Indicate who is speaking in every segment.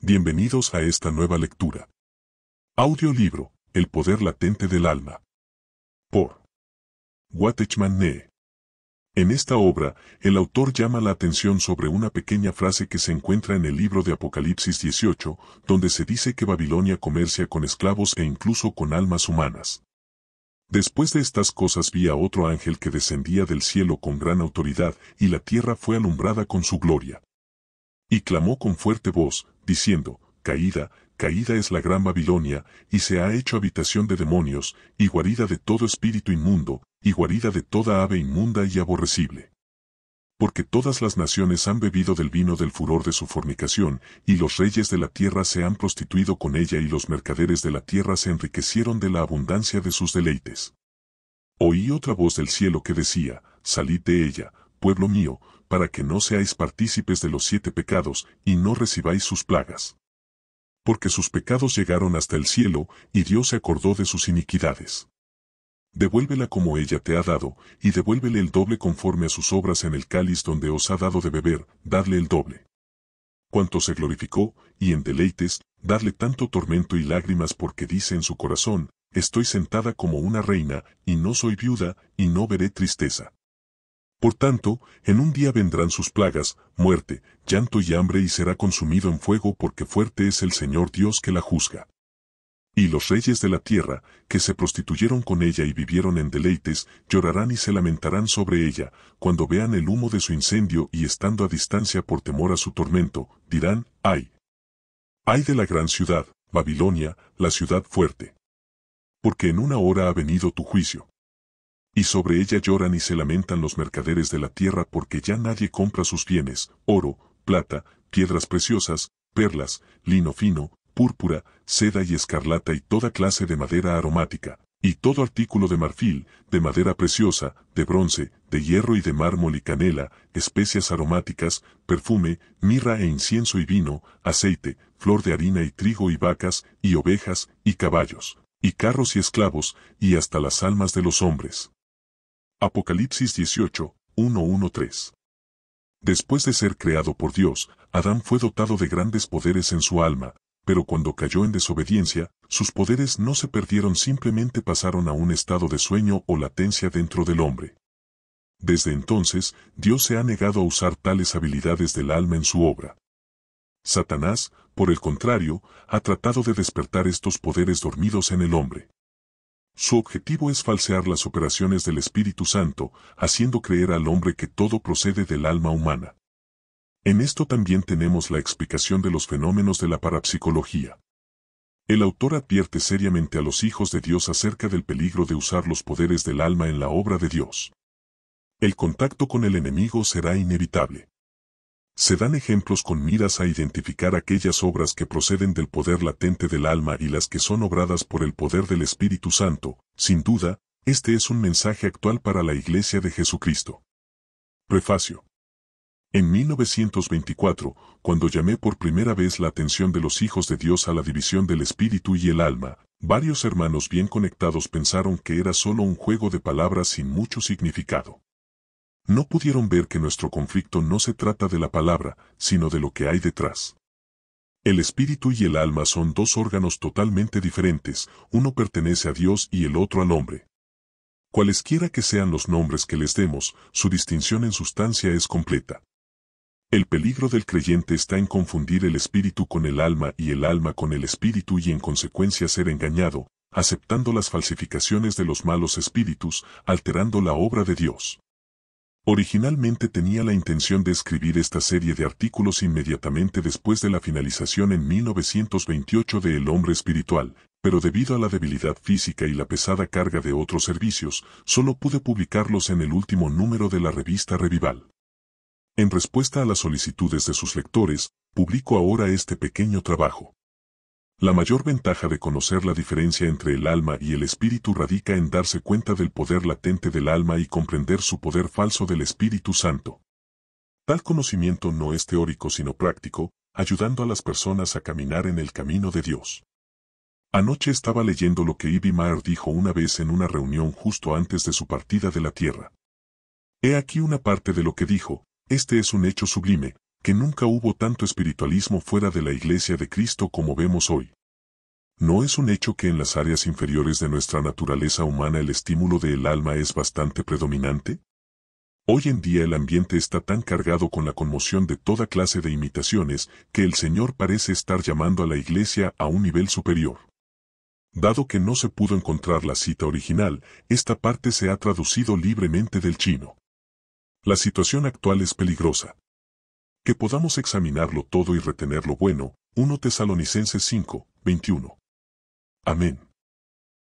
Speaker 1: Bienvenidos a esta nueva lectura. Audiolibro, El poder latente del alma. Por Watechman Nee. En esta obra, el autor llama la atención sobre una pequeña frase que se encuentra en el libro de Apocalipsis 18, donde se dice que Babilonia comercia con esclavos e incluso con almas humanas. Después de estas cosas vi a otro ángel que descendía del cielo con gran autoridad, y la tierra fue alumbrada con su gloria. Y clamó con fuerte voz, diciendo, Caída, caída es la gran Babilonia, y se ha hecho habitación de demonios, y guarida de todo espíritu inmundo, y guarida de toda ave inmunda y aborrecible. Porque todas las naciones han bebido del vino del furor de su fornicación, y los reyes de la tierra se han prostituido con ella y los mercaderes de la tierra se enriquecieron de la abundancia de sus deleites. Oí otra voz del cielo que decía, Salid de ella, pueblo mío, para que no seáis partícipes de los siete pecados, y no recibáis sus plagas. Porque sus pecados llegaron hasta el cielo, y Dios se acordó de sus iniquidades. Devuélvela como ella te ha dado, y devuélvele el doble conforme a sus obras en el cáliz donde os ha dado de beber, dadle el doble. Cuanto se glorificó, y en deleites, dadle tanto tormento y lágrimas porque dice en su corazón, estoy sentada como una reina, y no soy viuda, y no veré tristeza. Por tanto, en un día vendrán sus plagas, muerte, llanto y hambre y será consumido en fuego porque fuerte es el Señor Dios que la juzga. Y los reyes de la tierra, que se prostituyeron con ella y vivieron en deleites, llorarán y se lamentarán sobre ella, cuando vean el humo de su incendio y estando a distancia por temor a su tormento, dirán, ay. Ay de la gran ciudad, Babilonia, la ciudad fuerte. Porque en una hora ha venido tu juicio y sobre ella lloran y se lamentan los mercaderes de la tierra porque ya nadie compra sus bienes, oro, plata, piedras preciosas, perlas, lino fino, púrpura, seda y escarlata y toda clase de madera aromática, y todo artículo de marfil, de madera preciosa, de bronce, de hierro y de mármol y canela, especias aromáticas, perfume, mirra e incienso y vino, aceite, flor de harina y trigo y vacas, y ovejas, y caballos, y carros y esclavos, y hasta las almas de los hombres. Apocalipsis 18, 1-1-3. Después de ser creado por Dios, Adán fue dotado de grandes poderes en su alma, pero cuando cayó en desobediencia, sus poderes no se perdieron simplemente pasaron a un estado de sueño o latencia dentro del hombre. Desde entonces, Dios se ha negado a usar tales habilidades del alma en su obra. Satanás, por el contrario, ha tratado de despertar estos poderes dormidos en el hombre. Su objetivo es falsear las operaciones del Espíritu Santo, haciendo creer al hombre que todo procede del alma humana. En esto también tenemos la explicación de los fenómenos de la parapsicología. El autor advierte seriamente a los hijos de Dios acerca del peligro de usar los poderes del alma en la obra de Dios. El contacto con el enemigo será inevitable se dan ejemplos con miras a identificar aquellas obras que proceden del poder latente del alma y las que son obradas por el poder del Espíritu Santo, sin duda, este es un mensaje actual para la Iglesia de Jesucristo. Prefacio. En 1924, cuando llamé por primera vez la atención de los hijos de Dios a la división del espíritu y el alma, varios hermanos bien conectados pensaron que era solo un juego de palabras sin mucho significado no pudieron ver que nuestro conflicto no se trata de la palabra, sino de lo que hay detrás. El espíritu y el alma son dos órganos totalmente diferentes, uno pertenece a Dios y el otro al hombre. Cualesquiera que sean los nombres que les demos, su distinción en sustancia es completa. El peligro del creyente está en confundir el espíritu con el alma y el alma con el espíritu y en consecuencia ser engañado, aceptando las falsificaciones de los malos espíritus, alterando la obra de Dios. Originalmente tenía la intención de escribir esta serie de artículos inmediatamente después de la finalización en 1928 de El hombre espiritual, pero debido a la debilidad física y la pesada carga de otros servicios, solo pude publicarlos en el último número de la revista Revival. En respuesta a las solicitudes de sus lectores, publico ahora este pequeño trabajo. La mayor ventaja de conocer la diferencia entre el alma y el espíritu radica en darse cuenta del poder latente del alma y comprender su poder falso del Espíritu Santo. Tal conocimiento no es teórico sino práctico, ayudando a las personas a caminar en el camino de Dios. Anoche estaba leyendo lo que Ibi Maher dijo una vez en una reunión justo antes de su partida de la tierra. He aquí una parte de lo que dijo, este es un hecho sublime, nunca hubo tanto espiritualismo fuera de la Iglesia de Cristo como vemos hoy. No es un hecho que en las áreas inferiores de nuestra naturaleza humana el estímulo del alma es bastante predominante. Hoy en día el ambiente está tan cargado con la conmoción de toda clase de imitaciones que el Señor parece estar llamando a la Iglesia a un nivel superior. Dado que no se pudo encontrar la cita original, esta parte se ha traducido libremente del chino. La situación actual es peligrosa que podamos examinarlo todo y retener lo bueno, 1 Tesalonicenses 5, 21. Amén.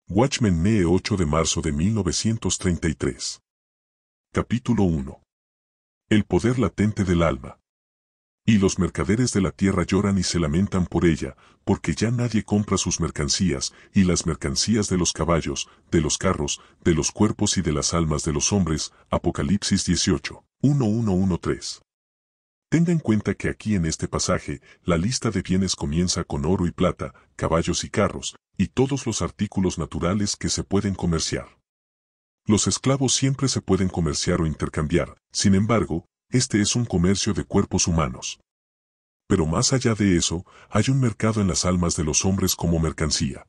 Speaker 1: Watchmen Nee 8 de marzo de 1933. Capítulo 1. El poder latente del alma. Y los mercaderes de la tierra lloran y se lamentan por ella, porque ya nadie compra sus mercancías, y las mercancías de los caballos, de los carros, de los cuerpos y de las almas de los hombres. Apocalipsis 18, 1113. Tenga en cuenta que aquí en este pasaje, la lista de bienes comienza con oro y plata, caballos y carros, y todos los artículos naturales que se pueden comerciar. Los esclavos siempre se pueden comerciar o intercambiar, sin embargo, este es un comercio de cuerpos humanos. Pero más allá de eso, hay un mercado en las almas de los hombres como mercancía.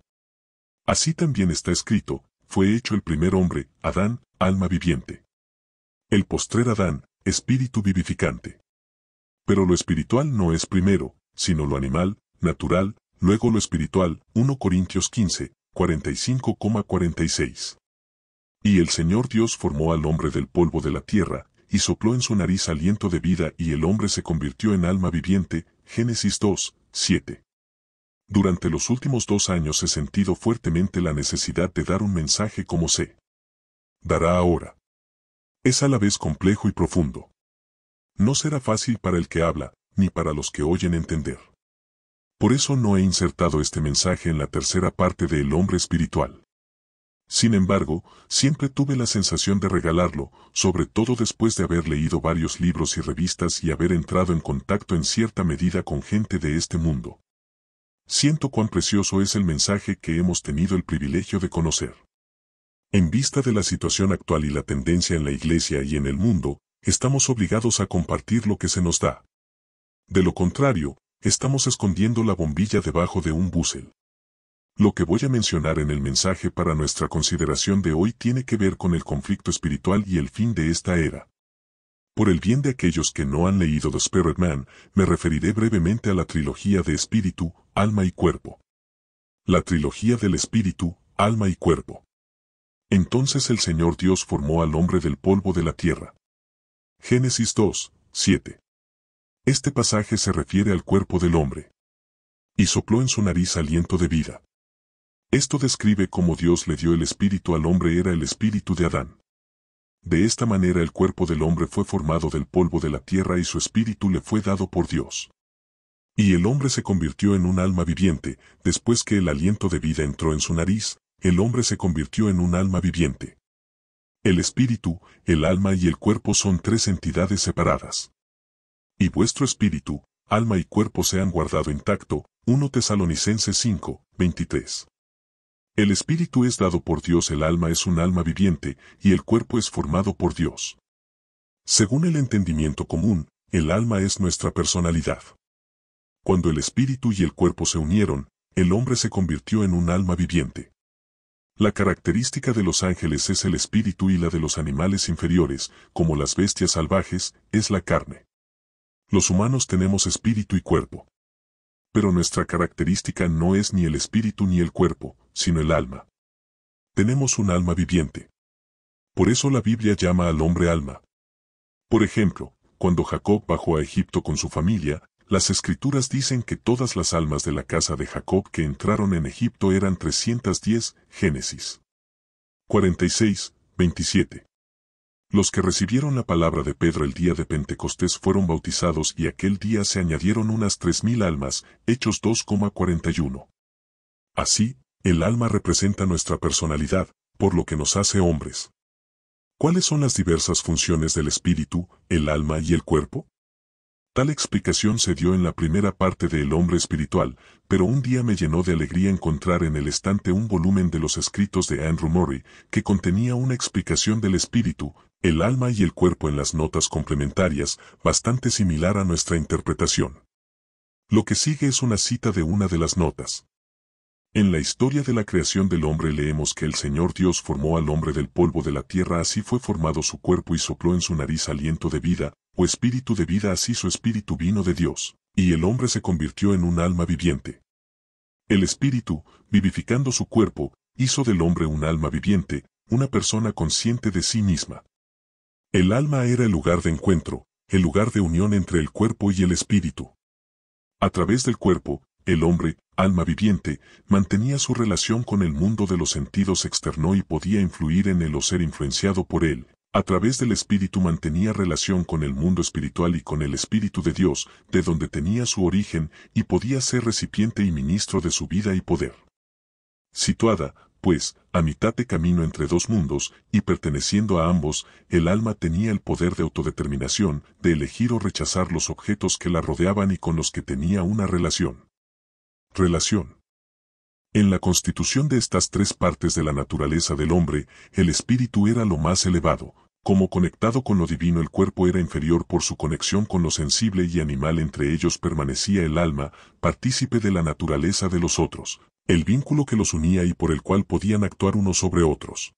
Speaker 1: Así también está escrito, fue hecho el primer hombre, Adán, alma viviente. El postrer Adán, espíritu vivificante. Pero lo espiritual no es primero, sino lo animal, natural, luego lo espiritual, 1 Corintios 15, 45,46. Y el Señor Dios formó al hombre del polvo de la tierra, y sopló en su nariz aliento de vida y el hombre se convirtió en alma viviente, Génesis 2, 7. Durante los últimos dos años he sentido fuertemente la necesidad de dar un mensaje como sé. dará ahora. Es a la vez complejo y profundo no será fácil para el que habla, ni para los que oyen entender. Por eso no he insertado este mensaje en la tercera parte de El hombre espiritual. Sin embargo, siempre tuve la sensación de regalarlo, sobre todo después de haber leído varios libros y revistas y haber entrado en contacto en cierta medida con gente de este mundo. Siento cuán precioso es el mensaje que hemos tenido el privilegio de conocer. En vista de la situación actual y la tendencia en la Iglesia y en el mundo, estamos obligados a compartir lo que se nos da. De lo contrario, estamos escondiendo la bombilla debajo de un búsel. Lo que voy a mencionar en el mensaje para nuestra consideración de hoy tiene que ver con el conflicto espiritual y el fin de esta era. Por el bien de aquellos que no han leído The Spirit Man, me referiré brevemente a la trilogía de espíritu, alma y cuerpo. La trilogía del espíritu, alma y cuerpo. Entonces el Señor Dios formó al hombre del polvo de la tierra. Génesis 2, 7. Este pasaje se refiere al cuerpo del hombre. Y sopló en su nariz aliento de vida. Esto describe cómo Dios le dio el espíritu al hombre era el espíritu de Adán. De esta manera el cuerpo del hombre fue formado del polvo de la tierra y su espíritu le fue dado por Dios. Y el hombre se convirtió en un alma viviente, después que el aliento de vida entró en su nariz, el hombre se convirtió en un alma viviente. El espíritu, el alma y el cuerpo son tres entidades separadas. Y vuestro espíritu, alma y cuerpo se han guardado intacto, 1 Tesalonicenses 5, 23. El espíritu es dado por Dios, el alma es un alma viviente, y el cuerpo es formado por Dios. Según el entendimiento común, el alma es nuestra personalidad. Cuando el espíritu y el cuerpo se unieron, el hombre se convirtió en un alma viviente. La característica de los ángeles es el espíritu y la de los animales inferiores, como las bestias salvajes, es la carne. Los humanos tenemos espíritu y cuerpo. Pero nuestra característica no es ni el espíritu ni el cuerpo, sino el alma. Tenemos un alma viviente. Por eso la Biblia llama al hombre alma. Por ejemplo, cuando Jacob bajó a Egipto con su familia, las escrituras dicen que todas las almas de la casa de Jacob que entraron en Egipto eran 310, Génesis 46, 27. Los que recibieron la palabra de Pedro el día de Pentecostés fueron bautizados y aquel día se añadieron unas 3.000 almas, Hechos 2,41. Así, el alma representa nuestra personalidad, por lo que nos hace hombres. ¿Cuáles son las diversas funciones del espíritu, el alma y el cuerpo? Tal explicación se dio en la primera parte de El hombre espiritual, pero un día me llenó de alegría encontrar en el estante un volumen de los escritos de Andrew Murray, que contenía una explicación del espíritu, el alma y el cuerpo en las notas complementarias, bastante similar a nuestra interpretación. Lo que sigue es una cita de una de las notas. En la historia de la creación del hombre leemos que el Señor Dios formó al hombre del polvo de la tierra así fue formado su cuerpo y sopló en su nariz aliento de vida, o espíritu de vida así su espíritu vino de Dios, y el hombre se convirtió en un alma viviente. El espíritu, vivificando su cuerpo, hizo del hombre un alma viviente, una persona consciente de sí misma. El alma era el lugar de encuentro, el lugar de unión entre el cuerpo y el espíritu. A través del cuerpo, el hombre, alma viviente, mantenía su relación con el mundo de los sentidos externo y podía influir en él o ser influenciado por él, a través del Espíritu mantenía relación con el mundo espiritual y con el Espíritu de Dios, de donde tenía su origen, y podía ser recipiente y ministro de su vida y poder. Situada, pues, a mitad de camino entre dos mundos, y perteneciendo a ambos, el alma tenía el poder de autodeterminación, de elegir o rechazar los objetos que la rodeaban y con los que tenía una relación. Relación. En la constitución de estas tres partes de la naturaleza del hombre, el espíritu era lo más elevado, como conectado con lo divino el cuerpo era inferior por su conexión con lo sensible y animal entre ellos permanecía el alma, partícipe de la naturaleza de los otros, el vínculo que los unía y por el cual podían actuar unos sobre otros.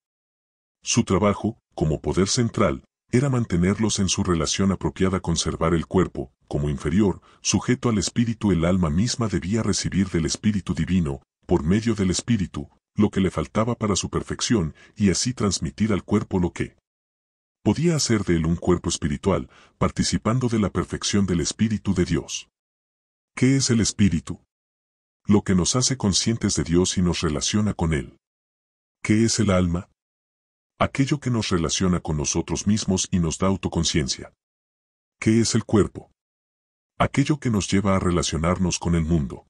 Speaker 1: Su trabajo, como poder central, era mantenerlos en su relación apropiada conservar el cuerpo, como inferior, sujeto al espíritu el alma misma debía recibir del espíritu divino, por medio del espíritu, lo que le faltaba para su perfección y así transmitir al cuerpo lo que podía hacer de él un cuerpo espiritual, participando de la perfección del espíritu de Dios. ¿Qué es el espíritu? Lo que nos hace conscientes de Dios y nos relaciona con Él. ¿Qué es el alma? Aquello que nos relaciona con nosotros mismos y nos da autoconciencia. ¿Qué es el cuerpo? Aquello que nos lleva a relacionarnos con el mundo.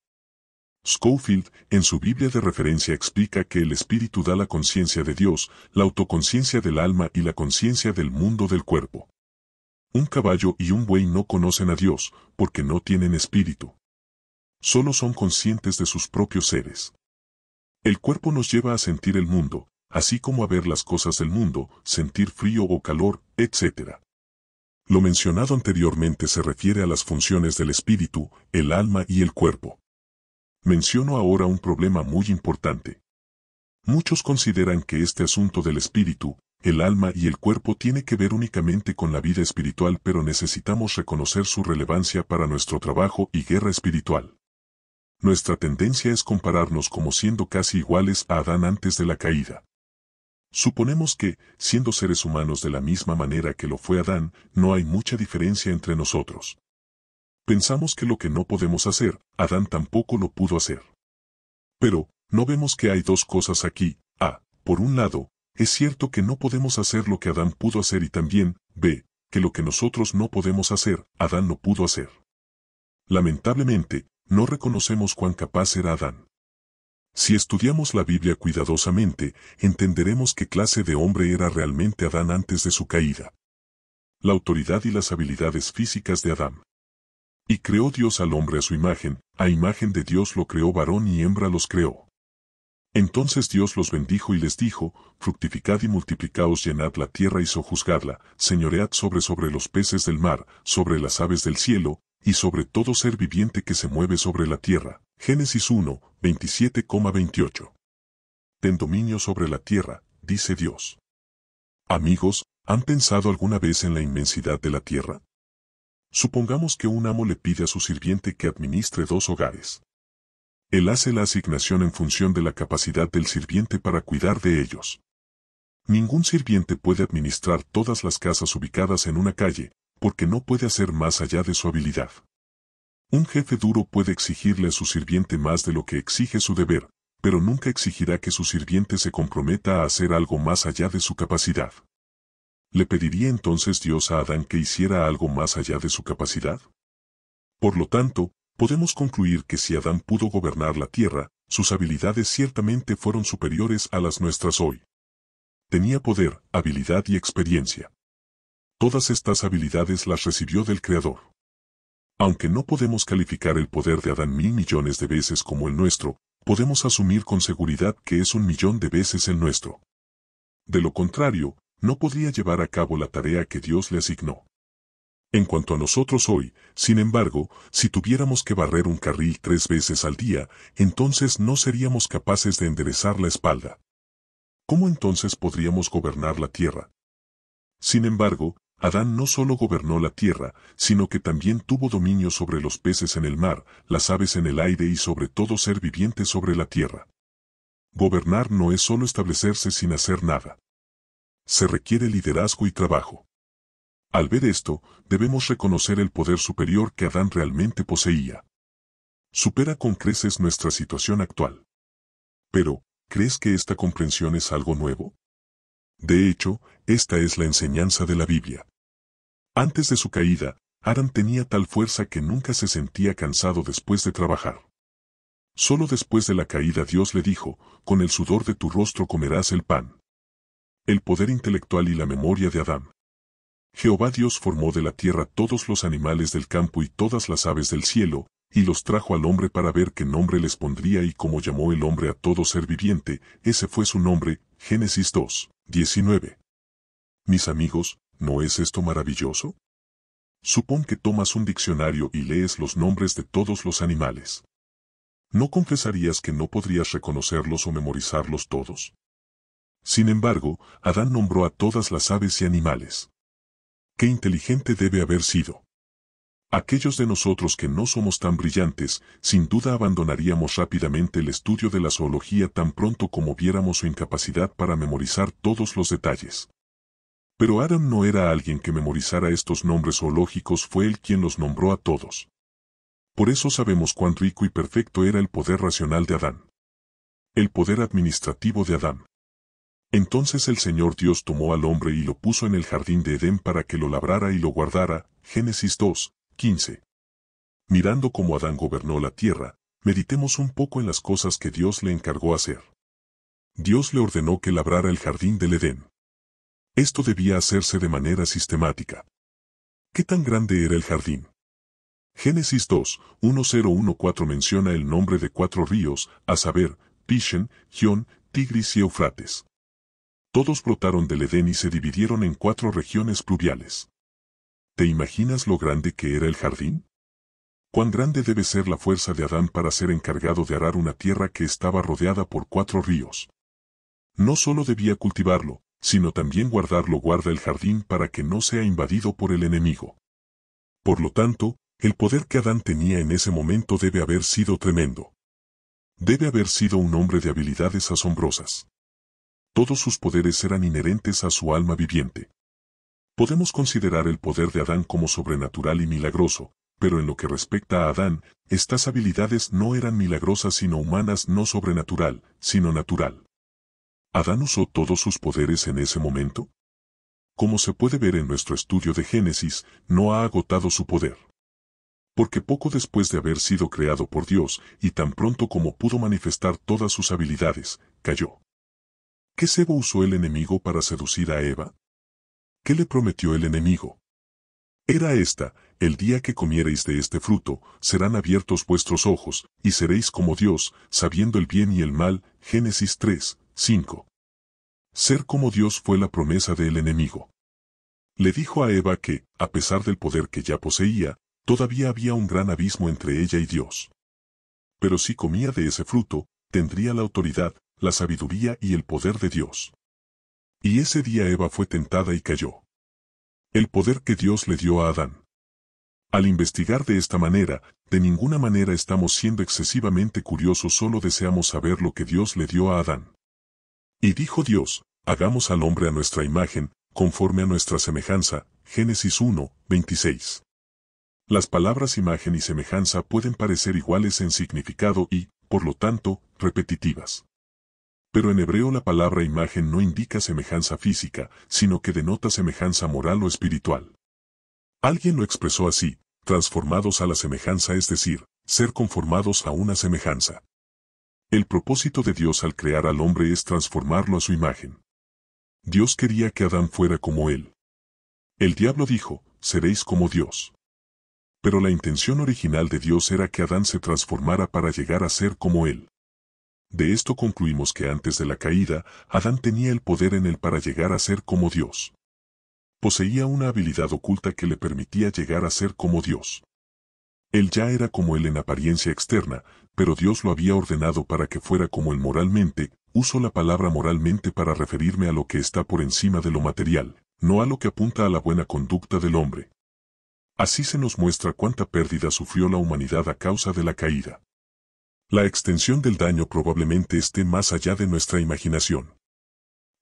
Speaker 1: Schofield, en su Biblia de referencia explica que el espíritu da la conciencia de Dios, la autoconciencia del alma y la conciencia del mundo del cuerpo. Un caballo y un buey no conocen a Dios, porque no tienen espíritu. Solo son conscientes de sus propios seres. El cuerpo nos lleva a sentir el mundo, así como a ver las cosas del mundo, sentir frío o calor, etc. Lo mencionado anteriormente se refiere a las funciones del espíritu, el alma y el cuerpo. Menciono ahora un problema muy importante. Muchos consideran que este asunto del espíritu, el alma y el cuerpo tiene que ver únicamente con la vida espiritual pero necesitamos reconocer su relevancia para nuestro trabajo y guerra espiritual. Nuestra tendencia es compararnos como siendo casi iguales a Adán antes de la caída. Suponemos que, siendo seres humanos de la misma manera que lo fue Adán, no hay mucha diferencia entre nosotros. Pensamos que lo que no podemos hacer, Adán tampoco lo pudo hacer. Pero, no vemos que hay dos cosas aquí, A, por un lado, es cierto que no podemos hacer lo que Adán pudo hacer y también, B, que lo que nosotros no podemos hacer, Adán no pudo hacer. Lamentablemente, no reconocemos cuán capaz era Adán. Si estudiamos la Biblia cuidadosamente, entenderemos qué clase de hombre era realmente Adán antes de su caída. La autoridad y las habilidades físicas de Adán. Y creó Dios al hombre a su imagen, a imagen de Dios lo creó varón y hembra los creó. Entonces Dios los bendijo y les dijo, Fructificad y multiplicaos, llenad la tierra y sojuzgadla, señoread sobre sobre los peces del mar, sobre las aves del cielo, y sobre todo ser viviente que se mueve sobre la tierra. Génesis 1, 27,28. Ten dominio sobre la tierra, dice Dios. Amigos, ¿han pensado alguna vez en la inmensidad de la tierra? Supongamos que un amo le pide a su sirviente que administre dos hogares. Él hace la asignación en función de la capacidad del sirviente para cuidar de ellos. Ningún sirviente puede administrar todas las casas ubicadas en una calle, porque no puede hacer más allá de su habilidad. Un jefe duro puede exigirle a su sirviente más de lo que exige su deber, pero nunca exigirá que su sirviente se comprometa a hacer algo más allá de su capacidad. ¿Le pediría entonces Dios a Adán que hiciera algo más allá de su capacidad? Por lo tanto, podemos concluir que si Adán pudo gobernar la tierra, sus habilidades ciertamente fueron superiores a las nuestras hoy. Tenía poder, habilidad y experiencia. Todas estas habilidades las recibió del Creador. Aunque no podemos calificar el poder de Adán mil millones de veces como el nuestro, podemos asumir con seguridad que es un millón de veces el nuestro. De lo contrario, no podía llevar a cabo la tarea que Dios le asignó. En cuanto a nosotros hoy, sin embargo, si tuviéramos que barrer un carril tres veces al día, entonces no seríamos capaces de enderezar la espalda. ¿Cómo entonces podríamos gobernar la tierra? Sin embargo, Adán no solo gobernó la tierra, sino que también tuvo dominio sobre los peces en el mar, las aves en el aire y sobre todo ser viviente sobre la tierra. Gobernar no es solo establecerse sin hacer nada se requiere liderazgo y trabajo. Al ver esto, debemos reconocer el poder superior que Adán realmente poseía. Supera con creces nuestra situación actual. Pero, ¿crees que esta comprensión es algo nuevo? De hecho, esta es la enseñanza de la Biblia. Antes de su caída, Adán tenía tal fuerza que nunca se sentía cansado después de trabajar. Solo después de la caída Dios le dijo, con el sudor de tu rostro comerás el pan el poder intelectual y la memoria de Adán. Jehová Dios formó de la tierra todos los animales del campo y todas las aves del cielo, y los trajo al hombre para ver qué nombre les pondría y cómo llamó el hombre a todo ser viviente, ese fue su nombre, Génesis 2, 19. Mis amigos, ¿no es esto maravilloso? Supón que tomas un diccionario y lees los nombres de todos los animales. ¿No confesarías que no podrías reconocerlos o memorizarlos todos? Sin embargo, Adán nombró a todas las aves y animales. ¡Qué inteligente debe haber sido! Aquellos de nosotros que no somos tan brillantes, sin duda abandonaríamos rápidamente el estudio de la zoología tan pronto como viéramos su incapacidad para memorizar todos los detalles. Pero Adán no era alguien que memorizara estos nombres zoológicos, fue él quien los nombró a todos. Por eso sabemos cuán rico y perfecto era el poder racional de Adán. El poder administrativo de Adán. Entonces el Señor Dios tomó al hombre y lo puso en el jardín de Edén para que lo labrara y lo guardara. Génesis 2, 15. Mirando cómo Adán gobernó la tierra, meditemos un poco en las cosas que Dios le encargó hacer. Dios le ordenó que labrara el jardín del Edén. Esto debía hacerse de manera sistemática. ¿Qué tan grande era el jardín? Génesis 2, 1014 menciona el nombre de cuatro ríos, a saber, Pishen, Gion, Tigris y Eufrates. Todos brotaron del Edén y se dividieron en cuatro regiones pluviales. ¿Te imaginas lo grande que era el jardín? ¿Cuán grande debe ser la fuerza de Adán para ser encargado de arar una tierra que estaba rodeada por cuatro ríos? No solo debía cultivarlo, sino también guardarlo guarda el jardín para que no sea invadido por el enemigo. Por lo tanto, el poder que Adán tenía en ese momento debe haber sido tremendo. Debe haber sido un hombre de habilidades asombrosas. Todos sus poderes eran inherentes a su alma viviente. Podemos considerar el poder de Adán como sobrenatural y milagroso, pero en lo que respecta a Adán, estas habilidades no eran milagrosas sino humanas, no sobrenatural, sino natural. ¿Adán usó todos sus poderes en ese momento? Como se puede ver en nuestro estudio de Génesis, no ha agotado su poder. Porque poco después de haber sido creado por Dios, y tan pronto como pudo manifestar todas sus habilidades, cayó. ¿Qué cebo usó el enemigo para seducir a Eva? ¿Qué le prometió el enemigo? Era esta, el día que comiereis de este fruto, serán abiertos vuestros ojos, y seréis como Dios, sabiendo el bien y el mal. Génesis 3, 5. Ser como Dios fue la promesa del enemigo. Le dijo a Eva que, a pesar del poder que ya poseía, todavía había un gran abismo entre ella y Dios. Pero si comía de ese fruto, tendría la autoridad, la sabiduría y el poder de Dios. Y ese día Eva fue tentada y cayó. El poder que Dios le dio a Adán. Al investigar de esta manera, de ninguna manera estamos siendo excesivamente curiosos, solo deseamos saber lo que Dios le dio a Adán. Y dijo Dios, hagamos al hombre a nuestra imagen, conforme a nuestra semejanza, Génesis 1, 26. Las palabras imagen y semejanza pueden parecer iguales en significado y, por lo tanto, repetitivas. Pero en hebreo la palabra imagen no indica semejanza física, sino que denota semejanza moral o espiritual. Alguien lo expresó así, transformados a la semejanza es decir, ser conformados a una semejanza. El propósito de Dios al crear al hombre es transformarlo a su imagen. Dios quería que Adán fuera como él. El diablo dijo, seréis como Dios. Pero la intención original de Dios era que Adán se transformara para llegar a ser como él. De esto concluimos que antes de la caída, Adán tenía el poder en él para llegar a ser como Dios. Poseía una habilidad oculta que le permitía llegar a ser como Dios. Él ya era como él en apariencia externa, pero Dios lo había ordenado para que fuera como él moralmente, uso la palabra moralmente para referirme a lo que está por encima de lo material, no a lo que apunta a la buena conducta del hombre. Así se nos muestra cuánta pérdida sufrió la humanidad a causa de la caída. La extensión del daño probablemente esté más allá de nuestra imaginación.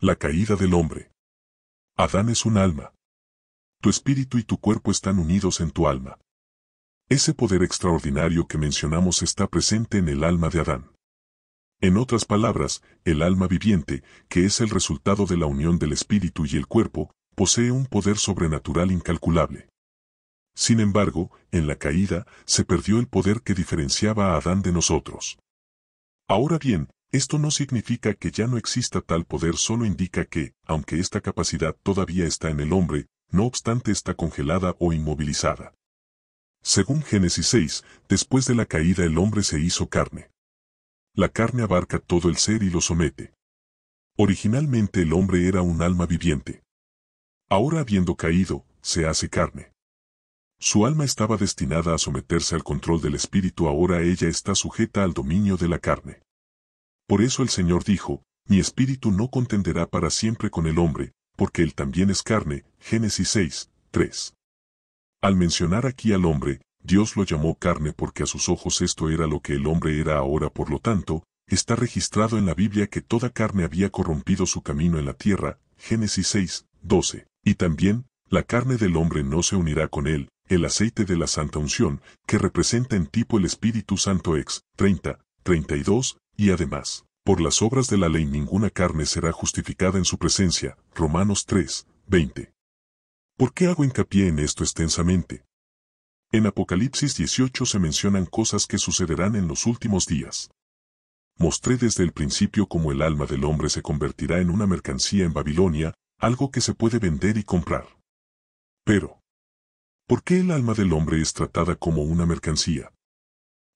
Speaker 1: La caída del hombre. Adán es un alma. Tu espíritu y tu cuerpo están unidos en tu alma. Ese poder extraordinario que mencionamos está presente en el alma de Adán. En otras palabras, el alma viviente, que es el resultado de la unión del espíritu y el cuerpo, posee un poder sobrenatural incalculable. Sin embargo, en la caída, se perdió el poder que diferenciaba a Adán de nosotros. Ahora bien, esto no significa que ya no exista tal poder, solo indica que, aunque esta capacidad todavía está en el hombre, no obstante está congelada o inmovilizada. Según Génesis 6, después de la caída el hombre se hizo carne. La carne abarca todo el ser y lo somete. Originalmente el hombre era un alma viviente. Ahora habiendo caído, se hace carne. Su alma estaba destinada a someterse al control del espíritu, ahora ella está sujeta al dominio de la carne. Por eso el Señor dijo, mi espíritu no contenderá para siempre con el hombre, porque él también es carne, Génesis 6, 3. Al mencionar aquí al hombre, Dios lo llamó carne porque a sus ojos esto era lo que el hombre era ahora, por lo tanto, está registrado en la Biblia que toda carne había corrompido su camino en la tierra, Génesis 6, 12. Y también, la carne del hombre no se unirá con él, el aceite de la Santa Unción, que representa en tipo el Espíritu Santo ex 30, 32, y además, por las obras de la ley ninguna carne será justificada en su presencia. Romanos 3, 20. ¿Por qué hago hincapié en esto extensamente? En Apocalipsis 18 se mencionan cosas que sucederán en los últimos días. Mostré desde el principio cómo el alma del hombre se convertirá en una mercancía en Babilonia, algo que se puede vender y comprar. Pero, ¿Por qué el alma del hombre es tratada como una mercancía?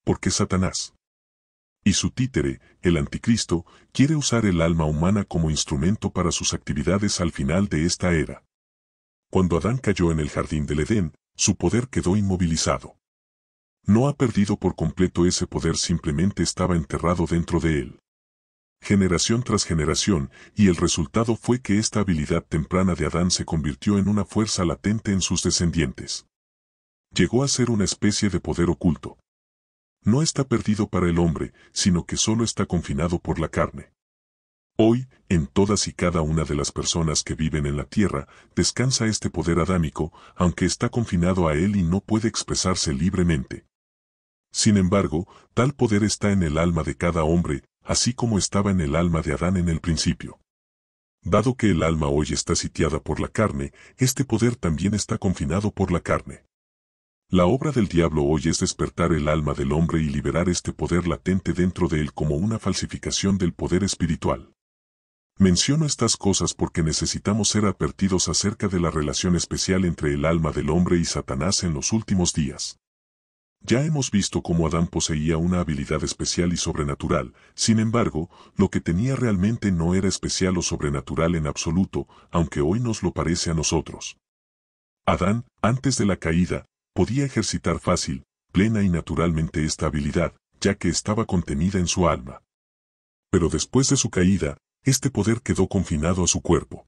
Speaker 1: Porque Satanás y su títere, el anticristo, quiere usar el alma humana como instrumento para sus actividades al final de esta era. Cuando Adán cayó en el jardín del Edén, su poder quedó inmovilizado. No ha perdido por completo ese poder, simplemente estaba enterrado dentro de él generación tras generación, y el resultado fue que esta habilidad temprana de Adán se convirtió en una fuerza latente en sus descendientes. Llegó a ser una especie de poder oculto. No está perdido para el hombre, sino que solo está confinado por la carne. Hoy, en todas y cada una de las personas que viven en la tierra, descansa este poder adámico, aunque está confinado a él y no puede expresarse libremente. Sin embargo, tal poder está en el alma de cada hombre, así como estaba en el alma de Adán en el principio. Dado que el alma hoy está sitiada por la carne, este poder también está confinado por la carne. La obra del diablo hoy es despertar el alma del hombre y liberar este poder latente dentro de él como una falsificación del poder espiritual. Menciono estas cosas porque necesitamos ser advertidos acerca de la relación especial entre el alma del hombre y Satanás en los últimos días. Ya hemos visto cómo Adán poseía una habilidad especial y sobrenatural, sin embargo, lo que tenía realmente no era especial o sobrenatural en absoluto, aunque hoy nos lo parece a nosotros. Adán, antes de la caída, podía ejercitar fácil, plena y naturalmente esta habilidad, ya que estaba contenida en su alma. Pero después de su caída, este poder quedó confinado a su cuerpo.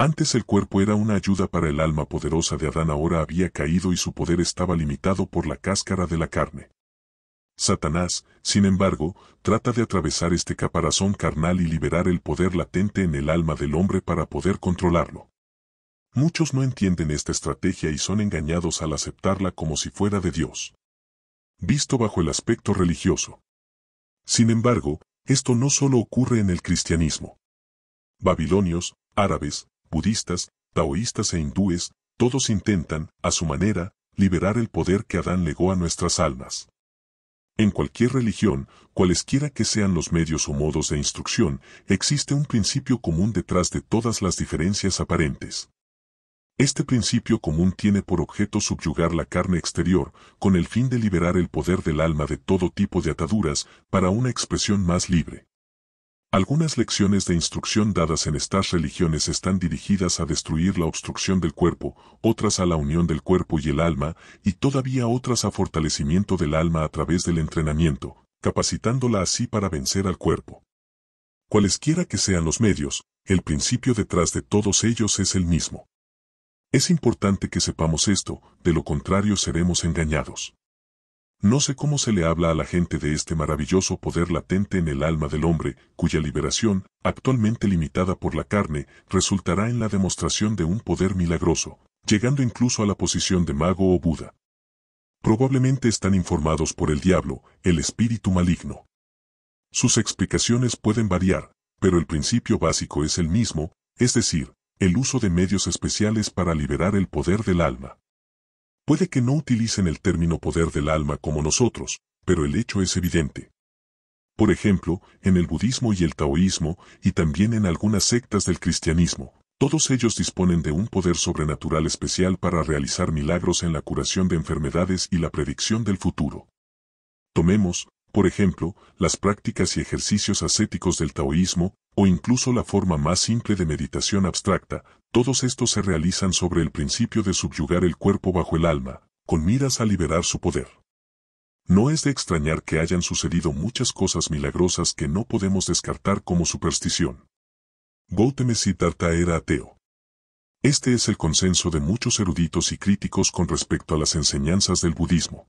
Speaker 1: Antes el cuerpo era una ayuda para el alma poderosa de Adán ahora había caído y su poder estaba limitado por la cáscara de la carne. Satanás, sin embargo, trata de atravesar este caparazón carnal y liberar el poder latente en el alma del hombre para poder controlarlo. Muchos no entienden esta estrategia y son engañados al aceptarla como si fuera de Dios. Visto bajo el aspecto religioso. Sin embargo, esto no solo ocurre en el cristianismo. Babilonios, árabes, budistas, taoístas e hindúes, todos intentan, a su manera, liberar el poder que Adán legó a nuestras almas. En cualquier religión, cualesquiera que sean los medios o modos de instrucción, existe un principio común detrás de todas las diferencias aparentes. Este principio común tiene por objeto subyugar la carne exterior, con el fin de liberar el poder del alma de todo tipo de ataduras, para una expresión más libre. Algunas lecciones de instrucción dadas en estas religiones están dirigidas a destruir la obstrucción del cuerpo, otras a la unión del cuerpo y el alma, y todavía otras a fortalecimiento del alma a través del entrenamiento, capacitándola así para vencer al cuerpo. Cualesquiera que sean los medios, el principio detrás de todos ellos es el mismo. Es importante que sepamos esto, de lo contrario seremos engañados. No sé cómo se le habla a la gente de este maravilloso poder latente en el alma del hombre, cuya liberación, actualmente limitada por la carne, resultará en la demostración de un poder milagroso, llegando incluso a la posición de mago o Buda. Probablemente están informados por el diablo, el espíritu maligno. Sus explicaciones pueden variar, pero el principio básico es el mismo, es decir, el uso de medios especiales para liberar el poder del alma. Puede que no utilicen el término poder del alma como nosotros, pero el hecho es evidente. Por ejemplo, en el budismo y el taoísmo, y también en algunas sectas del cristianismo, todos ellos disponen de un poder sobrenatural especial para realizar milagros en la curación de enfermedades y la predicción del futuro. Tomemos, por ejemplo, las prácticas y ejercicios ascéticos del taoísmo, o incluso la forma más simple de meditación abstracta, todos estos se realizan sobre el principio de subyugar el cuerpo bajo el alma, con miras a liberar su poder. No es de extrañar que hayan sucedido muchas cosas milagrosas que no podemos descartar como superstición. Gautama Siddhartha era ateo. Este es el consenso de muchos eruditos y críticos con respecto a las enseñanzas del budismo.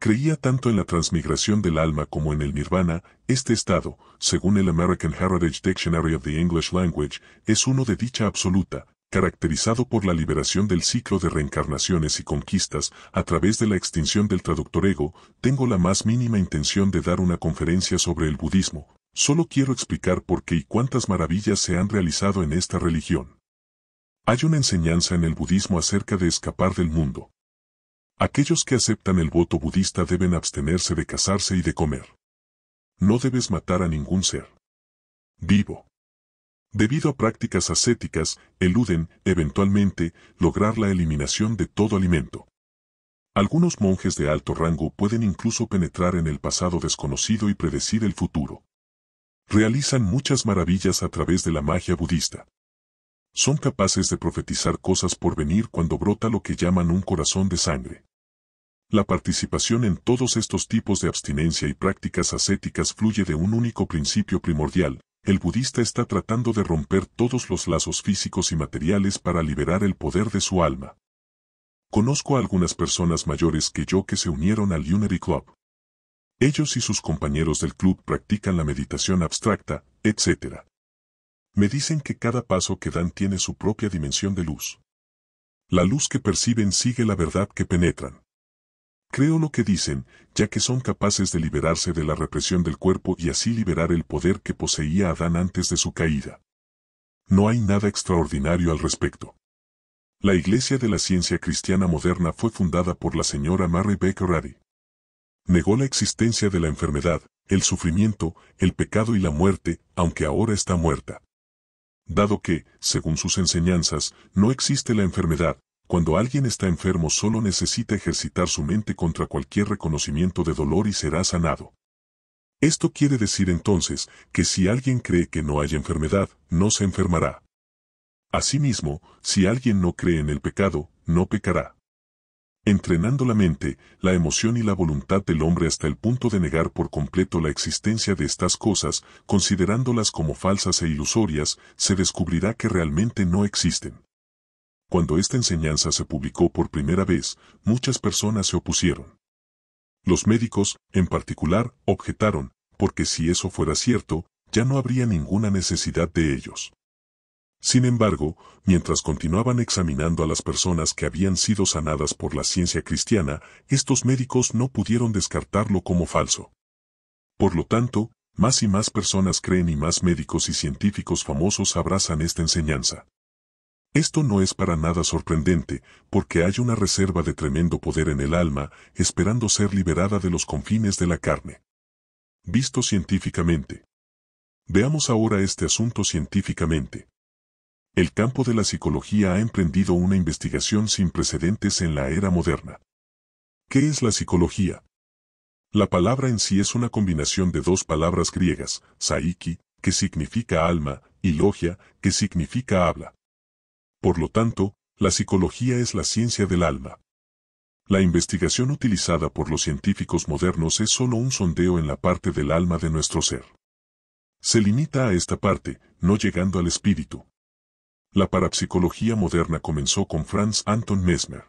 Speaker 1: Creía tanto en la transmigración del alma como en el nirvana, este estado, según el American Heritage Dictionary of the English Language, es uno de dicha absoluta, caracterizado por la liberación del ciclo de reencarnaciones y conquistas a través de la extinción del traductor ego, tengo la más mínima intención de dar una conferencia sobre el budismo, solo quiero explicar por qué y cuántas maravillas se han realizado en esta religión. Hay una enseñanza en el budismo acerca de escapar del mundo, Aquellos que aceptan el voto budista deben abstenerse de casarse y de comer. No debes matar a ningún ser vivo. Debido a prácticas ascéticas, eluden, eventualmente, lograr la eliminación de todo alimento. Algunos monjes de alto rango pueden incluso penetrar en el pasado desconocido y predecir el futuro. Realizan muchas maravillas a través de la magia budista. Son capaces de profetizar cosas por venir cuando brota lo que llaman un corazón de sangre. La participación en todos estos tipos de abstinencia y prácticas ascéticas fluye de un único principio primordial. El budista está tratando de romper todos los lazos físicos y materiales para liberar el poder de su alma. Conozco a algunas personas mayores que yo que se unieron al Unity Club. Ellos y sus compañeros del club practican la meditación abstracta, etc. Me dicen que cada paso que dan tiene su propia dimensión de luz. La luz que perciben sigue la verdad que penetran. Creo lo que dicen, ya que son capaces de liberarse de la represión del cuerpo y así liberar el poder que poseía Adán antes de su caída. No hay nada extraordinario al respecto. La Iglesia de la Ciencia Cristiana Moderna fue fundada por la señora Mary Baker Negó la existencia de la enfermedad, el sufrimiento, el pecado y la muerte, aunque ahora está muerta. Dado que, según sus enseñanzas, no existe la enfermedad, cuando alguien está enfermo solo necesita ejercitar su mente contra cualquier reconocimiento de dolor y será sanado. Esto quiere decir entonces que si alguien cree que no hay enfermedad, no se enfermará. Asimismo, si alguien no cree en el pecado, no pecará. Entrenando la mente, la emoción y la voluntad del hombre hasta el punto de negar por completo la existencia de estas cosas, considerándolas como falsas e ilusorias, se descubrirá que realmente no existen. Cuando esta enseñanza se publicó por primera vez, muchas personas se opusieron. Los médicos, en particular, objetaron, porque si eso fuera cierto, ya no habría ninguna necesidad de ellos. Sin embargo, mientras continuaban examinando a las personas que habían sido sanadas por la ciencia cristiana, estos médicos no pudieron descartarlo como falso. Por lo tanto, más y más personas creen y más médicos y científicos famosos abrazan esta enseñanza. Esto no es para nada sorprendente, porque hay una reserva de tremendo poder en el alma, esperando ser liberada de los confines de la carne. Visto científicamente. Veamos ahora este asunto científicamente. El campo de la psicología ha emprendido una investigación sin precedentes en la era moderna. ¿Qué es la psicología? La palabra en sí es una combinación de dos palabras griegas, saiki, que significa alma, y logia, que significa habla. Por lo tanto, la psicología es la ciencia del alma. La investigación utilizada por los científicos modernos es solo un sondeo en la parte del alma de nuestro ser. Se limita a esta parte, no llegando al espíritu. La parapsicología moderna comenzó con Franz Anton Mesmer.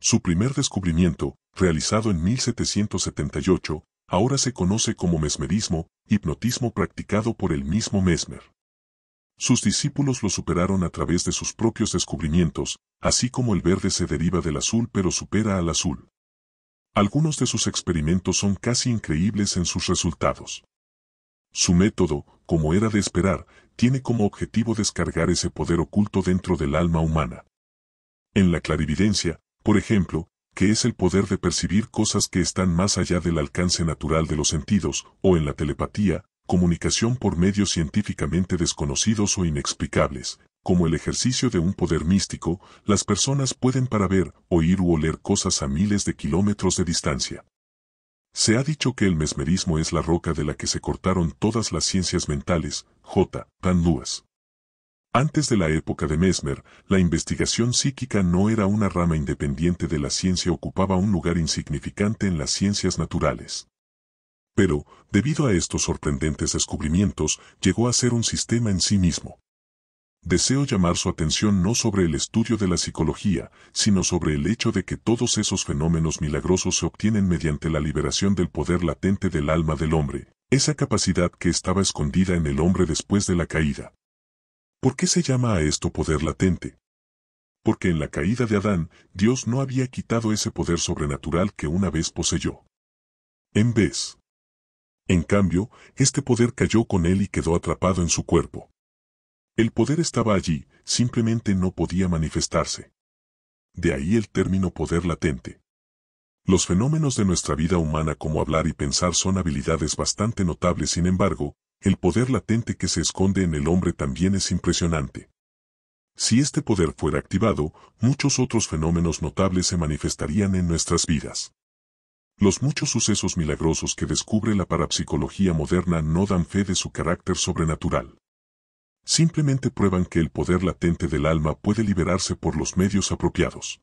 Speaker 1: Su primer descubrimiento, realizado en 1778, ahora se conoce como mesmerismo, hipnotismo practicado por el mismo Mesmer. Sus discípulos lo superaron a través de sus propios descubrimientos, así como el verde se deriva del azul pero supera al azul. Algunos de sus experimentos son casi increíbles en sus resultados. Su método, como era de esperar, tiene como objetivo descargar ese poder oculto dentro del alma humana. En la clarividencia, por ejemplo, que es el poder de percibir cosas que están más allá del alcance natural de los sentidos, o en la telepatía, comunicación por medios científicamente desconocidos o inexplicables, como el ejercicio de un poder místico, las personas pueden para ver, oír u oler cosas a miles de kilómetros de distancia. Se ha dicho que el mesmerismo es la roca de la que se cortaron todas las ciencias mentales, J. Van Antes de la época de Mesmer, la investigación psíquica no era una rama independiente de la ciencia ocupaba un lugar insignificante en las ciencias naturales. Pero, debido a estos sorprendentes descubrimientos, llegó a ser un sistema en sí mismo. Deseo llamar su atención no sobre el estudio de la psicología, sino sobre el hecho de que todos esos fenómenos milagrosos se obtienen mediante la liberación del poder latente del alma del hombre, esa capacidad que estaba escondida en el hombre después de la caída. ¿Por qué se llama a esto poder latente? Porque en la caída de Adán, Dios no había quitado ese poder sobrenatural que una vez poseyó. En vez en cambio, este poder cayó con él y quedó atrapado en su cuerpo. El poder estaba allí, simplemente no podía manifestarse. De ahí el término poder latente. Los fenómenos de nuestra vida humana como hablar y pensar son habilidades bastante notables, sin embargo, el poder latente que se esconde en el hombre también es impresionante. Si este poder fuera activado, muchos otros fenómenos notables se manifestarían en nuestras vidas. Los muchos sucesos milagrosos que descubre la parapsicología moderna no dan fe de su carácter sobrenatural. Simplemente prueban que el poder latente del alma puede liberarse por los medios apropiados.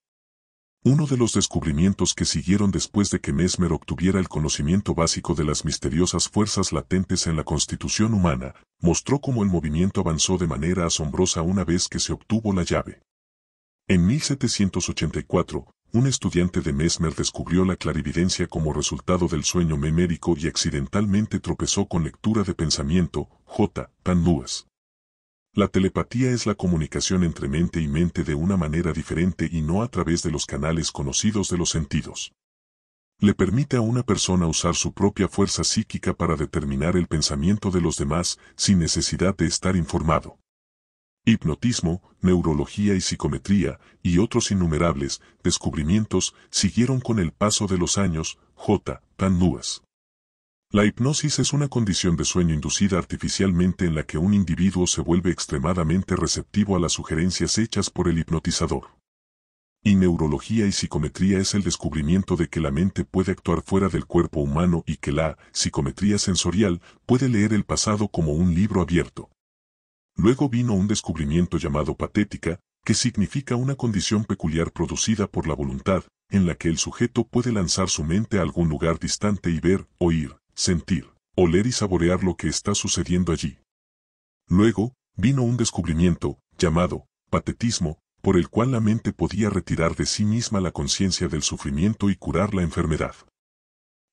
Speaker 1: Uno de los descubrimientos que siguieron después de que Mesmer obtuviera el conocimiento básico de las misteriosas fuerzas latentes en la constitución humana, mostró cómo el movimiento avanzó de manera asombrosa una vez que se obtuvo la llave. En 1784, un estudiante de Mesmer descubrió la clarividencia como resultado del sueño memérico y accidentalmente tropezó con lectura de pensamiento, J. Tan La telepatía es la comunicación entre mente y mente de una manera diferente y no a través de los canales conocidos de los sentidos. Le permite a una persona usar su propia fuerza psíquica para determinar el pensamiento de los demás sin necesidad de estar informado. Hipnotismo, neurología y psicometría, y otros innumerables descubrimientos siguieron con el paso de los años, J. Tan La hipnosis es una condición de sueño inducida artificialmente en la que un individuo se vuelve extremadamente receptivo a las sugerencias hechas por el hipnotizador. Y neurología y psicometría es el descubrimiento de que la mente puede actuar fuera del cuerpo humano y que la psicometría sensorial puede leer el pasado como un libro abierto. Luego vino un descubrimiento llamado patética, que significa una condición peculiar producida por la voluntad, en la que el sujeto puede lanzar su mente a algún lugar distante y ver, oír, sentir, oler y saborear lo que está sucediendo allí. Luego, vino un descubrimiento, llamado patetismo, por el cual la mente podía retirar de sí misma la conciencia del sufrimiento y curar la enfermedad.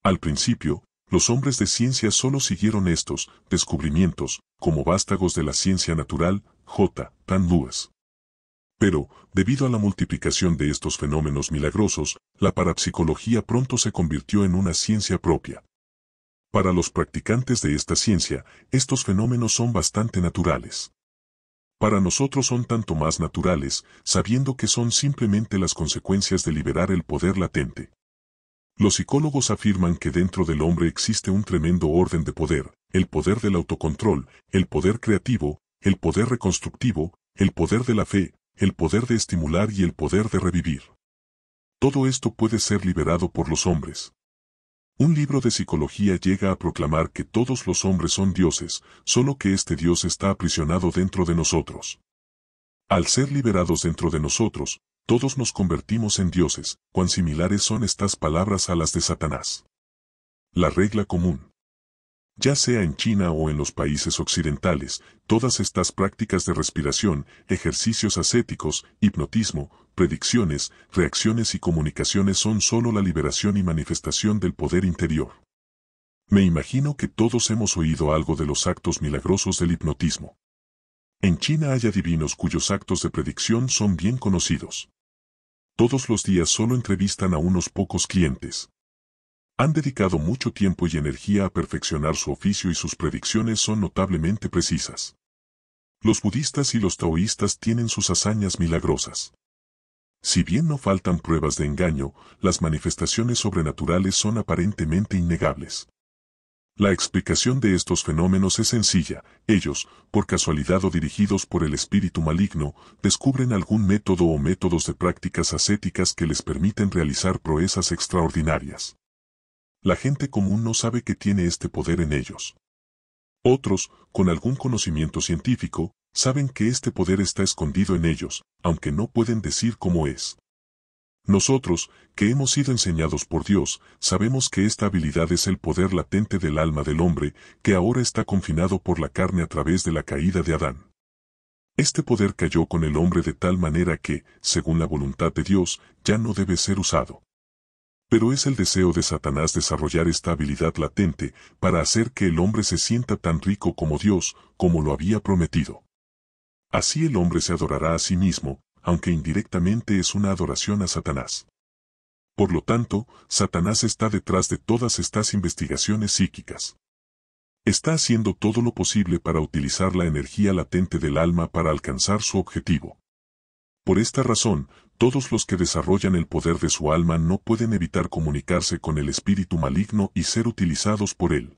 Speaker 1: Al principio, los hombres de ciencia solo siguieron estos descubrimientos como vástagos de la ciencia natural, J. Tan Lewis. Pero, debido a la multiplicación de estos fenómenos milagrosos, la parapsicología pronto se convirtió en una ciencia propia. Para los practicantes de esta ciencia, estos fenómenos son bastante naturales. Para nosotros son tanto más naturales, sabiendo que son simplemente las consecuencias de liberar el poder latente. Los psicólogos afirman que dentro del hombre existe un tremendo orden de poder, el poder del autocontrol, el poder creativo, el poder reconstructivo, el poder de la fe, el poder de estimular y el poder de revivir. Todo esto puede ser liberado por los hombres. Un libro de psicología llega a proclamar que todos los hombres son dioses, solo que este Dios está aprisionado dentro de nosotros. Al ser liberados dentro de nosotros, todos nos convertimos en dioses, cuán similares son estas palabras a las de Satanás. La regla común. Ya sea en China o en los países occidentales, todas estas prácticas de respiración, ejercicios ascéticos, hipnotismo, predicciones, reacciones y comunicaciones son solo la liberación y manifestación del poder interior. Me imagino que todos hemos oído algo de los actos milagrosos del hipnotismo. En China hay adivinos cuyos actos de predicción son bien conocidos. Todos los días solo entrevistan a unos pocos clientes. Han dedicado mucho tiempo y energía a perfeccionar su oficio y sus predicciones son notablemente precisas. Los budistas y los taoístas tienen sus hazañas milagrosas. Si bien no faltan pruebas de engaño, las manifestaciones sobrenaturales son aparentemente innegables. La explicación de estos fenómenos es sencilla, ellos, por casualidad o dirigidos por el espíritu maligno, descubren algún método o métodos de prácticas ascéticas que les permiten realizar proezas extraordinarias. La gente común no sabe que tiene este poder en ellos. Otros, con algún conocimiento científico, saben que este poder está escondido en ellos, aunque no pueden decir cómo es. Nosotros, que hemos sido enseñados por Dios, sabemos que esta habilidad es el poder latente del alma del hombre, que ahora está confinado por la carne a través de la caída de Adán. Este poder cayó con el hombre de tal manera que, según la voluntad de Dios, ya no debe ser usado. Pero es el deseo de Satanás desarrollar esta habilidad latente para hacer que el hombre se sienta tan rico como Dios, como lo había prometido. Así el hombre se adorará a sí mismo, aunque indirectamente es una adoración a Satanás. Por lo tanto, Satanás está detrás de todas estas investigaciones psíquicas. Está haciendo todo lo posible para utilizar la energía latente del alma para alcanzar su objetivo. Por esta razón, todos los que desarrollan el poder de su alma no pueden evitar comunicarse con el espíritu maligno y ser utilizados por él.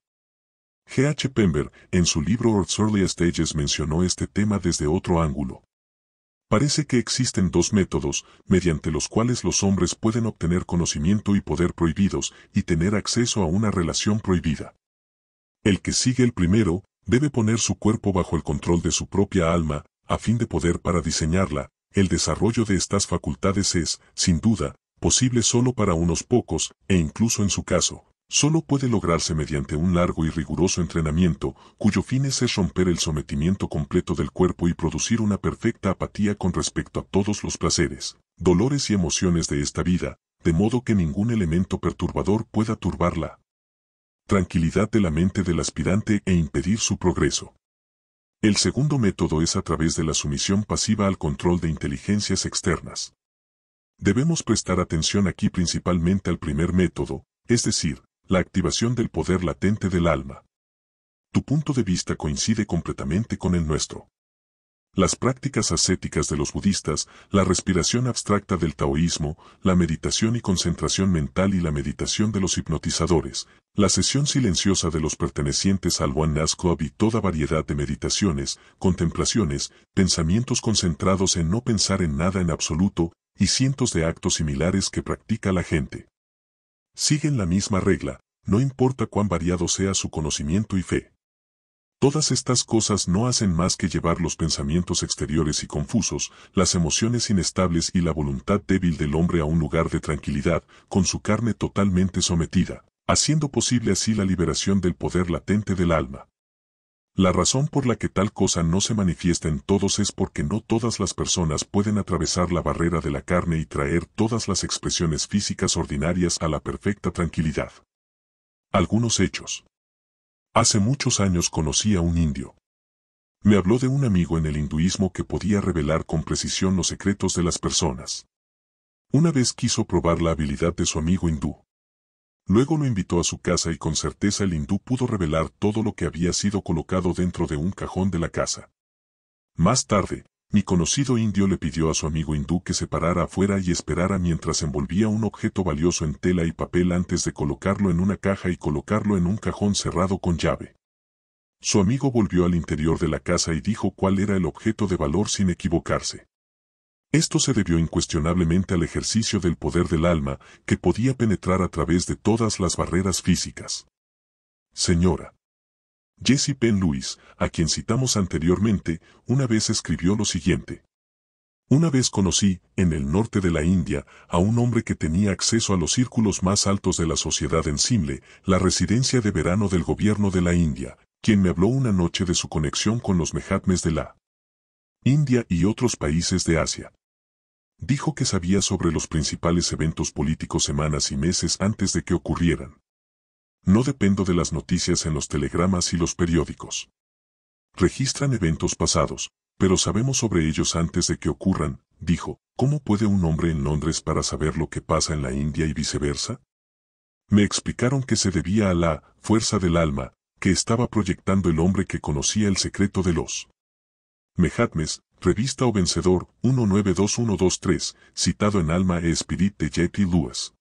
Speaker 1: G. H. Pember, en su libro Earth's Early Stages mencionó este tema desde otro ángulo. Parece que existen dos métodos, mediante los cuales los hombres pueden obtener conocimiento y poder prohibidos y tener acceso a una relación prohibida. El que sigue el primero, debe poner su cuerpo bajo el control de su propia alma, a fin de poder para diseñarla, el desarrollo de estas facultades es, sin duda, posible solo para unos pocos, e incluso en su caso, Sólo puede lograrse mediante un largo y riguroso entrenamiento cuyo fin es romper el sometimiento completo del cuerpo y producir una perfecta apatía con respecto a todos los placeres, dolores y emociones de esta vida, de modo que ningún elemento perturbador pueda turbar la tranquilidad de la mente del aspirante e impedir su progreso. El segundo método es a través de la sumisión pasiva al control de inteligencias externas. Debemos prestar atención aquí principalmente al primer método, es decir, la activación del poder latente del alma. Tu punto de vista coincide completamente con el nuestro. Las prácticas ascéticas de los budistas, la respiración abstracta del taoísmo, la meditación y concentración mental y la meditación de los hipnotizadores, la sesión silenciosa de los pertenecientes al One y toda variedad de meditaciones, contemplaciones, pensamientos concentrados en no pensar en nada en absoluto, y cientos de actos similares que practica la gente siguen la misma regla, no importa cuán variado sea su conocimiento y fe. Todas estas cosas no hacen más que llevar los pensamientos exteriores y confusos, las emociones inestables y la voluntad débil del hombre a un lugar de tranquilidad, con su carne totalmente sometida, haciendo posible así la liberación del poder latente del alma. La razón por la que tal cosa no se manifiesta en todos es porque no todas las personas pueden atravesar la barrera de la carne y traer todas las expresiones físicas ordinarias a la perfecta tranquilidad. Algunos hechos. Hace muchos años conocí a un indio. Me habló de un amigo en el hinduismo que podía revelar con precisión los secretos de las personas. Una vez quiso probar la habilidad de su amigo hindú. Luego lo invitó a su casa y con certeza el hindú pudo revelar todo lo que había sido colocado dentro de un cajón de la casa. Más tarde, mi conocido indio le pidió a su amigo hindú que se parara afuera y esperara mientras envolvía un objeto valioso en tela y papel antes de colocarlo en una caja y colocarlo en un cajón cerrado con llave. Su amigo volvió al interior de la casa y dijo cuál era el objeto de valor sin equivocarse. Esto se debió incuestionablemente al ejercicio del poder del alma que podía penetrar a través de todas las barreras físicas. Señora. Jesse Penn Lewis, a quien citamos anteriormente, una vez escribió lo siguiente. Una vez conocí, en el norte de la India, a un hombre que tenía acceso a los círculos más altos de la sociedad en Simle, la residencia de verano del gobierno de la India, quien me habló una noche de su conexión con los mehatmes de la India y otros países de Asia. Dijo que sabía sobre los principales eventos políticos semanas y meses antes de que ocurrieran. No dependo de las noticias en los telegramas y los periódicos. Registran eventos pasados, pero sabemos sobre ellos antes de que ocurran, dijo, ¿cómo puede un hombre en Londres para saber lo que pasa en la India y viceversa? Me explicaron que se debía a la fuerza del alma que estaba proyectando el hombre que conocía el secreto de los Mehatmes, Revista o Vencedor, 192123, citado en Alma e Spirit de J.P. Lewis.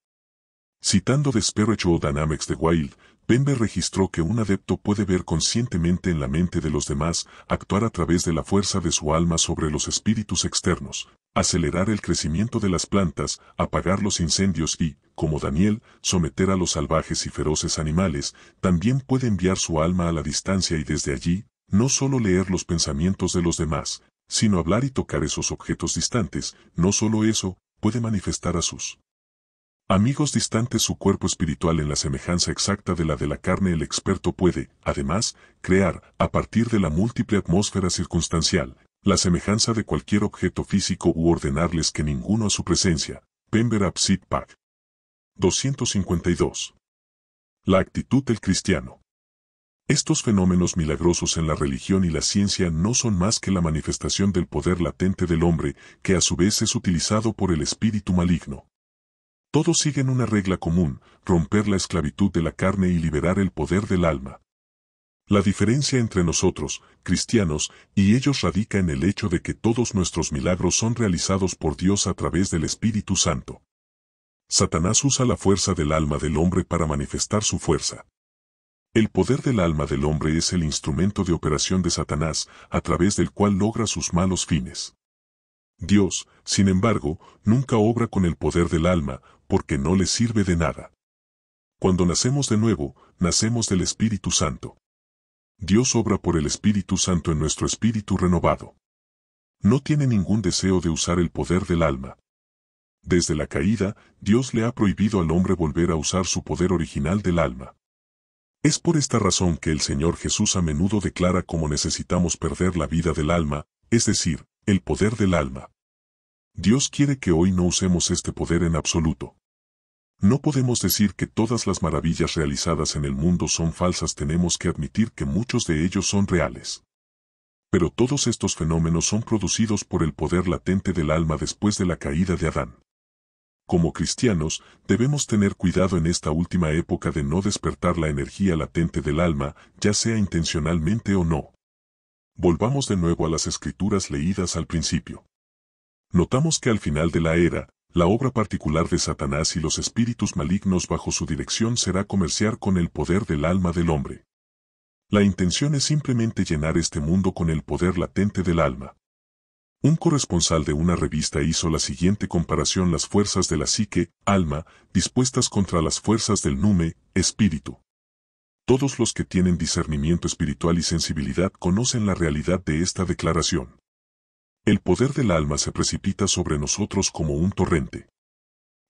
Speaker 1: Citando The Spiritual Dynamics de Wild, Bembe registró que un adepto puede ver conscientemente en la mente de los demás, actuar a través de la fuerza de su alma sobre los espíritus externos, acelerar el crecimiento de las plantas, apagar los incendios y, como Daniel, someter a los salvajes y feroces animales, también puede enviar su alma a la distancia y desde allí, no solo leer los pensamientos de los demás, sino hablar y tocar esos objetos distantes, no solo eso, puede manifestar a sus amigos distantes su cuerpo espiritual en la semejanza exacta de la de la carne el experto puede, además, crear, a partir de la múltiple atmósfera circunstancial, la semejanza de cualquier objeto físico u ordenarles que ninguno a su presencia. Pember Absit 252. La actitud del cristiano. Estos fenómenos milagrosos en la religión y la ciencia no son más que la manifestación del poder latente del hombre, que a su vez es utilizado por el espíritu maligno. Todos siguen una regla común, romper la esclavitud de la carne y liberar el poder del alma. La diferencia entre nosotros, cristianos, y ellos radica en el hecho de que todos nuestros milagros son realizados por Dios a través del Espíritu Santo. Satanás usa la fuerza del alma del hombre para manifestar su fuerza. El poder del alma del hombre es el instrumento de operación de Satanás, a través del cual logra sus malos fines. Dios, sin embargo, nunca obra con el poder del alma, porque no le sirve de nada. Cuando nacemos de nuevo, nacemos del Espíritu Santo. Dios obra por el Espíritu Santo en nuestro espíritu renovado. No tiene ningún deseo de usar el poder del alma. Desde la caída, Dios le ha prohibido al hombre volver a usar su poder original del alma. Es por esta razón que el Señor Jesús a menudo declara cómo necesitamos perder la vida del alma, es decir, el poder del alma. Dios quiere que hoy no usemos este poder en absoluto. No podemos decir que todas las maravillas realizadas en el mundo son falsas, tenemos que admitir que muchos de ellos son reales. Pero todos estos fenómenos son producidos por el poder latente del alma después de la caída de Adán. Como cristianos, debemos tener cuidado en esta última época de no despertar la energía latente del alma, ya sea intencionalmente o no. Volvamos de nuevo a las escrituras leídas al principio. Notamos que al final de la era, la obra particular de Satanás y los espíritus malignos bajo su dirección será comerciar con el poder del alma del hombre. La intención es simplemente llenar este mundo con el poder latente del alma. Un corresponsal de una revista hizo la siguiente comparación las fuerzas de la psique, alma, dispuestas contra las fuerzas del nume, espíritu. Todos los que tienen discernimiento espiritual y sensibilidad conocen la realidad de esta declaración. El poder del alma se precipita sobre nosotros como un torrente.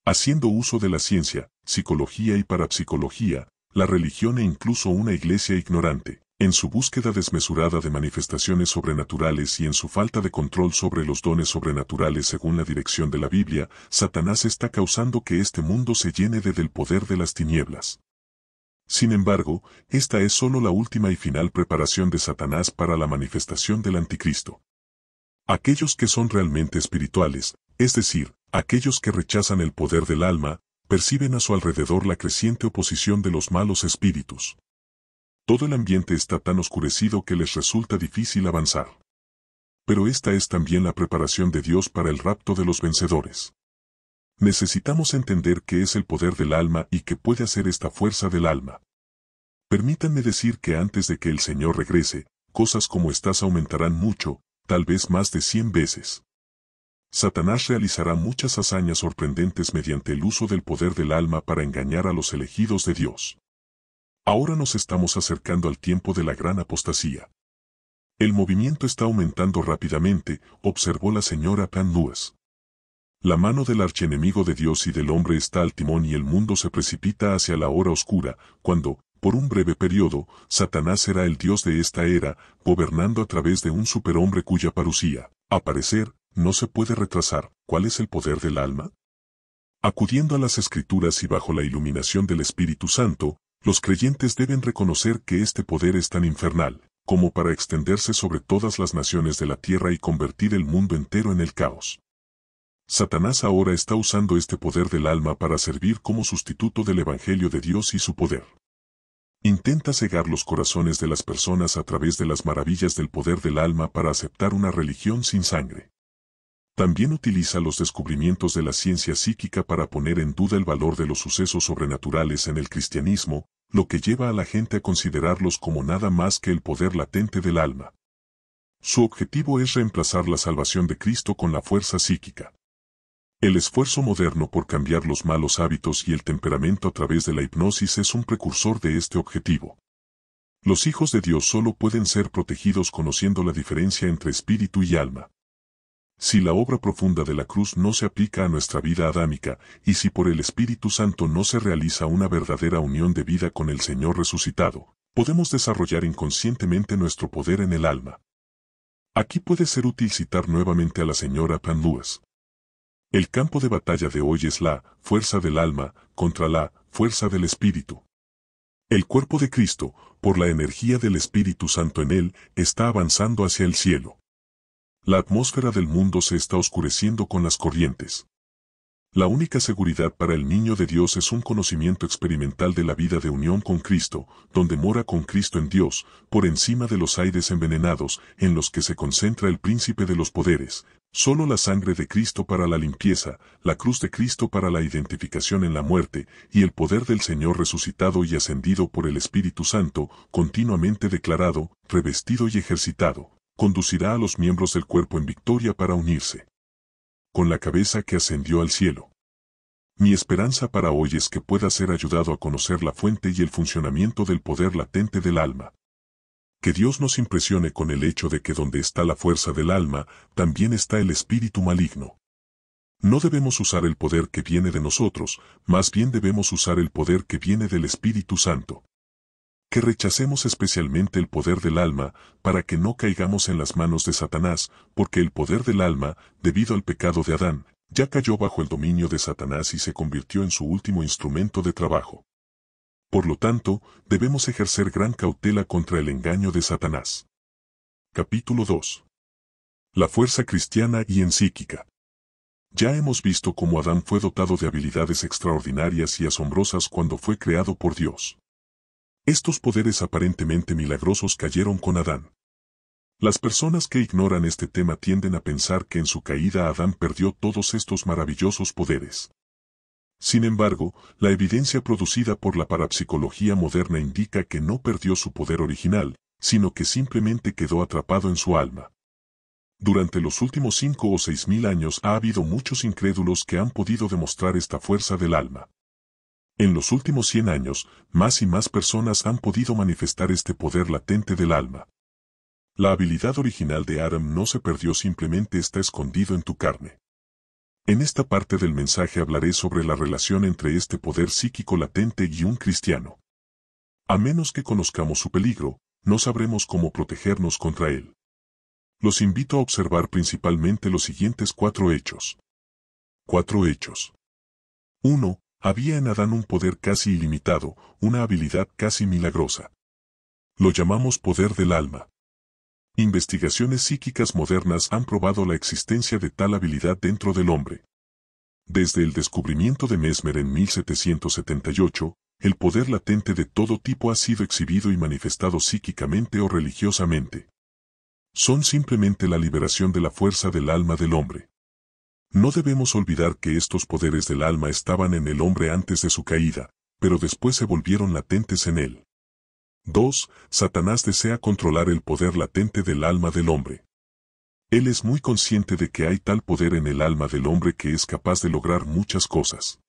Speaker 1: Haciendo uso de la ciencia, psicología y parapsicología, la religión e incluso una iglesia ignorante. En su búsqueda desmesurada de manifestaciones sobrenaturales y en su falta de control sobre los dones sobrenaturales según la dirección de la Biblia, Satanás está causando que este mundo se llene de del poder de las tinieblas. Sin embargo, esta es solo la última y final preparación de Satanás para la manifestación del anticristo. Aquellos que son realmente espirituales, es decir, aquellos que rechazan el poder del alma, perciben a su alrededor la creciente oposición de los malos espíritus. Todo el ambiente está tan oscurecido que les resulta difícil avanzar. Pero esta es también la preparación de Dios para el rapto de los vencedores. Necesitamos entender qué es el poder del alma y qué puede hacer esta fuerza del alma. Permítanme decir que antes de que el Señor regrese, cosas como estas aumentarán mucho, tal vez más de cien veces. Satanás realizará muchas hazañas sorprendentes mediante el uso del poder del alma para engañar a los elegidos de Dios. Ahora nos estamos acercando al tiempo de la gran apostasía. El movimiento está aumentando rápidamente, observó la señora Pan La mano del archienemigo de Dios y del hombre está al timón y el mundo se precipita hacia la hora oscura, cuando, por un breve periodo, Satanás será el Dios de esta era, gobernando a través de un superhombre cuya parucía, aparecer, no se puede retrasar. ¿Cuál es el poder del alma? Acudiendo a las Escrituras y bajo la iluminación del Espíritu Santo, los creyentes deben reconocer que este poder es tan infernal, como para extenderse sobre todas las naciones de la tierra y convertir el mundo entero en el caos. Satanás ahora está usando este poder del alma para servir como sustituto del Evangelio de Dios y su poder. Intenta cegar los corazones de las personas a través de las maravillas del poder del alma para aceptar una religión sin sangre. También utiliza los descubrimientos de la ciencia psíquica para poner en duda el valor de los sucesos sobrenaturales en el cristianismo, lo que lleva a la gente a considerarlos como nada más que el poder latente del alma. Su objetivo es reemplazar la salvación de Cristo con la fuerza psíquica. El esfuerzo moderno por cambiar los malos hábitos y el temperamento a través de la hipnosis es un precursor de este objetivo. Los hijos de Dios solo pueden ser protegidos conociendo la diferencia entre espíritu y alma. Si la obra profunda de la cruz no se aplica a nuestra vida adámica, y si por el Espíritu Santo no se realiza una verdadera unión de vida con el Señor resucitado, podemos desarrollar inconscientemente nuestro poder en el alma. Aquí puede ser útil citar nuevamente a la señora Pan El campo de batalla de hoy es la fuerza del alma contra la fuerza del espíritu. El cuerpo de Cristo, por la energía del Espíritu Santo en él, está avanzando hacia el cielo. La atmósfera del mundo se está oscureciendo con las corrientes. La única seguridad para el niño de Dios es un conocimiento experimental de la vida de unión con Cristo, donde mora con Cristo en Dios, por encima de los aires envenenados en los que se concentra el príncipe de los poderes, solo la sangre de Cristo para la limpieza, la cruz de Cristo para la identificación en la muerte, y el poder del Señor resucitado y ascendido por el Espíritu Santo, continuamente declarado, revestido y ejercitado conducirá a los miembros del cuerpo en victoria para unirse. Con la cabeza que ascendió al cielo. Mi esperanza para hoy es que pueda ser ayudado a conocer la fuente y el funcionamiento del poder latente del alma. Que Dios nos impresione con el hecho de que donde está la fuerza del alma, también está el espíritu maligno. No debemos usar el poder que viene de nosotros, más bien debemos usar el poder que viene del Espíritu Santo que rechacemos especialmente el poder del alma, para que no caigamos en las manos de Satanás, porque el poder del alma, debido al pecado de Adán, ya cayó bajo el dominio de Satanás y se convirtió en su último instrumento de trabajo. Por lo tanto, debemos ejercer gran cautela contra el engaño de Satanás. Capítulo 2. La fuerza cristiana y psíquica. Ya hemos visto cómo Adán fue dotado de habilidades extraordinarias y asombrosas cuando fue creado por Dios. Estos poderes aparentemente milagrosos cayeron con Adán. Las personas que ignoran este tema tienden a pensar que en su caída Adán perdió todos estos maravillosos poderes. Sin embargo, la evidencia producida por la parapsicología moderna indica que no perdió su poder original, sino que simplemente quedó atrapado en su alma. Durante los últimos cinco o seis mil años ha habido muchos incrédulos que han podido demostrar esta fuerza del alma. En los últimos 100 años, más y más personas han podido manifestar este poder latente del alma. La habilidad original de Adam no se perdió simplemente está escondido en tu carne. En esta parte del mensaje hablaré sobre la relación entre este poder psíquico latente y un cristiano. A menos que conozcamos su peligro, no sabremos cómo protegernos contra él. Los invito a observar principalmente los siguientes cuatro hechos. Cuatro hechos. 1. Había en Adán un poder casi ilimitado, una habilidad casi milagrosa. Lo llamamos poder del alma. Investigaciones psíquicas modernas han probado la existencia de tal habilidad dentro del hombre. Desde el descubrimiento de Mesmer en 1778, el poder latente de todo tipo ha sido exhibido y manifestado psíquicamente o religiosamente. Son simplemente la liberación de la fuerza del alma del hombre. No debemos olvidar que estos poderes del alma estaban en el hombre antes de su caída, pero después se volvieron latentes en él. 2. Satanás desea controlar el poder latente del alma del hombre. Él es muy consciente de que hay tal poder en el alma del hombre que es capaz de lograr muchas cosas.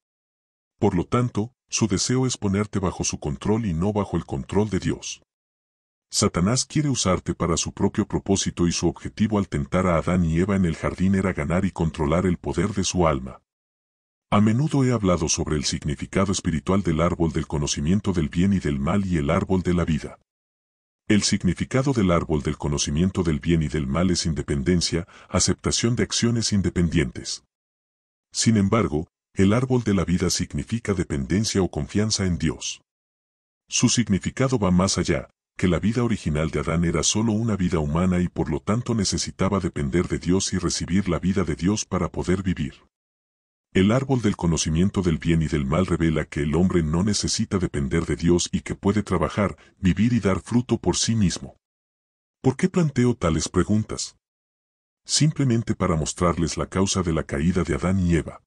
Speaker 1: Por lo tanto, su deseo es ponerte bajo su control y no bajo el control de Dios. Satanás quiere usarte para su propio propósito y su objetivo al tentar a Adán y Eva en el jardín era ganar y controlar el poder de su alma. A menudo he hablado sobre el significado espiritual del árbol del conocimiento del bien y del mal y el árbol de la vida. El significado del árbol del conocimiento del bien y del mal es independencia, aceptación de acciones independientes. Sin embargo, el árbol de la vida significa dependencia o confianza en Dios. Su significado va más allá, que la vida original de Adán era solo una vida humana y por lo tanto necesitaba depender de Dios y recibir la vida de Dios para poder vivir. El árbol del conocimiento del bien y del mal revela que el hombre no necesita depender de Dios y que puede trabajar, vivir y dar fruto por sí mismo. ¿Por qué planteo tales preguntas? Simplemente para mostrarles la causa de la caída de Adán y Eva.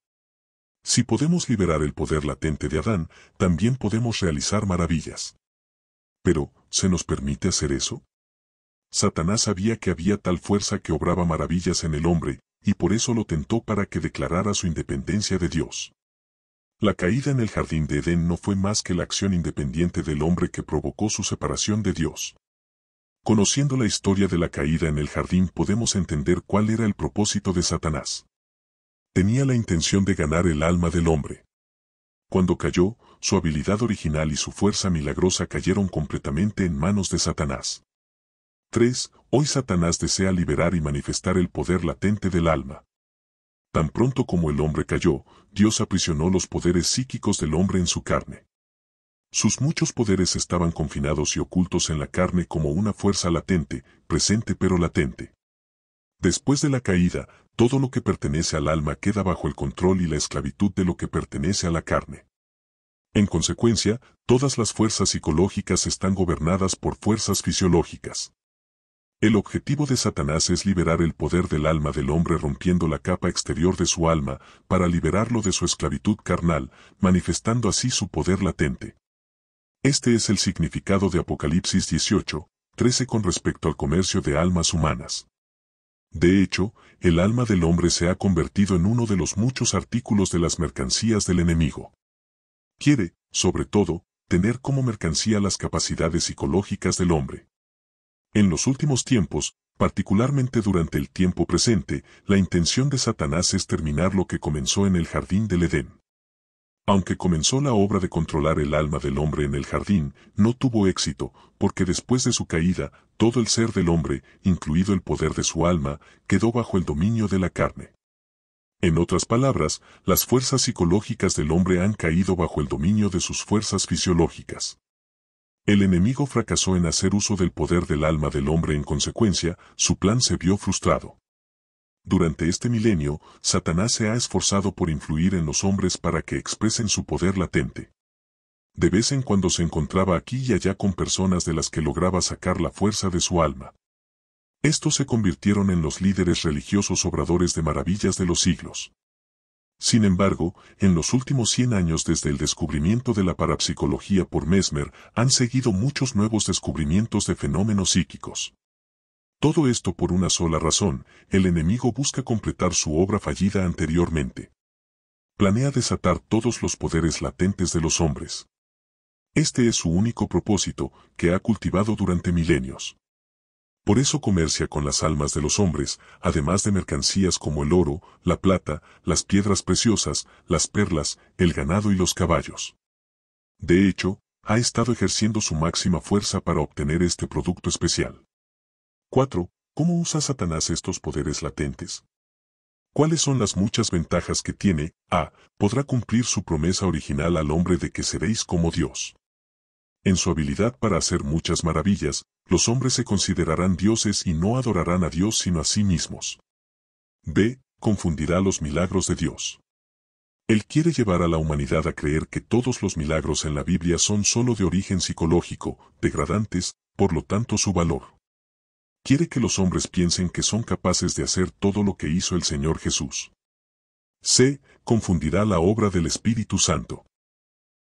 Speaker 1: Si podemos liberar el poder latente de Adán, también podemos realizar maravillas. Pero, ¿se nos permite hacer eso? Satanás sabía que había tal fuerza que obraba maravillas en el hombre, y por eso lo tentó para que declarara su independencia de Dios. La caída en el jardín de Edén no fue más que la acción independiente del hombre que provocó su separación de Dios. Conociendo la historia de la caída en el jardín podemos entender cuál era el propósito de Satanás. Tenía la intención de ganar el alma del hombre. Cuando cayó, su habilidad original y su fuerza milagrosa cayeron completamente en manos de Satanás. 3. Hoy Satanás desea liberar y manifestar el poder latente del alma. Tan pronto como el hombre cayó, Dios aprisionó los poderes psíquicos del hombre en su carne. Sus muchos poderes estaban confinados y ocultos en la carne como una fuerza latente, presente pero latente. Después de la caída, todo lo que pertenece al alma queda bajo el control y la esclavitud de lo que pertenece a la carne. En consecuencia, todas las fuerzas psicológicas están gobernadas por fuerzas fisiológicas. El objetivo de Satanás es liberar el poder del alma del hombre rompiendo la capa exterior de su alma para liberarlo de su esclavitud carnal, manifestando así su poder latente. Este es el significado de Apocalipsis 18, 13 con respecto al comercio de almas humanas. De hecho, el alma del hombre se ha convertido en uno de los muchos artículos de las mercancías del enemigo. Quiere, sobre todo, tener como mercancía las capacidades psicológicas del hombre. En los últimos tiempos, particularmente durante el tiempo presente, la intención de Satanás es terminar lo que comenzó en el jardín del Edén. Aunque comenzó la obra de controlar el alma del hombre en el jardín, no tuvo éxito, porque después de su caída, todo el ser del hombre, incluido el poder de su alma, quedó bajo el dominio de la carne. En otras palabras, las fuerzas psicológicas del hombre han caído bajo el dominio de sus fuerzas fisiológicas. El enemigo fracasó en hacer uso del poder del alma del hombre en consecuencia, su plan se vio frustrado. Durante este milenio, Satanás se ha esforzado por influir en los hombres para que expresen su poder latente. De vez en cuando se encontraba aquí y allá con personas de las que lograba sacar la fuerza de su alma. Estos se convirtieron en los líderes religiosos obradores de maravillas de los siglos. Sin embargo, en los últimos 100 años desde el descubrimiento de la parapsicología por Mesmer, han seguido muchos nuevos descubrimientos de fenómenos psíquicos. Todo esto por una sola razón, el enemigo busca completar su obra fallida anteriormente. Planea desatar todos los poderes latentes de los hombres. Este es su único propósito, que ha cultivado durante milenios. Por eso comercia con las almas de los hombres, además de mercancías como el oro, la plata, las piedras preciosas, las perlas, el ganado y los caballos. De hecho, ha estado ejerciendo su máxima fuerza para obtener este producto especial. 4. ¿Cómo usa Satanás estos poderes latentes? ¿Cuáles son las muchas ventajas que tiene? A. Podrá cumplir su promesa original al hombre de que seréis como Dios. En su habilidad para hacer muchas maravillas, los hombres se considerarán dioses y no adorarán a Dios sino a sí mismos. B. Confundirá los milagros de Dios. Él quiere llevar a la humanidad a creer que todos los milagros en la Biblia son sólo de origen psicológico, degradantes, por lo tanto su valor. Quiere que los hombres piensen que son capaces de hacer todo lo que hizo el Señor Jesús. C. Confundirá la obra del Espíritu Santo.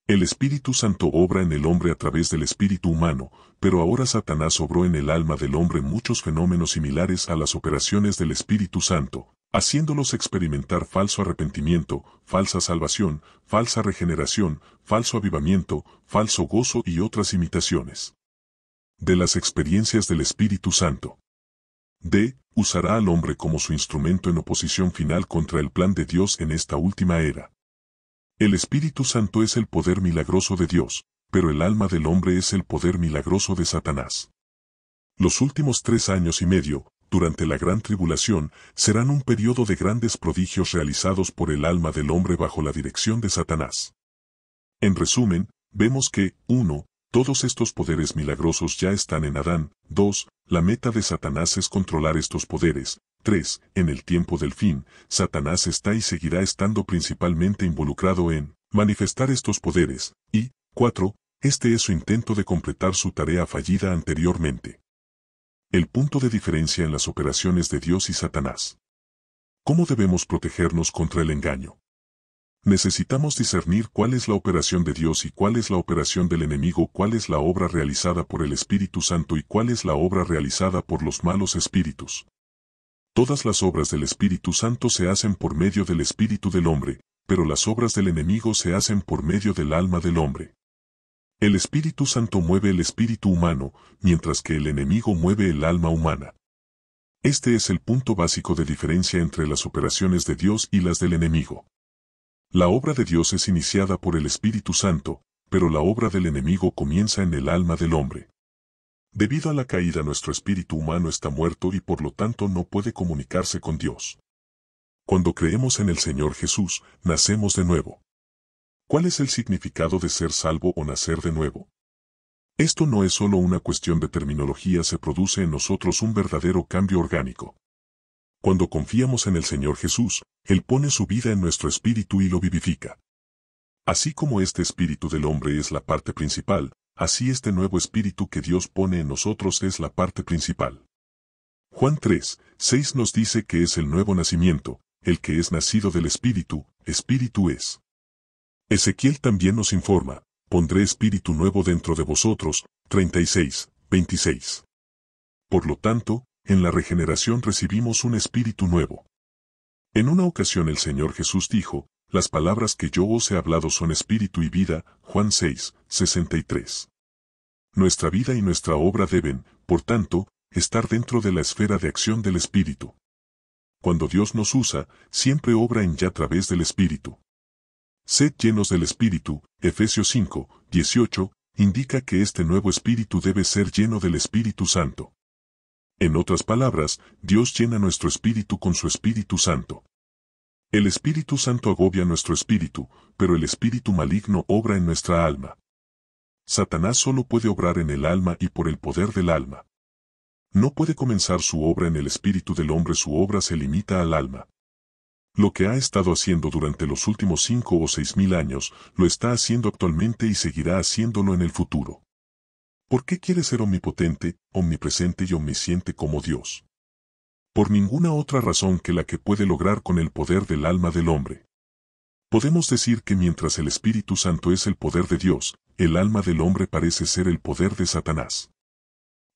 Speaker 1: El Espíritu Santo obra en el hombre a través del espíritu humano, pero ahora Satanás obró en el alma del hombre muchos fenómenos similares a las operaciones del Espíritu Santo, haciéndolos experimentar falso arrepentimiento, falsa salvación, falsa regeneración, falso avivamiento, falso gozo y otras imitaciones. De las experiencias del Espíritu Santo. D. Usará al hombre como su instrumento en oposición final contra el plan de Dios en esta última era. El Espíritu Santo es el poder milagroso de Dios, pero el alma del hombre es el poder milagroso de Satanás. Los últimos tres años y medio, durante la gran tribulación, serán un periodo de grandes prodigios realizados por el alma del hombre bajo la dirección de Satanás. En resumen, vemos que, 1. Todos estos poderes milagrosos ya están en Adán. 2. La meta de Satanás es controlar estos poderes. 3. En el tiempo del fin, Satanás está y seguirá estando principalmente involucrado en manifestar estos poderes, y 4. Este es su intento de completar su tarea fallida anteriormente. El punto de diferencia en las operaciones de Dios y Satanás. ¿Cómo debemos protegernos contra el engaño? Necesitamos discernir cuál es la operación de Dios y cuál es la operación del enemigo, cuál es la obra realizada por el Espíritu Santo y cuál es la obra realizada por los malos espíritus. Todas las obras del Espíritu Santo se hacen por medio del Espíritu del hombre, pero las obras del enemigo se hacen por medio del alma del hombre. El Espíritu Santo mueve el espíritu humano, mientras que el enemigo mueve el alma humana. Este es el punto básico de diferencia entre las operaciones de Dios y las del enemigo. La obra de Dios es iniciada por el Espíritu Santo, pero la obra del enemigo comienza en el alma del hombre. Debido a la caída nuestro espíritu humano está muerto y por lo tanto no puede comunicarse con Dios. Cuando creemos en el Señor Jesús, nacemos de nuevo. ¿Cuál es el significado de ser salvo o nacer de nuevo? Esto no es solo una cuestión de terminología, se produce en nosotros un verdadero cambio orgánico. Cuando confiamos en el Señor Jesús, Él pone su vida en nuestro espíritu y lo vivifica. Así como este espíritu del hombre es la parte principal, Así este nuevo espíritu que Dios pone en nosotros es la parte principal. Juan 3, 6 nos dice que es el nuevo nacimiento, el que es nacido del espíritu, espíritu es. Ezequiel también nos informa, pondré espíritu nuevo dentro de vosotros, 36, 26. Por lo tanto, en la regeneración recibimos un espíritu nuevo. En una ocasión el Señor Jesús dijo, las palabras que yo os he hablado son espíritu y vida, Juan 6, 63. Nuestra vida y nuestra obra deben, por tanto, estar dentro de la esfera de acción del espíritu. Cuando Dios nos usa, siempre obra en ya a través del espíritu. Sed llenos del espíritu, Efesios 5, 18, indica que este nuevo espíritu debe ser lleno del Espíritu Santo. En otras palabras, Dios llena nuestro espíritu con su Espíritu Santo. El Espíritu Santo agobia nuestro espíritu, pero el espíritu maligno obra en nuestra alma. Satanás solo puede obrar en el alma y por el poder del alma. No puede comenzar su obra en el espíritu del hombre, su obra se limita al alma. Lo que ha estado haciendo durante los últimos cinco o seis mil años, lo está haciendo actualmente y seguirá haciéndolo en el futuro. ¿Por qué quiere ser omnipotente, omnipresente y omnisciente como Dios? por ninguna otra razón que la que puede lograr con el poder del alma del hombre. Podemos decir que mientras el Espíritu Santo es el poder de Dios, el alma del hombre parece ser el poder de Satanás.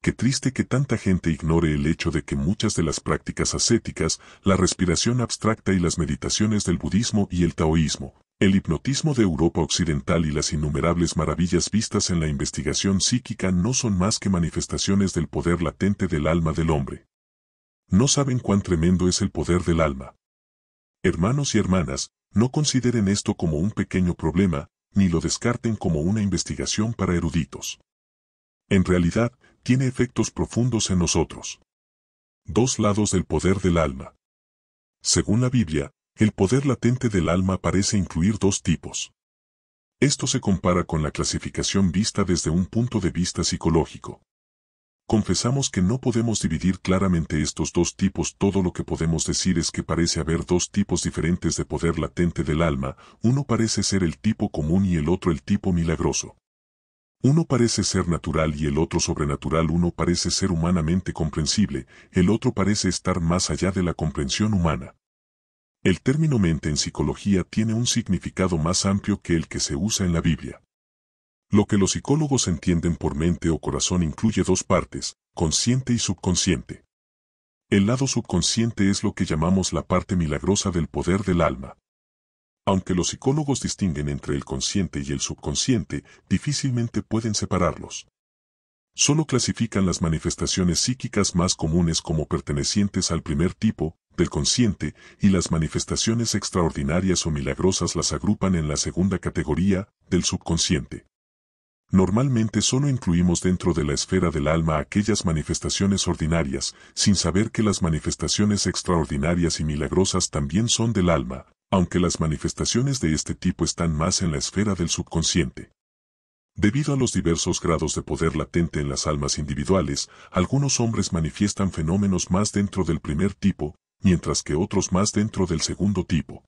Speaker 1: Qué triste que tanta gente ignore el hecho de que muchas de las prácticas ascéticas, la respiración abstracta y las meditaciones del budismo y el taoísmo, el hipnotismo de Europa Occidental y las innumerables maravillas vistas en la investigación psíquica no son más que manifestaciones del poder latente del alma del hombre, no saben cuán tremendo es el poder del alma. Hermanos y hermanas, no consideren esto como un pequeño problema, ni lo descarten como una investigación para eruditos. En realidad, tiene efectos profundos en nosotros. Dos lados del poder del alma. Según la Biblia, el poder latente del alma parece incluir dos tipos. Esto se compara con la clasificación vista desde un punto de vista psicológico confesamos que no podemos dividir claramente estos dos tipos. Todo lo que podemos decir es que parece haber dos tipos diferentes de poder latente del alma, uno parece ser el tipo común y el otro el tipo milagroso. Uno parece ser natural y el otro sobrenatural, uno parece ser humanamente comprensible, el otro parece estar más allá de la comprensión humana. El término mente en psicología tiene un significado más amplio que el que se usa en la Biblia. Lo que los psicólogos entienden por mente o corazón incluye dos partes, consciente y subconsciente. El lado subconsciente es lo que llamamos la parte milagrosa del poder del alma. Aunque los psicólogos distinguen entre el consciente y el subconsciente, difícilmente pueden separarlos. Solo clasifican las manifestaciones psíquicas más comunes como pertenecientes al primer tipo, del consciente, y las manifestaciones extraordinarias o milagrosas las agrupan en la segunda categoría, del subconsciente. Normalmente solo incluimos dentro de la esfera del alma aquellas manifestaciones ordinarias, sin saber que las manifestaciones extraordinarias y milagrosas también son del alma, aunque las manifestaciones de este tipo están más en la esfera del subconsciente. Debido a los diversos grados de poder latente en las almas individuales, algunos hombres manifiestan fenómenos más dentro del primer tipo, mientras que otros más dentro del segundo tipo.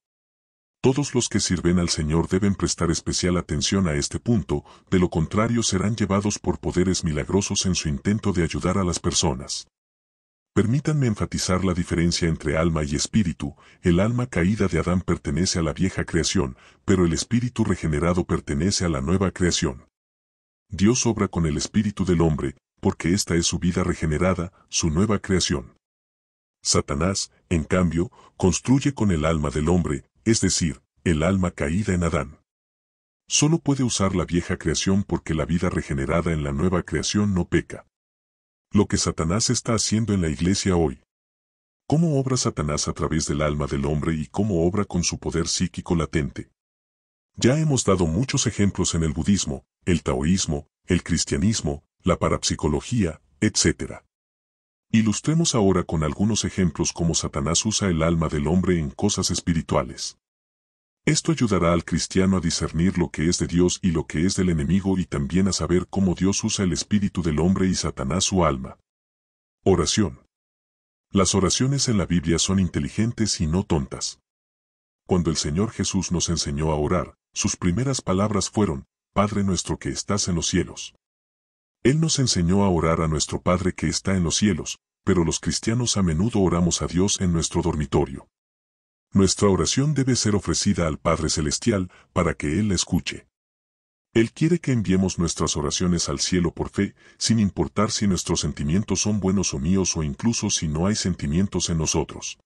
Speaker 1: Todos los que sirven al Señor deben prestar especial atención a este punto, de lo contrario serán llevados por poderes milagrosos en su intento de ayudar a las personas. Permítanme enfatizar la diferencia entre alma y espíritu, el alma caída de Adán pertenece a la vieja creación, pero el espíritu regenerado pertenece a la nueva creación. Dios obra con el espíritu del hombre, porque esta es su vida regenerada, su nueva creación. Satanás, en cambio, construye con el alma del hombre, es decir, el alma caída en Adán. Solo puede usar la vieja creación porque la vida regenerada en la nueva creación no peca. Lo que Satanás está haciendo en la iglesia hoy. ¿Cómo obra Satanás a través del alma del hombre y cómo obra con su poder psíquico latente? Ya hemos dado muchos ejemplos en el budismo, el taoísmo, el cristianismo, la parapsicología, etc. Ilustremos ahora con algunos ejemplos cómo Satanás usa el alma del hombre en cosas espirituales. Esto ayudará al cristiano a discernir lo que es de Dios y lo que es del enemigo y también a saber cómo Dios usa el espíritu del hombre y Satanás su alma. Oración. Las oraciones en la Biblia son inteligentes y no tontas. Cuando el Señor Jesús nos enseñó a orar, sus primeras palabras fueron, Padre nuestro que estás en los cielos. Él nos enseñó a orar a nuestro Padre que está en los cielos, pero los cristianos a menudo oramos a Dios en nuestro dormitorio. Nuestra oración debe ser ofrecida al Padre Celestial para que Él la escuche. Él quiere que enviemos nuestras oraciones al cielo por fe, sin importar si nuestros sentimientos son buenos o míos o incluso si no hay sentimientos en nosotros.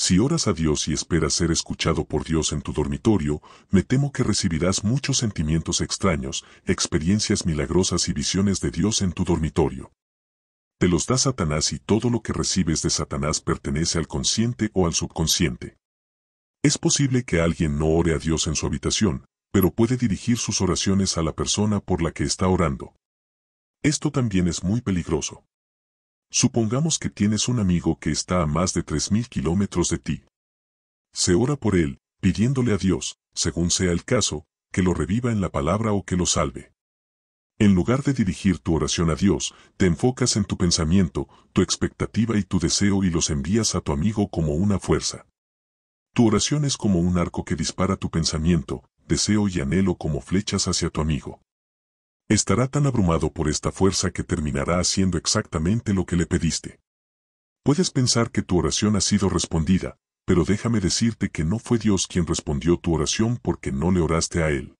Speaker 1: Si oras a Dios y esperas ser escuchado por Dios en tu dormitorio, me temo que recibirás muchos sentimientos extraños, experiencias milagrosas y visiones de Dios en tu dormitorio. Te los da Satanás y todo lo que recibes de Satanás pertenece al consciente o al subconsciente. Es posible que alguien no ore a Dios en su habitación, pero puede dirigir sus oraciones a la persona por la que está orando. Esto también es muy peligroso. Supongamos que tienes un amigo que está a más de 3.000 kilómetros de ti. Se ora por él, pidiéndole a Dios, según sea el caso, que lo reviva en la palabra o que lo salve. En lugar de dirigir tu oración a Dios, te enfocas en tu pensamiento, tu expectativa y tu deseo y los envías a tu amigo como una fuerza. Tu oración es como un arco que dispara tu pensamiento, deseo y anhelo como flechas hacia tu amigo. Estará tan abrumado por esta fuerza que terminará haciendo exactamente lo que le pediste. Puedes pensar que tu oración ha sido respondida, pero déjame decirte que no fue Dios quien respondió tu oración porque no le oraste a Él.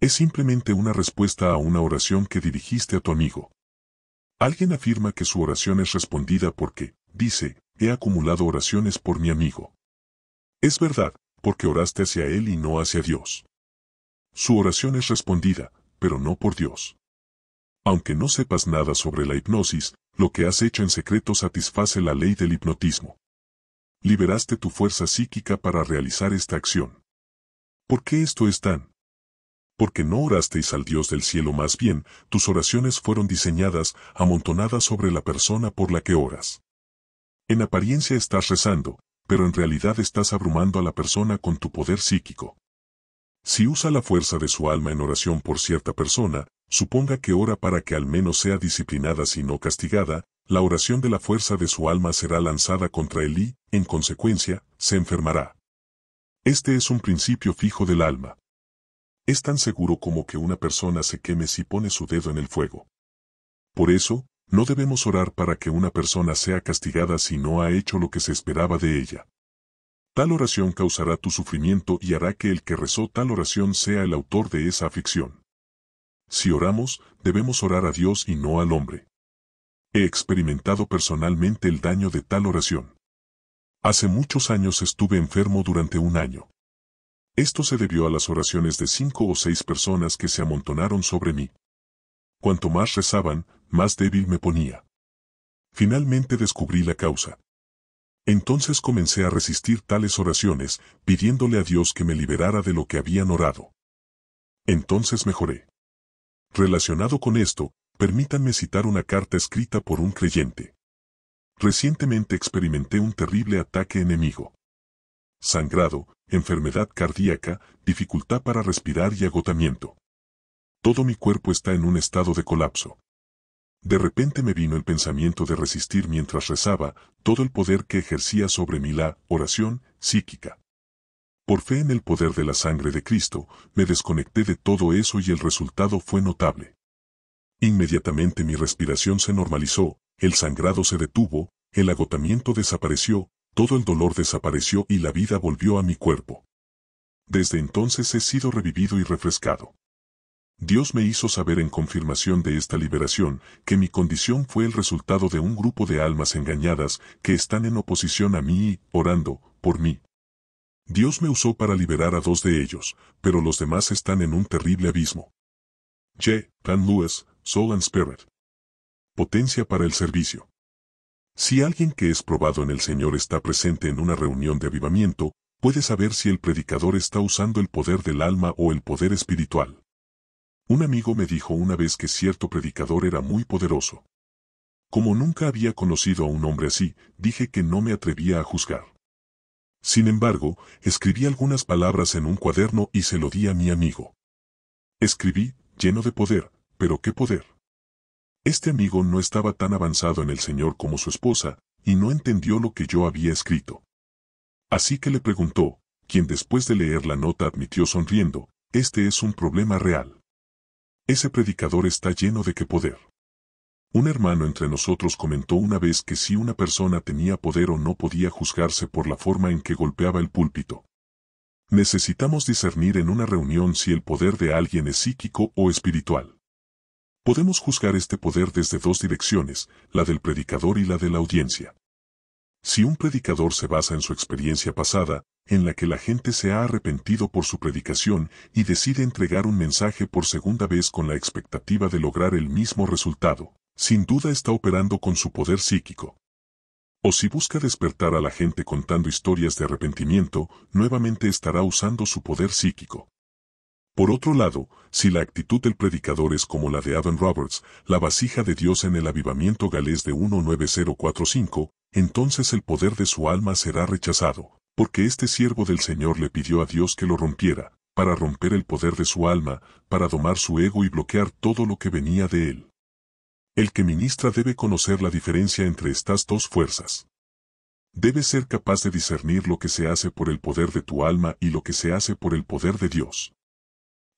Speaker 1: Es simplemente una respuesta a una oración que dirigiste a tu amigo. Alguien afirma que su oración es respondida porque, dice, he acumulado oraciones por mi amigo. Es verdad, porque oraste hacia Él y no hacia Dios. Su oración es respondida, pero no por Dios. Aunque no sepas nada sobre la hipnosis, lo que has hecho en secreto satisface la ley del hipnotismo. Liberaste tu fuerza psíquica para realizar esta acción. ¿Por qué esto es tan? Porque no orasteis al Dios del cielo más bien, tus oraciones fueron diseñadas, amontonadas sobre la persona por la que oras. En apariencia estás rezando, pero en realidad estás abrumando a la persona con tu poder psíquico. Si usa la fuerza de su alma en oración por cierta persona, suponga que ora para que al menos sea disciplinada si no castigada, la oración de la fuerza de su alma será lanzada contra él y, en consecuencia, se enfermará. Este es un principio fijo del alma. Es tan seguro como que una persona se queme si pone su dedo en el fuego. Por eso, no debemos orar para que una persona sea castigada si no ha hecho lo que se esperaba de ella. Tal oración causará tu sufrimiento y hará que el que rezó tal oración sea el autor de esa aflicción. Si oramos, debemos orar a Dios y no al hombre. He experimentado personalmente el daño de tal oración. Hace muchos años estuve enfermo durante un año. Esto se debió a las oraciones de cinco o seis personas que se amontonaron sobre mí. Cuanto más rezaban, más débil me ponía. Finalmente descubrí la causa. Entonces comencé a resistir tales oraciones, pidiéndole a Dios que me liberara de lo que habían orado. Entonces mejoré. Relacionado con esto, permítanme citar una carta escrita por un creyente. Recientemente experimenté un terrible ataque enemigo. Sangrado, enfermedad cardíaca, dificultad para respirar y agotamiento. Todo mi cuerpo está en un estado de colapso. De repente me vino el pensamiento de resistir mientras rezaba todo el poder que ejercía sobre mí la oración psíquica. Por fe en el poder de la sangre de Cristo, me desconecté de todo eso y el resultado fue notable. Inmediatamente mi respiración se normalizó, el sangrado se detuvo, el agotamiento desapareció, todo el dolor desapareció y la vida volvió a mi cuerpo. Desde entonces he sido revivido y refrescado. Dios me hizo saber en confirmación de esta liberación que mi condición fue el resultado de un grupo de almas engañadas que están en oposición a mí y, orando, por mí. Dios me usó para liberar a dos de ellos, pero los demás están en un terrible abismo. J. Van Lewis, Soul and Spirit. Potencia para el servicio. Si alguien que es probado en el Señor está presente en una reunión de avivamiento, puede saber si el predicador está usando el poder del alma o el poder espiritual. Un amigo me dijo una vez que cierto predicador era muy poderoso. Como nunca había conocido a un hombre así, dije que no me atrevía a juzgar. Sin embargo, escribí algunas palabras en un cuaderno y se lo di a mi amigo. Escribí, lleno de poder, pero ¿qué poder? Este amigo no estaba tan avanzado en el Señor como su esposa, y no entendió lo que yo había escrito. Así que le preguntó, quien después de leer la nota admitió sonriendo, este es un problema real. Ese predicador está lleno de qué poder. Un hermano entre nosotros comentó una vez que si una persona tenía poder o no podía juzgarse por la forma en que golpeaba el púlpito. Necesitamos discernir en una reunión si el poder de alguien es psíquico o espiritual. Podemos juzgar este poder desde dos direcciones, la del predicador y la de la audiencia. Si un predicador se basa en su experiencia pasada, en la que la gente se ha arrepentido por su predicación y decide entregar un mensaje por segunda vez con la expectativa de lograr el mismo resultado, sin duda está operando con su poder psíquico. O si busca despertar a la gente contando historias de arrepentimiento, nuevamente estará usando su poder psíquico. Por otro lado, si la actitud del predicador es como la de Adam Roberts, la vasija de Dios en el avivamiento galés de 19045, entonces el poder de su alma será rechazado, porque este siervo del Señor le pidió a Dios que lo rompiera, para romper el poder de su alma, para domar su ego y bloquear todo lo que venía de él. El que ministra debe conocer la diferencia entre estas dos fuerzas. Debe ser capaz de discernir lo que se hace por el poder de tu alma y lo que se hace por el poder de Dios.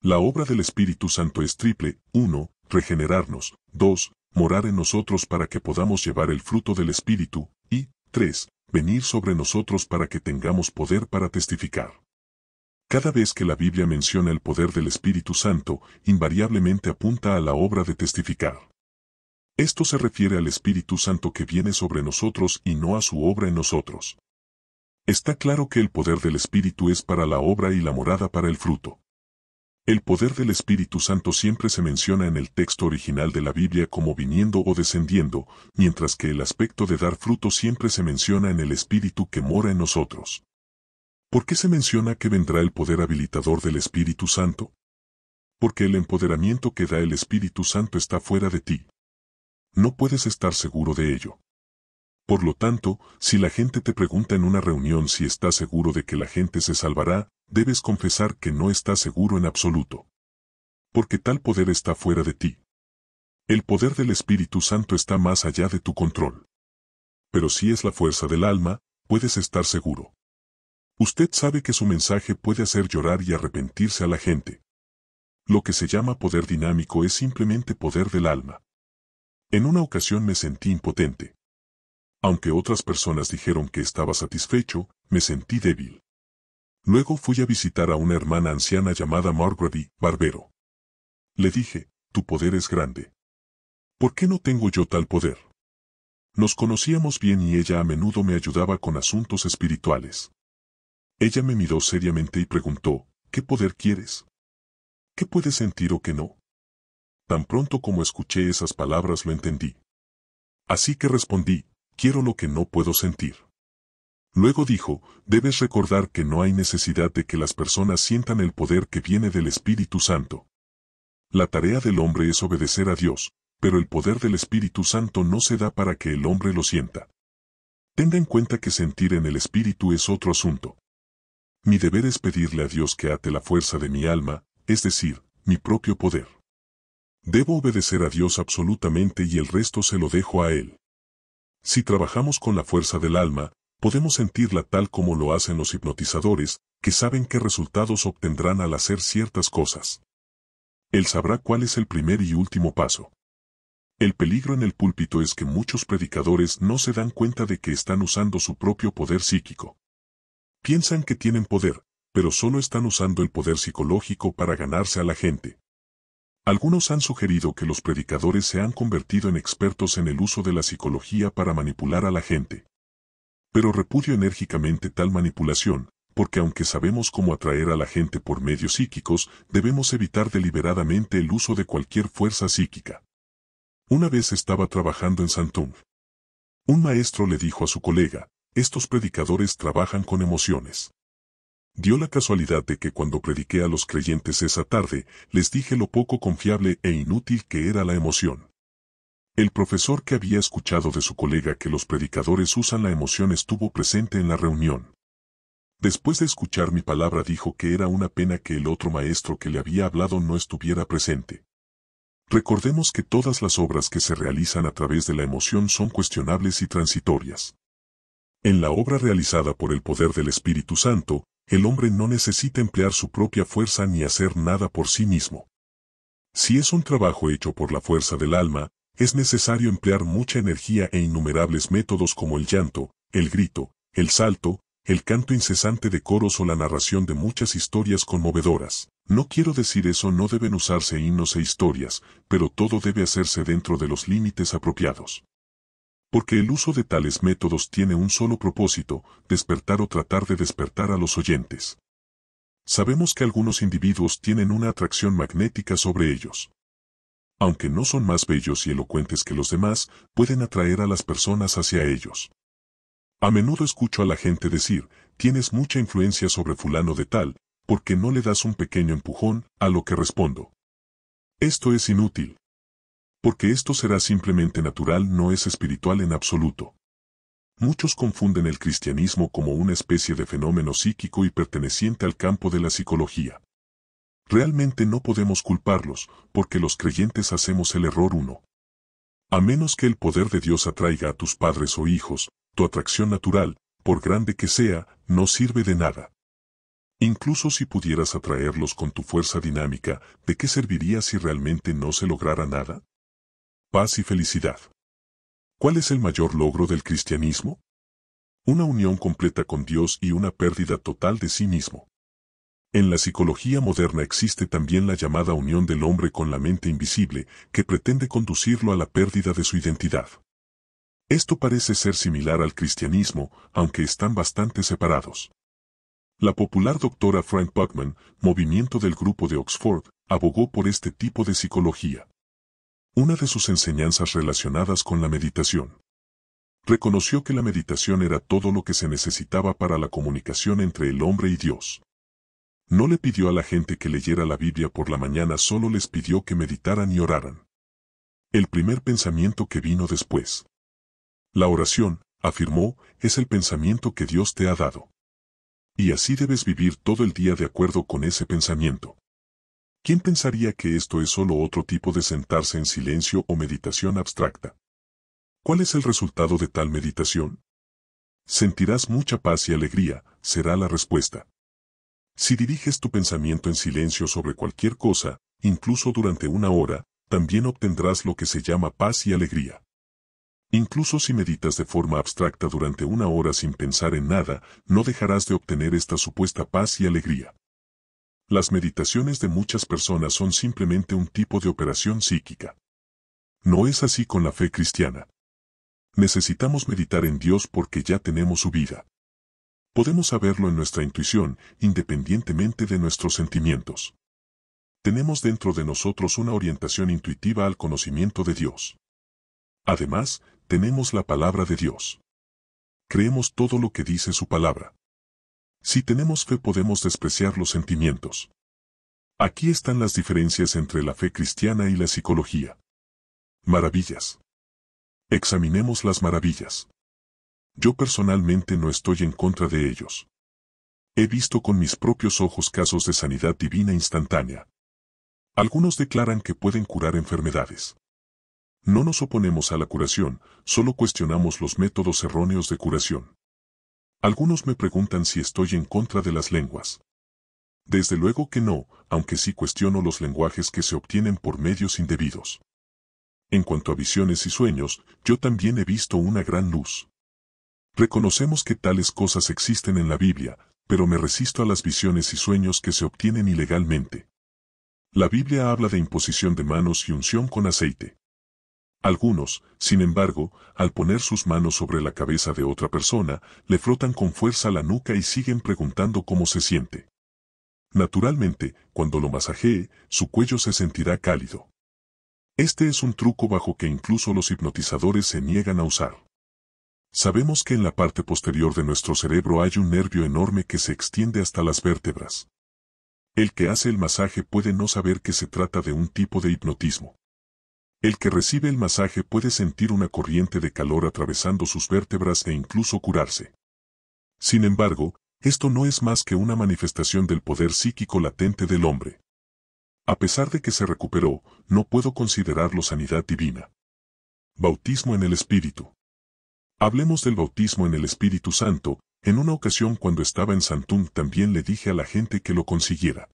Speaker 1: La obra del Espíritu Santo es triple, 1. Regenerarnos, 2. Morar en nosotros para que podamos llevar el fruto del Espíritu, y 3 venir sobre nosotros para que tengamos poder para testificar. Cada vez que la Biblia menciona el poder del Espíritu Santo, invariablemente apunta a la obra de testificar. Esto se refiere al Espíritu Santo que viene sobre nosotros y no a su obra en nosotros. Está claro que el poder del Espíritu es para la obra y la morada para el fruto. El poder del Espíritu Santo siempre se menciona en el texto original de la Biblia como viniendo o descendiendo, mientras que el aspecto de dar fruto siempre se menciona en el Espíritu que mora en nosotros. ¿Por qué se menciona que vendrá el poder habilitador del Espíritu Santo? Porque el empoderamiento que da el Espíritu Santo está fuera de ti. No puedes estar seguro de ello. Por lo tanto, si la gente te pregunta en una reunión si estás seguro de que la gente se salvará, debes confesar que no estás seguro en absoluto. Porque tal poder está fuera de ti. El poder del Espíritu Santo está más allá de tu control. Pero si es la fuerza del alma, puedes estar seguro. Usted sabe que su mensaje puede hacer llorar y arrepentirse a la gente. Lo que se llama poder dinámico es simplemente poder del alma. En una ocasión me sentí impotente. Aunque otras personas dijeron que estaba satisfecho, me sentí débil. Luego fui a visitar a una hermana anciana llamada Margrady, barbero. Le dije, tu poder es grande. ¿Por qué no tengo yo tal poder? Nos conocíamos bien y ella a menudo me ayudaba con asuntos espirituales. Ella me miró seriamente y preguntó, ¿qué poder quieres? ¿Qué puedes sentir o qué no? Tan pronto como escuché esas palabras lo entendí. Así que respondí, quiero lo que no puedo sentir. Luego dijo, debes recordar que no hay necesidad de que las personas sientan el poder que viene del Espíritu Santo. La tarea del hombre es obedecer a Dios, pero el poder del Espíritu Santo no se da para que el hombre lo sienta. Tenga en cuenta que sentir en el Espíritu es otro asunto. Mi deber es pedirle a Dios que ate la fuerza de mi alma, es decir, mi propio poder. Debo obedecer a Dios absolutamente y el resto se lo dejo a Él. Si trabajamos con la fuerza del alma, podemos sentirla tal como lo hacen los hipnotizadores, que saben qué resultados obtendrán al hacer ciertas cosas. Él sabrá cuál es el primer y último paso. El peligro en el púlpito es que muchos predicadores no se dan cuenta de que están usando su propio poder psíquico. Piensan que tienen poder, pero solo están usando el poder psicológico para ganarse a la gente. Algunos han sugerido que los predicadores se han convertido en expertos en el uso de la psicología para manipular a la gente. Pero repudio enérgicamente tal manipulación, porque aunque sabemos cómo atraer a la gente por medios psíquicos, debemos evitar deliberadamente el uso de cualquier fuerza psíquica. Una vez estaba trabajando en Santum. Un maestro le dijo a su colega, estos predicadores trabajan con emociones. Dio la casualidad de que cuando prediqué a los creyentes esa tarde, les dije lo poco confiable e inútil que era la emoción. El profesor que había escuchado de su colega que los predicadores usan la emoción estuvo presente en la reunión. Después de escuchar mi palabra dijo que era una pena que el otro maestro que le había hablado no estuviera presente. Recordemos que todas las obras que se realizan a través de la emoción son cuestionables y transitorias. En la obra realizada por el poder del Espíritu Santo, el hombre no necesita emplear su propia fuerza ni hacer nada por sí mismo. Si es un trabajo hecho por la fuerza del alma, es necesario emplear mucha energía e innumerables métodos como el llanto, el grito, el salto, el canto incesante de coros o la narración de muchas historias conmovedoras. No quiero decir eso no deben usarse himnos e historias, pero todo debe hacerse dentro de los límites apropiados. Porque el uso de tales métodos tiene un solo propósito, despertar o tratar de despertar a los oyentes. Sabemos que algunos individuos tienen una atracción magnética sobre ellos aunque no son más bellos y elocuentes que los demás, pueden atraer a las personas hacia ellos. A menudo escucho a la gente decir, tienes mucha influencia sobre fulano de tal, porque no le das un pequeño empujón, a lo que respondo. Esto es inútil. Porque esto será simplemente natural, no es espiritual en absoluto. Muchos confunden el cristianismo como una especie de fenómeno psíquico y perteneciente al campo de la psicología. Realmente no podemos culparlos, porque los creyentes hacemos el error uno. A menos que el poder de Dios atraiga a tus padres o hijos, tu atracción natural, por grande que sea, no sirve de nada. Incluso si pudieras atraerlos con tu fuerza dinámica, ¿de qué serviría si realmente no se lograra nada? Paz y felicidad. ¿Cuál es el mayor logro del cristianismo? Una unión completa con Dios y una pérdida total de sí mismo. En la psicología moderna existe también la llamada unión del hombre con la mente invisible, que pretende conducirlo a la pérdida de su identidad. Esto parece ser similar al cristianismo, aunque están bastante separados. La popular doctora Frank Buckman, movimiento del grupo de Oxford, abogó por este tipo de psicología. Una de sus enseñanzas relacionadas con la meditación. Reconoció que la meditación era todo lo que se necesitaba para la comunicación entre el hombre y Dios. No le pidió a la gente que leyera la Biblia por la mañana, solo les pidió que meditaran y oraran. El primer pensamiento que vino después. La oración, afirmó, es el pensamiento que Dios te ha dado. Y así debes vivir todo el día de acuerdo con ese pensamiento. ¿Quién pensaría que esto es solo otro tipo de sentarse en silencio o meditación abstracta? ¿Cuál es el resultado de tal meditación? Sentirás mucha paz y alegría, será la respuesta. Si diriges tu pensamiento en silencio sobre cualquier cosa, incluso durante una hora, también obtendrás lo que se llama paz y alegría. Incluso si meditas de forma abstracta durante una hora sin pensar en nada, no dejarás de obtener esta supuesta paz y alegría. Las meditaciones de muchas personas son simplemente un tipo de operación psíquica. No es así con la fe cristiana. Necesitamos meditar en Dios porque ya tenemos su vida podemos saberlo en nuestra intuición, independientemente de nuestros sentimientos. Tenemos dentro de nosotros una orientación intuitiva al conocimiento de Dios. Además, tenemos la palabra de Dios. Creemos todo lo que dice su palabra. Si tenemos fe podemos despreciar los sentimientos. Aquí están las diferencias entre la fe cristiana y la psicología. Maravillas. Examinemos las maravillas. Yo personalmente no estoy en contra de ellos. He visto con mis propios ojos casos de sanidad divina instantánea. Algunos declaran que pueden curar enfermedades. No nos oponemos a la curación, solo cuestionamos los métodos erróneos de curación. Algunos me preguntan si estoy en contra de las lenguas. Desde luego que no, aunque sí cuestiono los lenguajes que se obtienen por medios indebidos. En cuanto a visiones y sueños, yo también he visto una gran luz. Reconocemos que tales cosas existen en la Biblia, pero me resisto a las visiones y sueños que se obtienen ilegalmente. La Biblia habla de imposición de manos y unción con aceite. Algunos, sin embargo, al poner sus manos sobre la cabeza de otra persona, le frotan con fuerza la nuca y siguen preguntando cómo se siente. Naturalmente, cuando lo masajee, su cuello se sentirá cálido. Este es un truco bajo que incluso los hipnotizadores se niegan a usar. Sabemos que en la parte posterior de nuestro cerebro hay un nervio enorme que se extiende hasta las vértebras. El que hace el masaje puede no saber que se trata de un tipo de hipnotismo. El que recibe el masaje puede sentir una corriente de calor atravesando sus vértebras e incluso curarse. Sin embargo, esto no es más que una manifestación del poder psíquico latente del hombre. A pesar de que se recuperó, no puedo considerarlo sanidad divina. Bautismo en el Espíritu. Hablemos del bautismo en el Espíritu Santo, en una ocasión cuando estaba en Santún también le dije a la gente que lo consiguiera.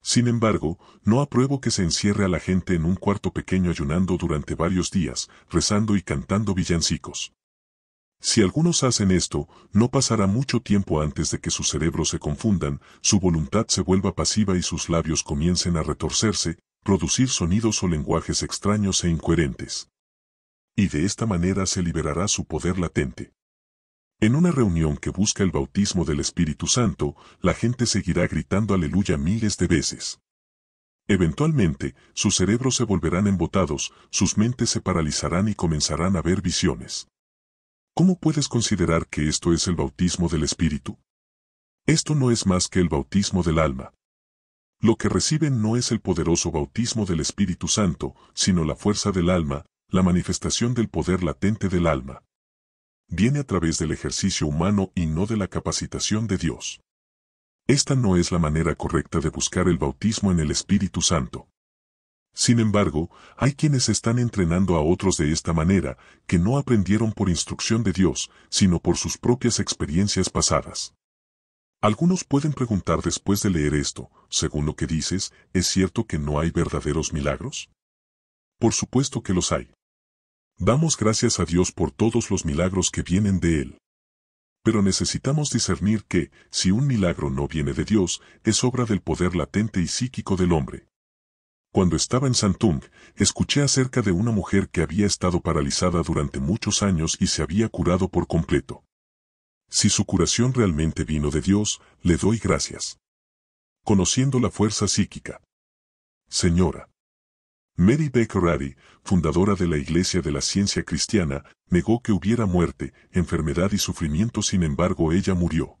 Speaker 1: Sin embargo, no apruebo que se encierre a la gente en un cuarto pequeño ayunando durante varios días, rezando y cantando villancicos. Si algunos hacen esto, no pasará mucho tiempo antes de que sus cerebros se confundan, su voluntad se vuelva pasiva y sus labios comiencen a retorcerse, producir sonidos o lenguajes extraños e incoherentes y de esta manera se liberará su poder latente. En una reunión que busca el bautismo del Espíritu Santo, la gente seguirá gritando aleluya miles de veces. Eventualmente, sus cerebros se volverán embotados, sus mentes se paralizarán y comenzarán a ver visiones. ¿Cómo puedes considerar que esto es el bautismo del Espíritu? Esto no es más que el bautismo del alma. Lo que reciben no es el poderoso bautismo del Espíritu Santo, sino la fuerza del alma, la manifestación del poder latente del alma. Viene a través del ejercicio humano y no de la capacitación de Dios. Esta no es la manera correcta de buscar el bautismo en el Espíritu Santo. Sin embargo, hay quienes están entrenando a otros de esta manera, que no aprendieron por instrucción de Dios, sino por sus propias experiencias pasadas. Algunos pueden preguntar después de leer esto, según lo que dices, ¿es cierto que no hay verdaderos milagros? Por supuesto que los hay. Damos gracias a Dios por todos los milagros que vienen de Él. Pero necesitamos discernir que, si un milagro no viene de Dios, es obra del poder latente y psíquico del hombre. Cuando estaba en Santung, escuché acerca de una mujer que había estado paralizada durante muchos años y se había curado por completo. Si su curación realmente vino de Dios, le doy gracias. Conociendo la fuerza psíquica. Señora, Mary B. fundadora de la Iglesia de la Ciencia Cristiana, negó que hubiera muerte, enfermedad y sufrimiento sin embargo ella murió.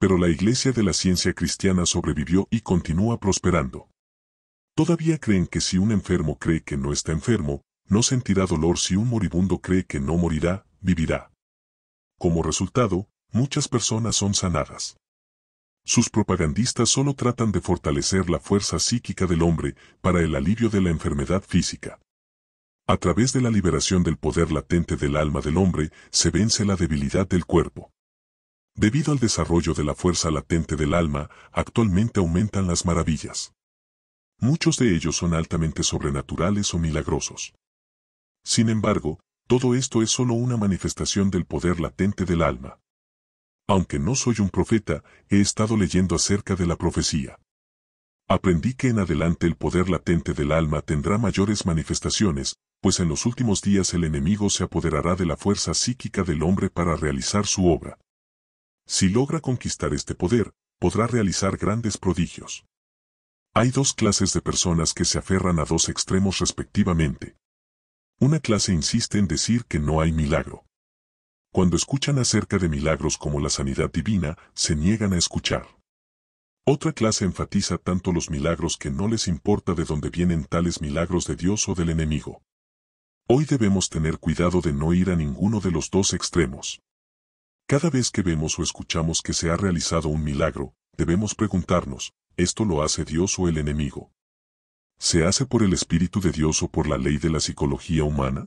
Speaker 1: Pero la Iglesia de la Ciencia Cristiana sobrevivió y continúa prosperando. Todavía creen que si un enfermo cree que no está enfermo, no sentirá dolor si un moribundo cree que no morirá, vivirá. Como resultado, muchas personas son sanadas. Sus propagandistas solo tratan de fortalecer la fuerza psíquica del hombre para el alivio de la enfermedad física. A través de la liberación del poder latente del alma del hombre se vence la debilidad del cuerpo. Debido al desarrollo de la fuerza latente del alma, actualmente aumentan las maravillas. Muchos de ellos son altamente sobrenaturales o milagrosos. Sin embargo, todo esto es solo una manifestación del poder latente del alma. Aunque no soy un profeta, he estado leyendo acerca de la profecía. Aprendí que en adelante el poder latente del alma tendrá mayores manifestaciones, pues en los últimos días el enemigo se apoderará de la fuerza psíquica del hombre para realizar su obra. Si logra conquistar este poder, podrá realizar grandes prodigios. Hay dos clases de personas que se aferran a dos extremos respectivamente. Una clase insiste en decir que no hay milagro. Cuando escuchan acerca de milagros como la sanidad divina, se niegan a escuchar. Otra clase enfatiza tanto los milagros que no les importa de dónde vienen tales milagros de Dios o del enemigo. Hoy debemos tener cuidado de no ir a ninguno de los dos extremos. Cada vez que vemos o escuchamos que se ha realizado un milagro, debemos preguntarnos, ¿esto lo hace Dios o el enemigo? ¿Se hace por el Espíritu de Dios o por la ley de la psicología humana?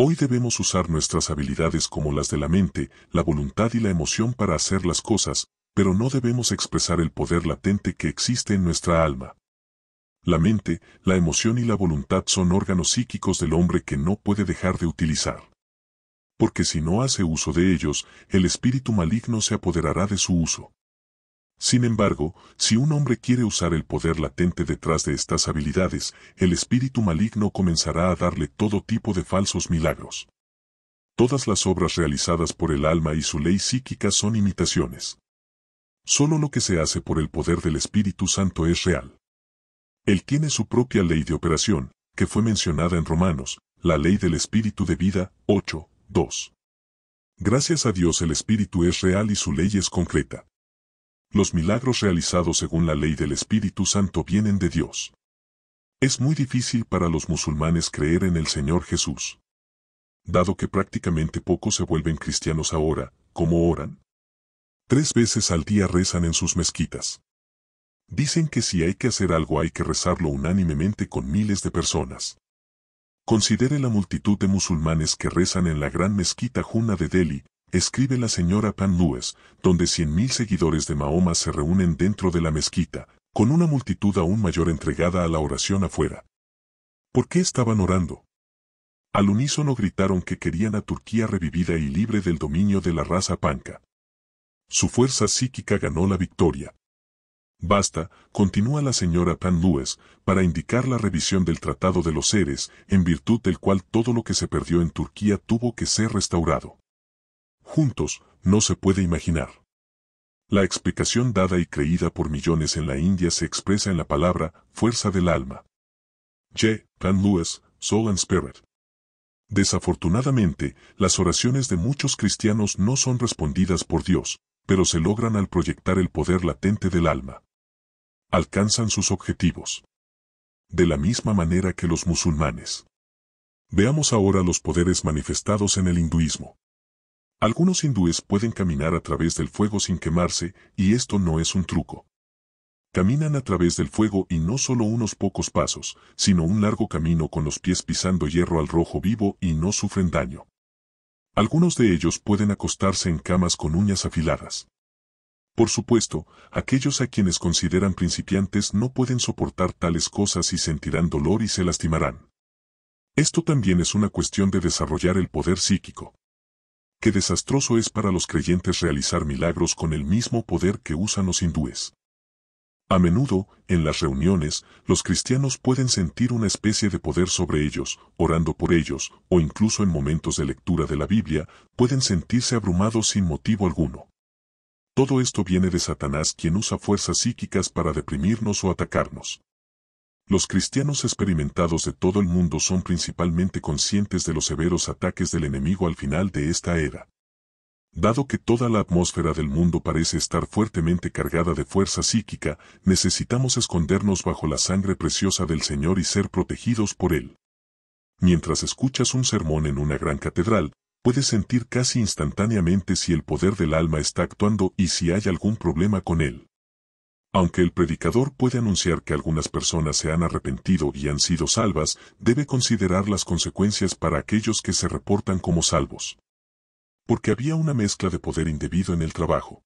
Speaker 1: Hoy debemos usar nuestras habilidades como las de la mente, la voluntad y la emoción para hacer las cosas, pero no debemos expresar el poder latente que existe en nuestra alma. La mente, la emoción y la voluntad son órganos psíquicos del hombre que no puede dejar de utilizar. Porque si no hace uso de ellos, el espíritu maligno se apoderará de su uso. Sin embargo, si un hombre quiere usar el poder latente detrás de estas habilidades, el espíritu maligno comenzará a darle todo tipo de falsos milagros. Todas las obras realizadas por el alma y su ley psíquica son imitaciones. Solo lo que se hace por el poder del Espíritu Santo es real. Él tiene su propia ley de operación, que fue mencionada en Romanos, la ley del Espíritu de vida, 8, Gracias a Dios el Espíritu es real y su ley es concreta. Los milagros realizados según la ley del Espíritu Santo vienen de Dios. Es muy difícil para los musulmanes creer en el Señor Jesús. Dado que prácticamente pocos se vuelven cristianos ahora, ¿cómo oran? Tres veces al día rezan en sus mezquitas. Dicen que si hay que hacer algo hay que rezarlo unánimemente con miles de personas. Considere la multitud de musulmanes que rezan en la gran mezquita Juna de Delhi, escribe la señora Pan nuez donde 100.000 seguidores de Mahoma se reúnen dentro de la mezquita, con una multitud aún mayor entregada a la oración afuera. ¿Por qué estaban orando? Al unísono gritaron que querían a Turquía revivida y libre del dominio de la raza panca. Su fuerza psíquica ganó la victoria. Basta, continúa la señora Pan nuez para indicar la revisión del Tratado de los Seres, en virtud del cual todo lo que se perdió en Turquía tuvo que ser restaurado juntos, no se puede imaginar. La explicación dada y creída por millones en la India se expresa en la palabra fuerza del alma. J. Lewis, Soul and Spirit. Desafortunadamente, las oraciones de muchos cristianos no son respondidas por Dios, pero se logran al proyectar el poder latente del alma. Alcanzan sus objetivos. De la misma manera que los musulmanes. Veamos ahora los poderes manifestados en el hinduismo. Algunos hindúes pueden caminar a través del fuego sin quemarse, y esto no es un truco. Caminan a través del fuego y no solo unos pocos pasos, sino un largo camino con los pies pisando hierro al rojo vivo y no sufren daño. Algunos de ellos pueden acostarse en camas con uñas afiladas. Por supuesto, aquellos a quienes consideran principiantes no pueden soportar tales cosas y sentirán dolor y se lastimarán. Esto también es una cuestión de desarrollar el poder psíquico. Qué desastroso es para los creyentes realizar milagros con el mismo poder que usan los hindúes. A menudo, en las reuniones, los cristianos pueden sentir una especie de poder sobre ellos, orando por ellos, o incluso en momentos de lectura de la Biblia, pueden sentirse abrumados sin motivo alguno. Todo esto viene de Satanás quien usa fuerzas psíquicas para deprimirnos o atacarnos. Los cristianos experimentados de todo el mundo son principalmente conscientes de los severos ataques del enemigo al final de esta era. Dado que toda la atmósfera del mundo parece estar fuertemente cargada de fuerza psíquica, necesitamos escondernos bajo la sangre preciosa del Señor y ser protegidos por Él. Mientras escuchas un sermón en una gran catedral, puedes sentir casi instantáneamente si el poder del alma está actuando y si hay algún problema con él. Aunque el predicador puede anunciar que algunas personas se han arrepentido y han sido salvas, debe considerar las consecuencias para aquellos que se reportan como salvos. Porque había una mezcla de poder indebido en el trabajo.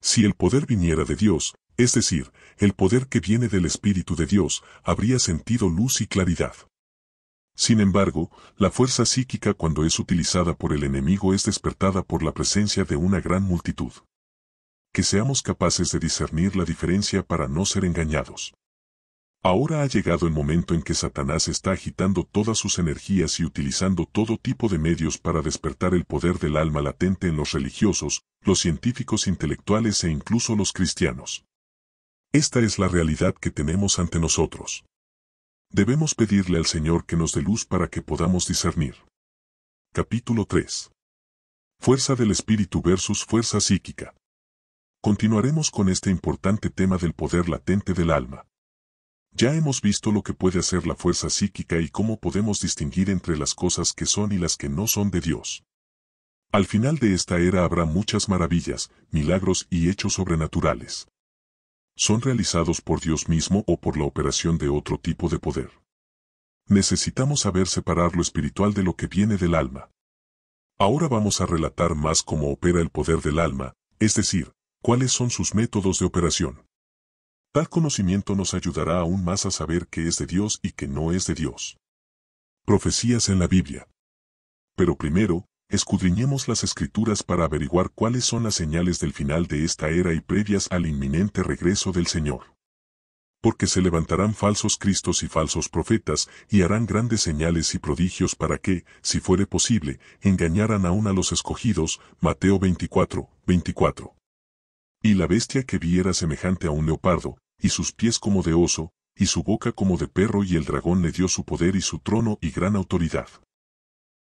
Speaker 1: Si el poder viniera de Dios, es decir, el poder que viene del Espíritu de Dios, habría sentido luz y claridad. Sin embargo, la fuerza psíquica cuando es utilizada por el enemigo es despertada por la presencia de una gran multitud que seamos capaces de discernir la diferencia para no ser engañados. Ahora ha llegado el momento en que Satanás está agitando todas sus energías y utilizando todo tipo de medios para despertar el poder del alma latente en los religiosos, los científicos intelectuales e incluso los cristianos. Esta es la realidad que tenemos ante nosotros. Debemos pedirle al Señor que nos dé luz para que podamos discernir. Capítulo 3. Fuerza del espíritu versus fuerza psíquica. Continuaremos con este importante tema del poder latente del alma. Ya hemos visto lo que puede hacer la fuerza psíquica y cómo podemos distinguir entre las cosas que son y las que no son de Dios. Al final de esta era habrá muchas maravillas, milagros y hechos sobrenaturales. Son realizados por Dios mismo o por la operación de otro tipo de poder. Necesitamos saber separar lo espiritual de lo que viene del alma. Ahora vamos a relatar más cómo opera el poder del alma, es decir, cuáles son sus métodos de operación. Tal conocimiento nos ayudará aún más a saber qué es de Dios y qué no es de Dios. Profecías en la Biblia. Pero primero, escudriñemos las escrituras para averiguar cuáles son las señales del final de esta era y previas al inminente regreso del Señor. Porque se levantarán falsos cristos y falsos profetas, y harán grandes señales y prodigios para que, si fuere posible, engañaran aún a los escogidos. Mateo 24, 24. Y la bestia que vi era semejante a un leopardo, y sus pies como de oso, y su boca como de perro y el dragón le dio su poder y su trono y gran autoridad.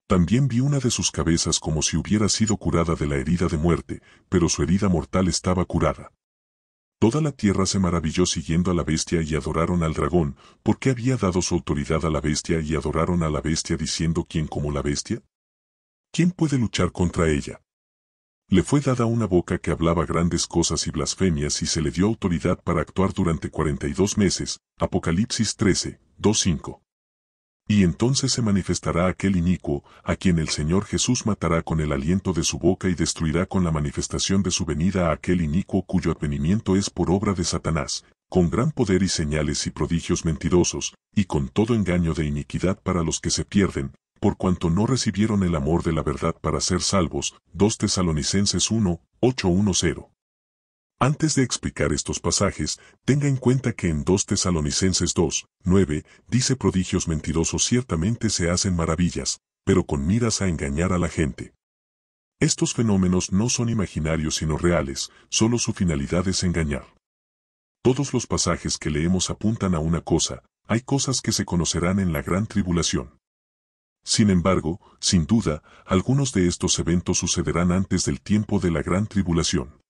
Speaker 1: También vi una de sus cabezas como si hubiera sido curada de la herida de muerte, pero su herida mortal estaba curada. Toda la tierra se maravilló siguiendo a la bestia y adoraron al dragón, porque había dado su autoridad a la bestia y adoraron a la bestia diciendo quién como la bestia. ¿Quién puede luchar contra ella? Le fue dada una boca que hablaba grandes cosas y blasfemias y se le dio autoridad para actuar durante dos meses, Apocalipsis 13, 5. Y entonces se manifestará aquel inicuo, a quien el Señor Jesús matará con el aliento de su boca y destruirá con la manifestación de su venida a aquel inicuo cuyo advenimiento es por obra de Satanás, con gran poder y señales y prodigios mentirosos, y con todo engaño de iniquidad para los que se pierden, por cuanto no recibieron el amor de la verdad para ser salvos, 2 Tesalonicenses 1, 8 1 Antes de explicar estos pasajes, tenga en cuenta que en 2 Tesalonicenses 2, 9, dice prodigios mentirosos ciertamente se hacen maravillas, pero con miras a engañar a la gente. Estos fenómenos no son imaginarios sino reales, solo su finalidad es engañar. Todos los pasajes que leemos apuntan a una cosa, hay cosas que se conocerán en la gran tribulación. Sin embargo, sin duda, algunos de estos eventos sucederán antes del tiempo de la gran tribulación.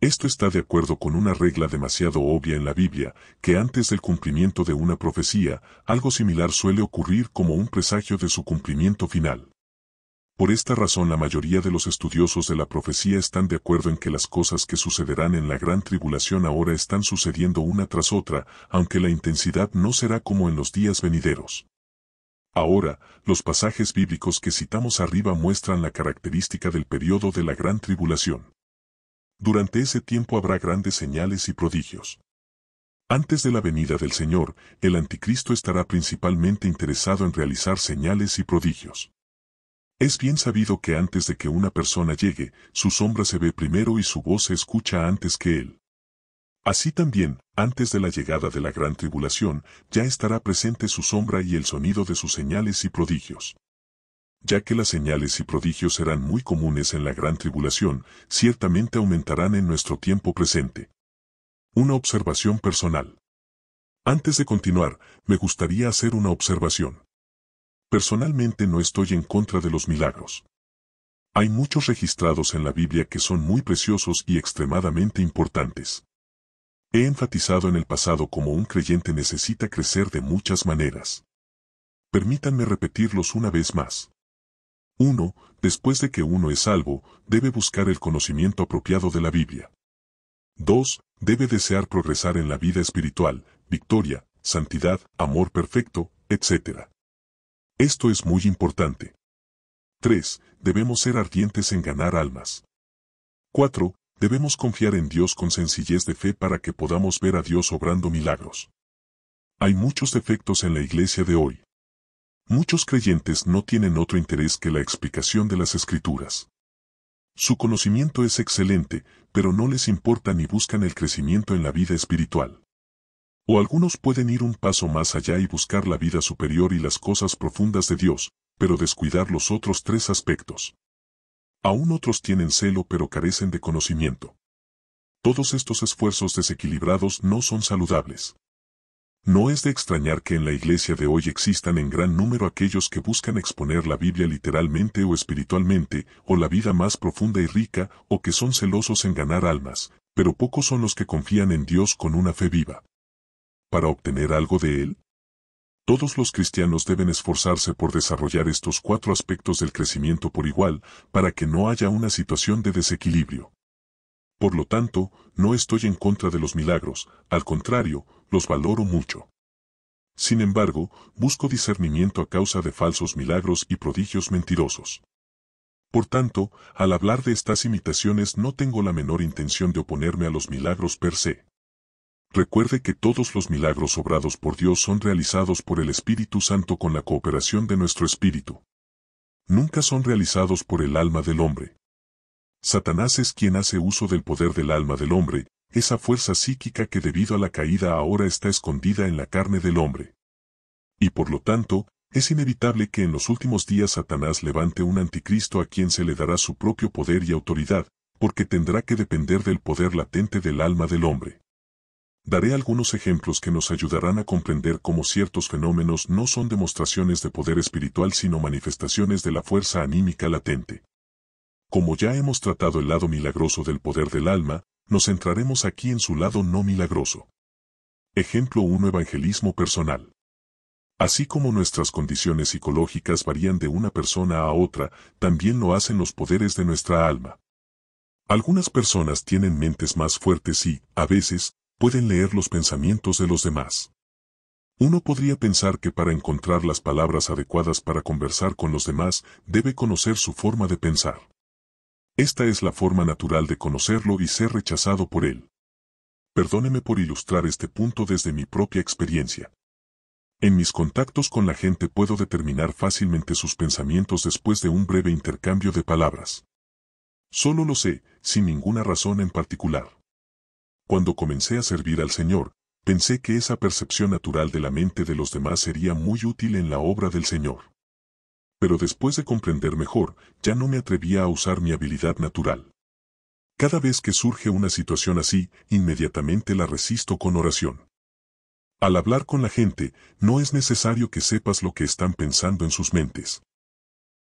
Speaker 1: Esto está de acuerdo con una regla demasiado obvia en la Biblia, que antes del cumplimiento de una profecía, algo similar suele ocurrir como un presagio de su cumplimiento final. Por esta razón la mayoría de los estudiosos de la profecía están de acuerdo en que las cosas que sucederán en la gran tribulación ahora están sucediendo una tras otra, aunque la intensidad no será como en los días venideros. Ahora, los pasajes bíblicos que citamos arriba muestran la característica del periodo de la gran tribulación. Durante ese tiempo habrá grandes señales y prodigios. Antes de la venida del Señor, el anticristo estará principalmente interesado en realizar señales y prodigios. Es bien sabido que antes de que una persona llegue, su sombra se ve primero y su voz se escucha antes que él. Así también, antes de la llegada de la gran tribulación, ya estará presente su sombra y el sonido de sus señales y prodigios. Ya que las señales y prodigios serán muy comunes en la gran tribulación, ciertamente aumentarán en nuestro tiempo presente. Una observación personal. Antes de continuar, me gustaría hacer una observación. Personalmente no estoy en contra de los milagros. Hay muchos registrados en la Biblia que son muy preciosos y extremadamente importantes. He enfatizado en el pasado como un creyente necesita crecer de muchas maneras. Permítanme repetirlos una vez más. 1. Después de que uno es salvo, debe buscar el conocimiento apropiado de la Biblia. 2. Debe desear progresar en la vida espiritual, victoria, santidad, amor perfecto, etc. Esto es muy importante. 3. Debemos ser ardientes en ganar almas. 4. Debemos confiar en Dios con sencillez de fe para que podamos ver a Dios obrando milagros. Hay muchos defectos en la iglesia de hoy. Muchos creyentes no tienen otro interés que la explicación de las escrituras. Su conocimiento es excelente, pero no les importa ni buscan el crecimiento en la vida espiritual. O algunos pueden ir un paso más allá y buscar la vida superior y las cosas profundas de Dios, pero descuidar los otros tres aspectos. Aún otros tienen celo pero carecen de conocimiento. Todos estos esfuerzos desequilibrados no son saludables. No es de extrañar que en la iglesia de hoy existan en gran número aquellos que buscan exponer la Biblia literalmente o espiritualmente, o la vida más profunda y rica, o que son celosos en ganar almas, pero pocos son los que confían en Dios con una fe viva. Para obtener algo de Él, todos los cristianos deben esforzarse por desarrollar estos cuatro aspectos del crecimiento por igual para que no haya una situación de desequilibrio. Por lo tanto, no estoy en contra de los milagros, al contrario, los valoro mucho. Sin embargo, busco discernimiento a causa de falsos milagros y prodigios mentirosos. Por tanto, al hablar de estas imitaciones no tengo la menor intención de oponerme a los milagros per se. Recuerde que todos los milagros obrados por Dios son realizados por el Espíritu Santo con la cooperación de nuestro espíritu. Nunca son realizados por el alma del hombre. Satanás es quien hace uso del poder del alma del hombre, esa fuerza psíquica que debido a la caída ahora está escondida en la carne del hombre. Y por lo tanto, es inevitable que en los últimos días Satanás levante un anticristo a quien se le dará su propio poder y autoridad, porque tendrá que depender del poder latente del alma del hombre. Daré algunos ejemplos que nos ayudarán a comprender cómo ciertos fenómenos no son demostraciones de poder espiritual sino manifestaciones de la fuerza anímica latente. Como ya hemos tratado el lado milagroso del poder del alma, nos centraremos aquí en su lado no milagroso. Ejemplo 1 Evangelismo personal. Así como nuestras condiciones psicológicas varían de una persona a otra, también lo hacen los poderes de nuestra alma. Algunas personas tienen mentes más fuertes y, a veces, pueden leer los pensamientos de los demás. Uno podría pensar que para encontrar las palabras adecuadas para conversar con los demás, debe conocer su forma de pensar. Esta es la forma natural de conocerlo y ser rechazado por él. Perdóneme por ilustrar este punto desde mi propia experiencia. En mis contactos con la gente puedo determinar fácilmente sus pensamientos después de un breve intercambio de palabras. Solo lo sé, sin ninguna razón en particular. Cuando comencé a servir al Señor, pensé que esa percepción natural de la mente de los demás sería muy útil en la obra del Señor. Pero después de comprender mejor, ya no me atrevía a usar mi habilidad natural. Cada vez que surge una situación así, inmediatamente la resisto con oración. Al hablar con la gente, no es necesario que sepas lo que están pensando en sus mentes.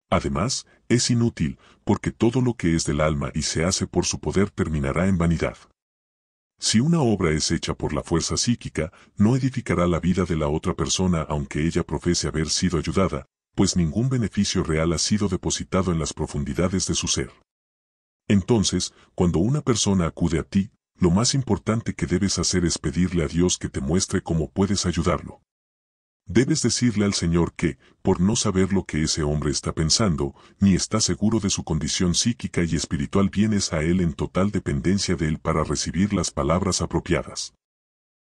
Speaker 1: Además, es inútil, porque todo lo que es del alma y se hace por su poder terminará en vanidad. Si una obra es hecha por la fuerza psíquica, no edificará la vida de la otra persona aunque ella profese haber sido ayudada, pues ningún beneficio real ha sido depositado en las profundidades de su ser. Entonces, cuando una persona acude a ti, lo más importante que debes hacer es pedirle a Dios que te muestre cómo puedes ayudarlo. Debes decirle al Señor que, por no saber lo que ese hombre está pensando, ni está seguro de su condición psíquica y espiritual, vienes a Él en total dependencia de Él para recibir las palabras apropiadas.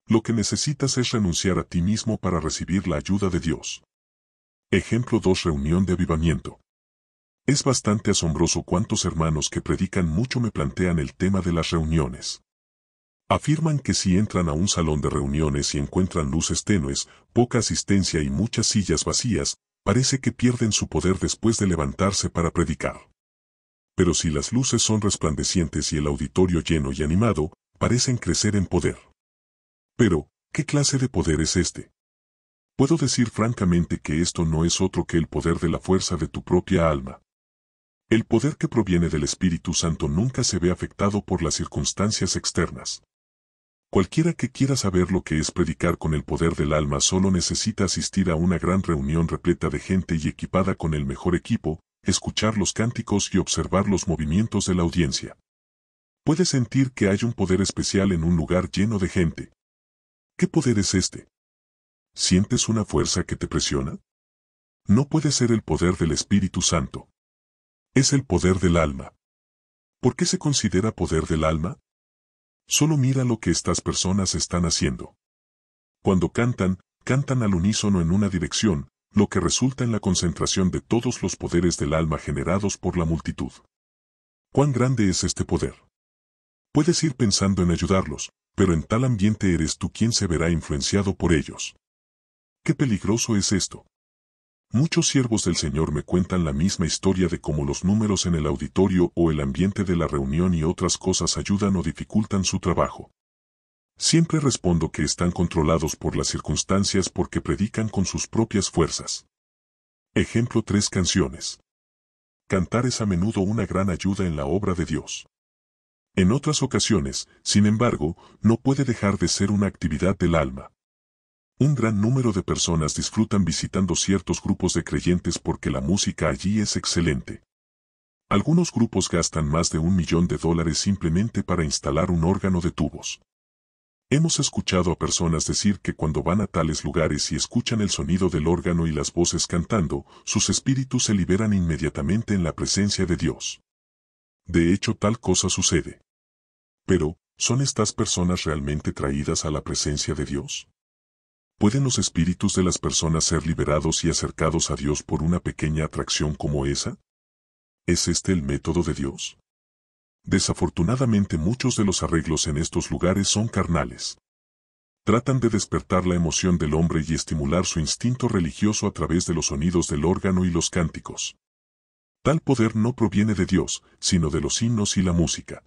Speaker 1: Lo que necesitas es renunciar a ti mismo para recibir la ayuda de Dios. Ejemplo 2. Reunión de avivamiento. Es bastante asombroso cuántos hermanos que predican mucho me plantean el tema de las reuniones. Afirman que si entran a un salón de reuniones y encuentran luces tenues, poca asistencia y muchas sillas vacías, parece que pierden su poder después de levantarse para predicar. Pero si las luces son resplandecientes y el auditorio lleno y animado, parecen crecer en poder. Pero, ¿qué clase de poder es este? Puedo decir francamente que esto no es otro que el poder de la fuerza de tu propia alma. El poder que proviene del Espíritu Santo nunca se ve afectado por las circunstancias externas. Cualquiera que quiera saber lo que es predicar con el poder del alma solo necesita asistir a una gran reunión repleta de gente y equipada con el mejor equipo, escuchar los cánticos y observar los movimientos de la audiencia. Puede sentir que hay un poder especial en un lugar lleno de gente. ¿Qué poder es este? ¿Sientes una fuerza que te presiona? No puede ser el poder del Espíritu Santo. Es el poder del alma. ¿Por qué se considera poder del alma? Solo mira lo que estas personas están haciendo. Cuando cantan, cantan al unísono en una dirección, lo que resulta en la concentración de todos los poderes del alma generados por la multitud. ¿Cuán grande es este poder? Puedes ir pensando en ayudarlos, pero en tal ambiente eres tú quien se verá influenciado por ellos. Qué peligroso es esto, Muchos siervos del Señor me cuentan la misma historia de cómo los números en el auditorio o el ambiente de la reunión y otras cosas ayudan o dificultan su trabajo. Siempre respondo que están controlados por las circunstancias porque predican con sus propias fuerzas. Ejemplo 3 canciones. Cantar es a menudo una gran ayuda en la obra de Dios. En otras ocasiones, sin embargo, no puede dejar de ser una actividad del alma. Un gran número de personas disfrutan visitando ciertos grupos de creyentes porque la música allí es excelente. Algunos grupos gastan más de un millón de dólares simplemente para instalar un órgano de tubos. Hemos escuchado a personas decir que cuando van a tales lugares y escuchan el sonido del órgano y las voces cantando, sus espíritus se liberan inmediatamente en la presencia de Dios. De hecho tal cosa sucede. Pero, ¿son estas personas realmente traídas a la presencia de Dios? ¿Pueden los espíritus de las personas ser liberados y acercados a Dios por una pequeña atracción como esa? ¿Es este el método de Dios? Desafortunadamente muchos de los arreglos en estos lugares son carnales. Tratan de despertar la emoción del hombre y estimular su instinto religioso a través de los sonidos del órgano y los cánticos. Tal poder no proviene de Dios, sino de los himnos y la música.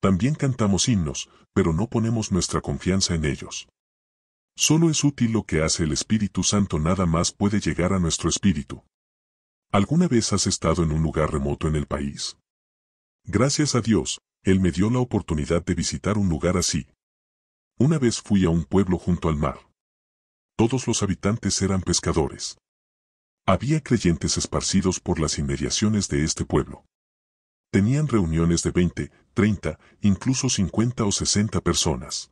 Speaker 1: También cantamos himnos, pero no ponemos nuestra confianza en ellos. Solo es útil lo que hace el Espíritu Santo nada más puede llegar a nuestro espíritu. ¿Alguna vez has estado en un lugar remoto en el país? Gracias a Dios, Él me dio la oportunidad de visitar un lugar así. Una vez fui a un pueblo junto al mar. Todos los habitantes eran pescadores. Había creyentes esparcidos por las inmediaciones de este pueblo. Tenían reuniones de 20, 30, incluso 50 o 60 personas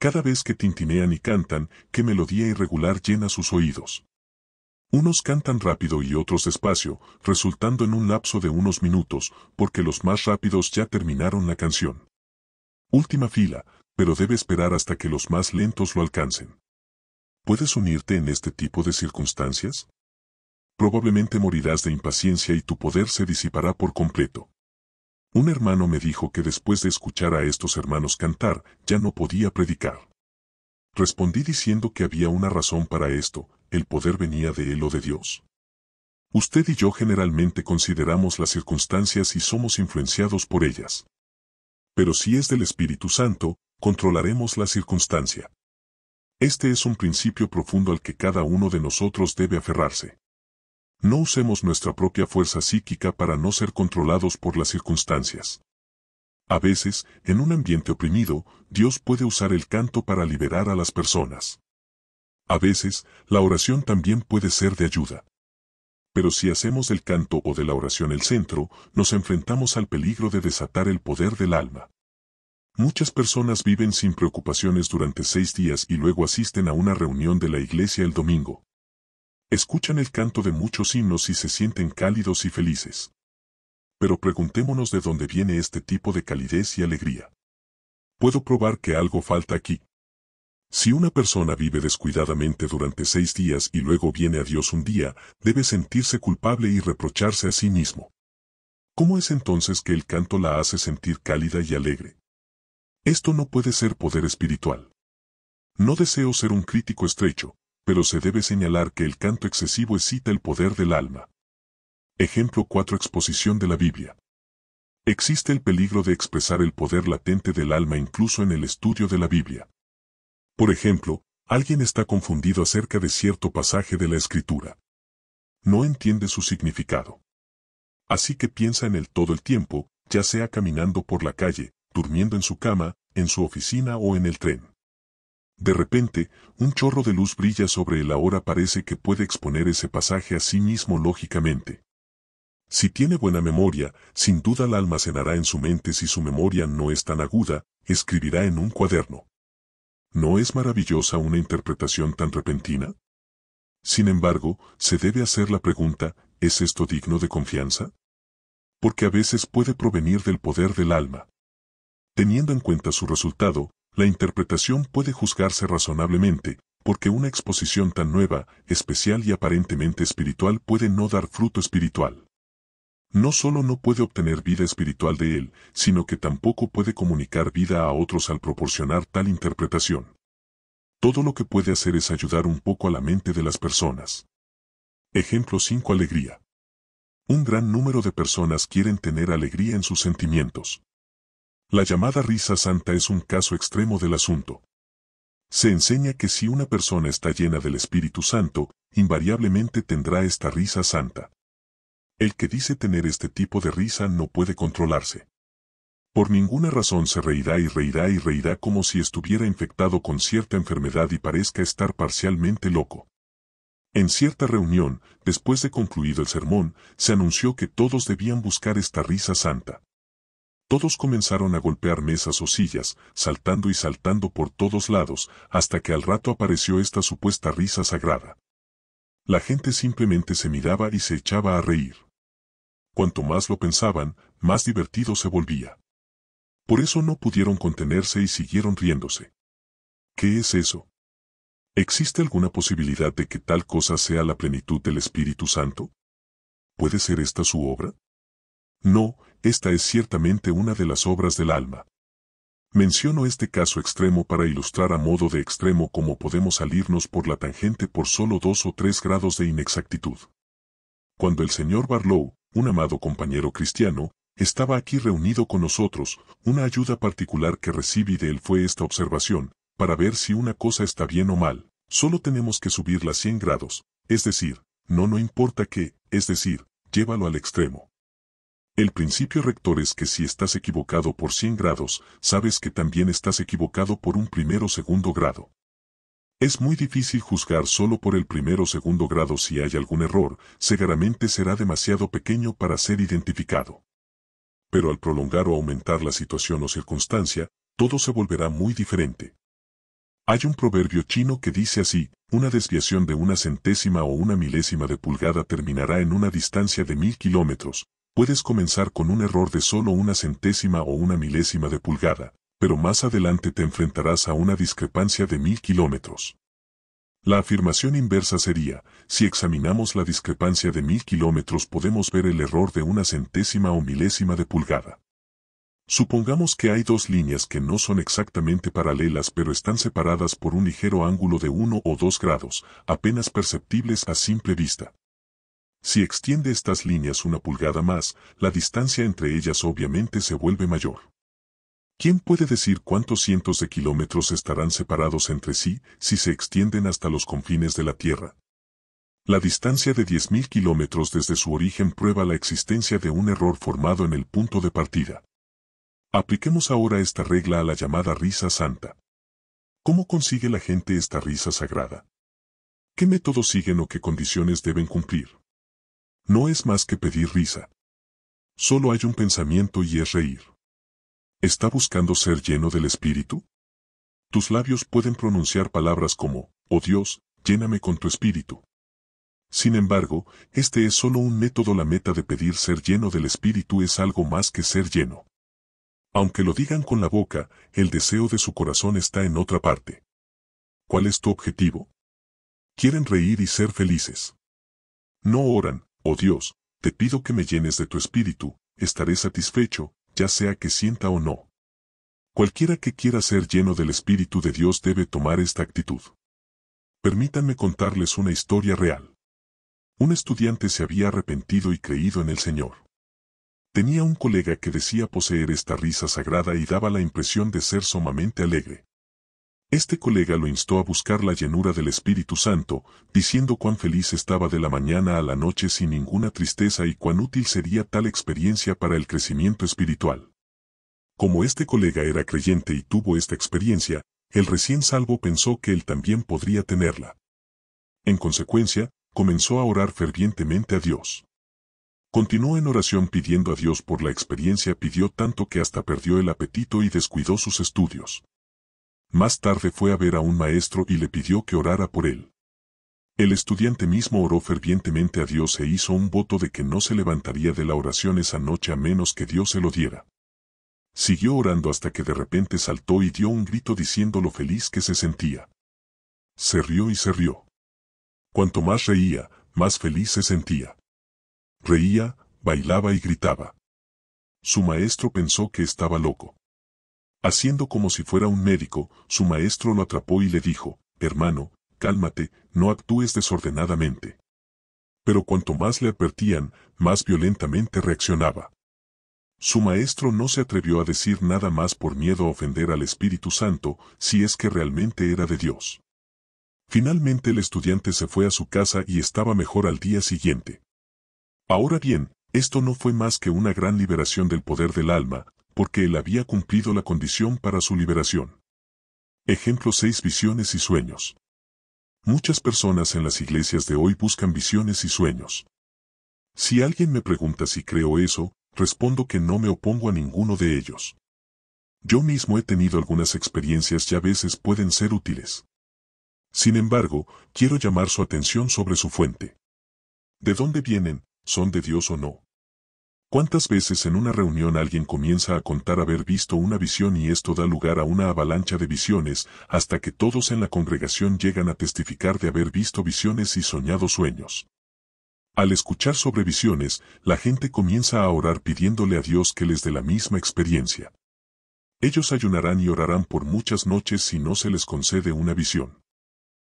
Speaker 1: cada vez que tintinean y cantan, qué melodía irregular llena sus oídos. Unos cantan rápido y otros despacio, resultando en un lapso de unos minutos, porque los más rápidos ya terminaron la canción. Última fila, pero debe esperar hasta que los más lentos lo alcancen. ¿Puedes unirte en este tipo de circunstancias? Probablemente morirás de impaciencia y tu poder se disipará por completo. Un hermano me dijo que después de escuchar a estos hermanos cantar, ya no podía predicar. Respondí diciendo que había una razón para esto, el poder venía de él o de Dios. Usted y yo generalmente consideramos las circunstancias y somos influenciados por ellas. Pero si es del Espíritu Santo, controlaremos la circunstancia. Este es un principio profundo al que cada uno de nosotros debe aferrarse. No usemos nuestra propia fuerza psíquica para no ser controlados por las circunstancias. A veces, en un ambiente oprimido, Dios puede usar el canto para liberar a las personas. A veces, la oración también puede ser de ayuda. Pero si hacemos del canto o de la oración el centro, nos enfrentamos al peligro de desatar el poder del alma. Muchas personas viven sin preocupaciones durante seis días y luego asisten a una reunión de la iglesia el domingo. Escuchan el canto de muchos himnos y se sienten cálidos y felices. Pero preguntémonos de dónde viene este tipo de calidez y alegría. Puedo probar que algo falta aquí. Si una persona vive descuidadamente durante seis días y luego viene a Dios un día, debe sentirse culpable y reprocharse a sí mismo. ¿Cómo es entonces que el canto la hace sentir cálida y alegre? Esto no puede ser poder espiritual. No deseo ser un crítico estrecho, pero se debe señalar que el canto excesivo excita el poder del alma. Ejemplo 4 Exposición de la Biblia. Existe el peligro de expresar el poder latente del alma incluso en el estudio de la Biblia. Por ejemplo, alguien está confundido acerca de cierto pasaje de la Escritura. No entiende su significado. Así que piensa en él todo el tiempo, ya sea caminando por la calle, durmiendo en su cama, en su oficina o en el tren. De repente, un chorro de luz brilla sobre él ahora parece que puede exponer ese pasaje a sí mismo lógicamente. Si tiene buena memoria, sin duda la almacenará en su mente si su memoria no es tan aguda, escribirá en un cuaderno. ¿No es maravillosa una interpretación tan repentina? Sin embargo, se debe hacer la pregunta, ¿es esto digno de confianza? Porque a veces puede provenir del poder del alma. Teniendo en cuenta su resultado, la interpretación puede juzgarse razonablemente, porque una exposición tan nueva, especial y aparentemente espiritual puede no dar fruto espiritual. No solo no puede obtener vida espiritual de él, sino que tampoco puede comunicar vida a otros al proporcionar tal interpretación. Todo lo que puede hacer es ayudar un poco a la mente de las personas. Ejemplo 5 Alegría. Un gran número de personas quieren tener alegría en sus sentimientos. La llamada risa santa es un caso extremo del asunto. Se enseña que si una persona está llena del Espíritu Santo, invariablemente tendrá esta risa santa. El que dice tener este tipo de risa no puede controlarse. Por ninguna razón se reirá y reirá y reirá como si estuviera infectado con cierta enfermedad y parezca estar parcialmente loco. En cierta reunión, después de concluido el sermón, se anunció que todos debían buscar esta risa santa. Todos comenzaron a golpear mesas o sillas, saltando y saltando por todos lados, hasta que al rato apareció esta supuesta risa sagrada. La gente simplemente se miraba y se echaba a reír. Cuanto más lo pensaban, más divertido se volvía. Por eso no pudieron contenerse y siguieron riéndose. ¿Qué es eso? ¿Existe alguna posibilidad de que tal cosa sea la plenitud del Espíritu Santo? ¿Puede ser esta su obra? No, esta es ciertamente una de las obras del alma. Menciono este caso extremo para ilustrar a modo de extremo cómo podemos salirnos por la tangente por solo dos o tres grados de inexactitud. Cuando el señor Barlow, un amado compañero cristiano, estaba aquí reunido con nosotros, una ayuda particular que recibí de él fue esta observación, para ver si una cosa está bien o mal, solo tenemos que subirla 100 grados, es decir, no no importa qué, es decir, llévalo al extremo. El principio rector es que si estás equivocado por 100 grados, sabes que también estás equivocado por un primero o segundo grado. Es muy difícil juzgar solo por el primero o segundo grado si hay algún error, seguramente será demasiado pequeño para ser identificado. Pero al prolongar o aumentar la situación o circunstancia, todo se volverá muy diferente. Hay un proverbio chino que dice así, una desviación de una centésima o una milésima de pulgada terminará en una distancia de mil kilómetros, puedes comenzar con un error de solo una centésima o una milésima de pulgada, pero más adelante te enfrentarás a una discrepancia de mil kilómetros. La afirmación inversa sería, si examinamos la discrepancia de mil kilómetros podemos ver el error de una centésima o milésima de pulgada. Supongamos que hay dos líneas que no son exactamente paralelas pero están separadas por un ligero ángulo de uno o dos grados, apenas perceptibles a simple vista. Si extiende estas líneas una pulgada más, la distancia entre ellas obviamente se vuelve mayor. ¿Quién puede decir cuántos cientos de kilómetros estarán separados entre sí si se extienden hasta los confines de la Tierra? La distancia de 10.000 kilómetros desde su origen prueba la existencia de un error formado en el punto de partida. Apliquemos ahora esta regla a la llamada risa santa. ¿Cómo consigue la gente esta risa sagrada? ¿Qué métodos siguen o qué condiciones deben cumplir? no es más que pedir risa. Solo hay un pensamiento y es reír. ¿Está buscando ser lleno del Espíritu? Tus labios pueden pronunciar palabras como, oh Dios, lléname con tu Espíritu. Sin embargo, este es solo un método. La meta de pedir ser lleno del Espíritu es algo más que ser lleno. Aunque lo digan con la boca, el deseo de su corazón está en otra parte. ¿Cuál es tu objetivo? Quieren reír y ser felices. No oran, Oh Dios, te pido que me llenes de tu espíritu, estaré satisfecho, ya sea que sienta o no. Cualquiera que quiera ser lleno del Espíritu de Dios debe tomar esta actitud. Permítanme contarles una historia real. Un estudiante se había arrepentido y creído en el Señor. Tenía un colega que decía poseer esta risa sagrada y daba la impresión de ser sumamente alegre. Este colega lo instó a buscar la llenura del Espíritu Santo, diciendo cuán feliz estaba de la mañana a la noche sin ninguna tristeza y cuán útil sería tal experiencia para el crecimiento espiritual. Como este colega era creyente y tuvo esta experiencia, el recién salvo pensó que él también podría tenerla. En consecuencia, comenzó a orar fervientemente a Dios. Continuó en oración pidiendo a Dios por la experiencia pidió tanto que hasta perdió el apetito y descuidó sus estudios. Más tarde fue a ver a un maestro y le pidió que orara por él. El estudiante mismo oró fervientemente a Dios e hizo un voto de que no se levantaría de la oración esa noche a menos que Dios se lo diera. Siguió orando hasta que de repente saltó y dio un grito diciendo lo feliz que se sentía. Se rió y se rió. Cuanto más reía, más feliz se sentía. Reía, bailaba y gritaba. Su maestro pensó que estaba loco. Haciendo como si fuera un médico, su maestro lo atrapó y le dijo, hermano, cálmate, no actúes desordenadamente. Pero cuanto más le advertían, más violentamente reaccionaba. Su maestro no se atrevió a decir nada más por miedo a ofender al Espíritu Santo, si es que realmente era de Dios. Finalmente el estudiante se fue a su casa y estaba mejor al día siguiente. Ahora bien, esto no fue más que una gran liberación del poder del alma, porque él había cumplido la condición para su liberación. Ejemplo 6 Visiones y sueños. Muchas personas en las iglesias de hoy buscan visiones y sueños. Si alguien me pregunta si creo eso, respondo que no me opongo a ninguno de ellos. Yo mismo he tenido algunas experiencias y a veces pueden ser útiles. Sin embargo, quiero llamar su atención sobre su fuente. ¿De dónde vienen? ¿Son de Dios o no? ¿Cuántas veces en una reunión alguien comienza a contar haber visto una visión y esto da lugar a una avalancha de visiones hasta que todos en la congregación llegan a testificar de haber visto visiones y soñado sueños? Al escuchar sobre visiones, la gente comienza a orar pidiéndole a Dios que les dé la misma experiencia. Ellos ayunarán y orarán por muchas noches si no se les concede una visión.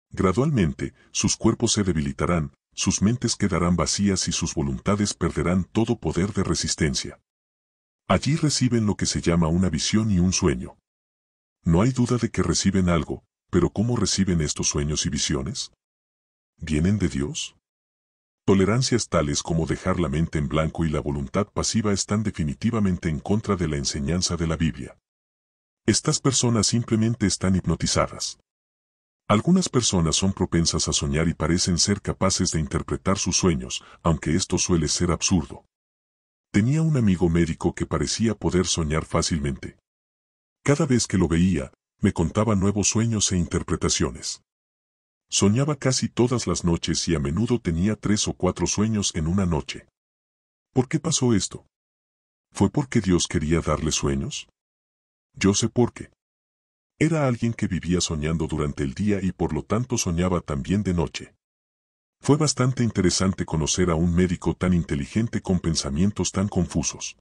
Speaker 1: Gradualmente, sus cuerpos se debilitarán, sus mentes quedarán vacías y sus voluntades perderán todo poder de resistencia. Allí reciben lo que se llama una visión y un sueño. No hay duda de que reciben algo, pero ¿cómo reciben estos sueños y visiones? ¿Vienen de Dios? Tolerancias tales como dejar la mente en blanco y la voluntad pasiva están definitivamente en contra de la enseñanza de la Biblia. Estas personas simplemente están hipnotizadas. Algunas personas son propensas a soñar y parecen ser capaces de interpretar sus sueños, aunque esto suele ser absurdo. Tenía un amigo médico que parecía poder soñar fácilmente. Cada vez que lo veía, me contaba nuevos sueños e interpretaciones. Soñaba casi todas las noches y a menudo tenía tres o cuatro sueños en una noche. ¿Por qué pasó esto? ¿Fue porque Dios quería darle sueños? Yo sé por qué. Era alguien que vivía soñando durante el día y por lo tanto soñaba también de noche. Fue bastante interesante conocer a un médico tan inteligente con pensamientos tan confusos.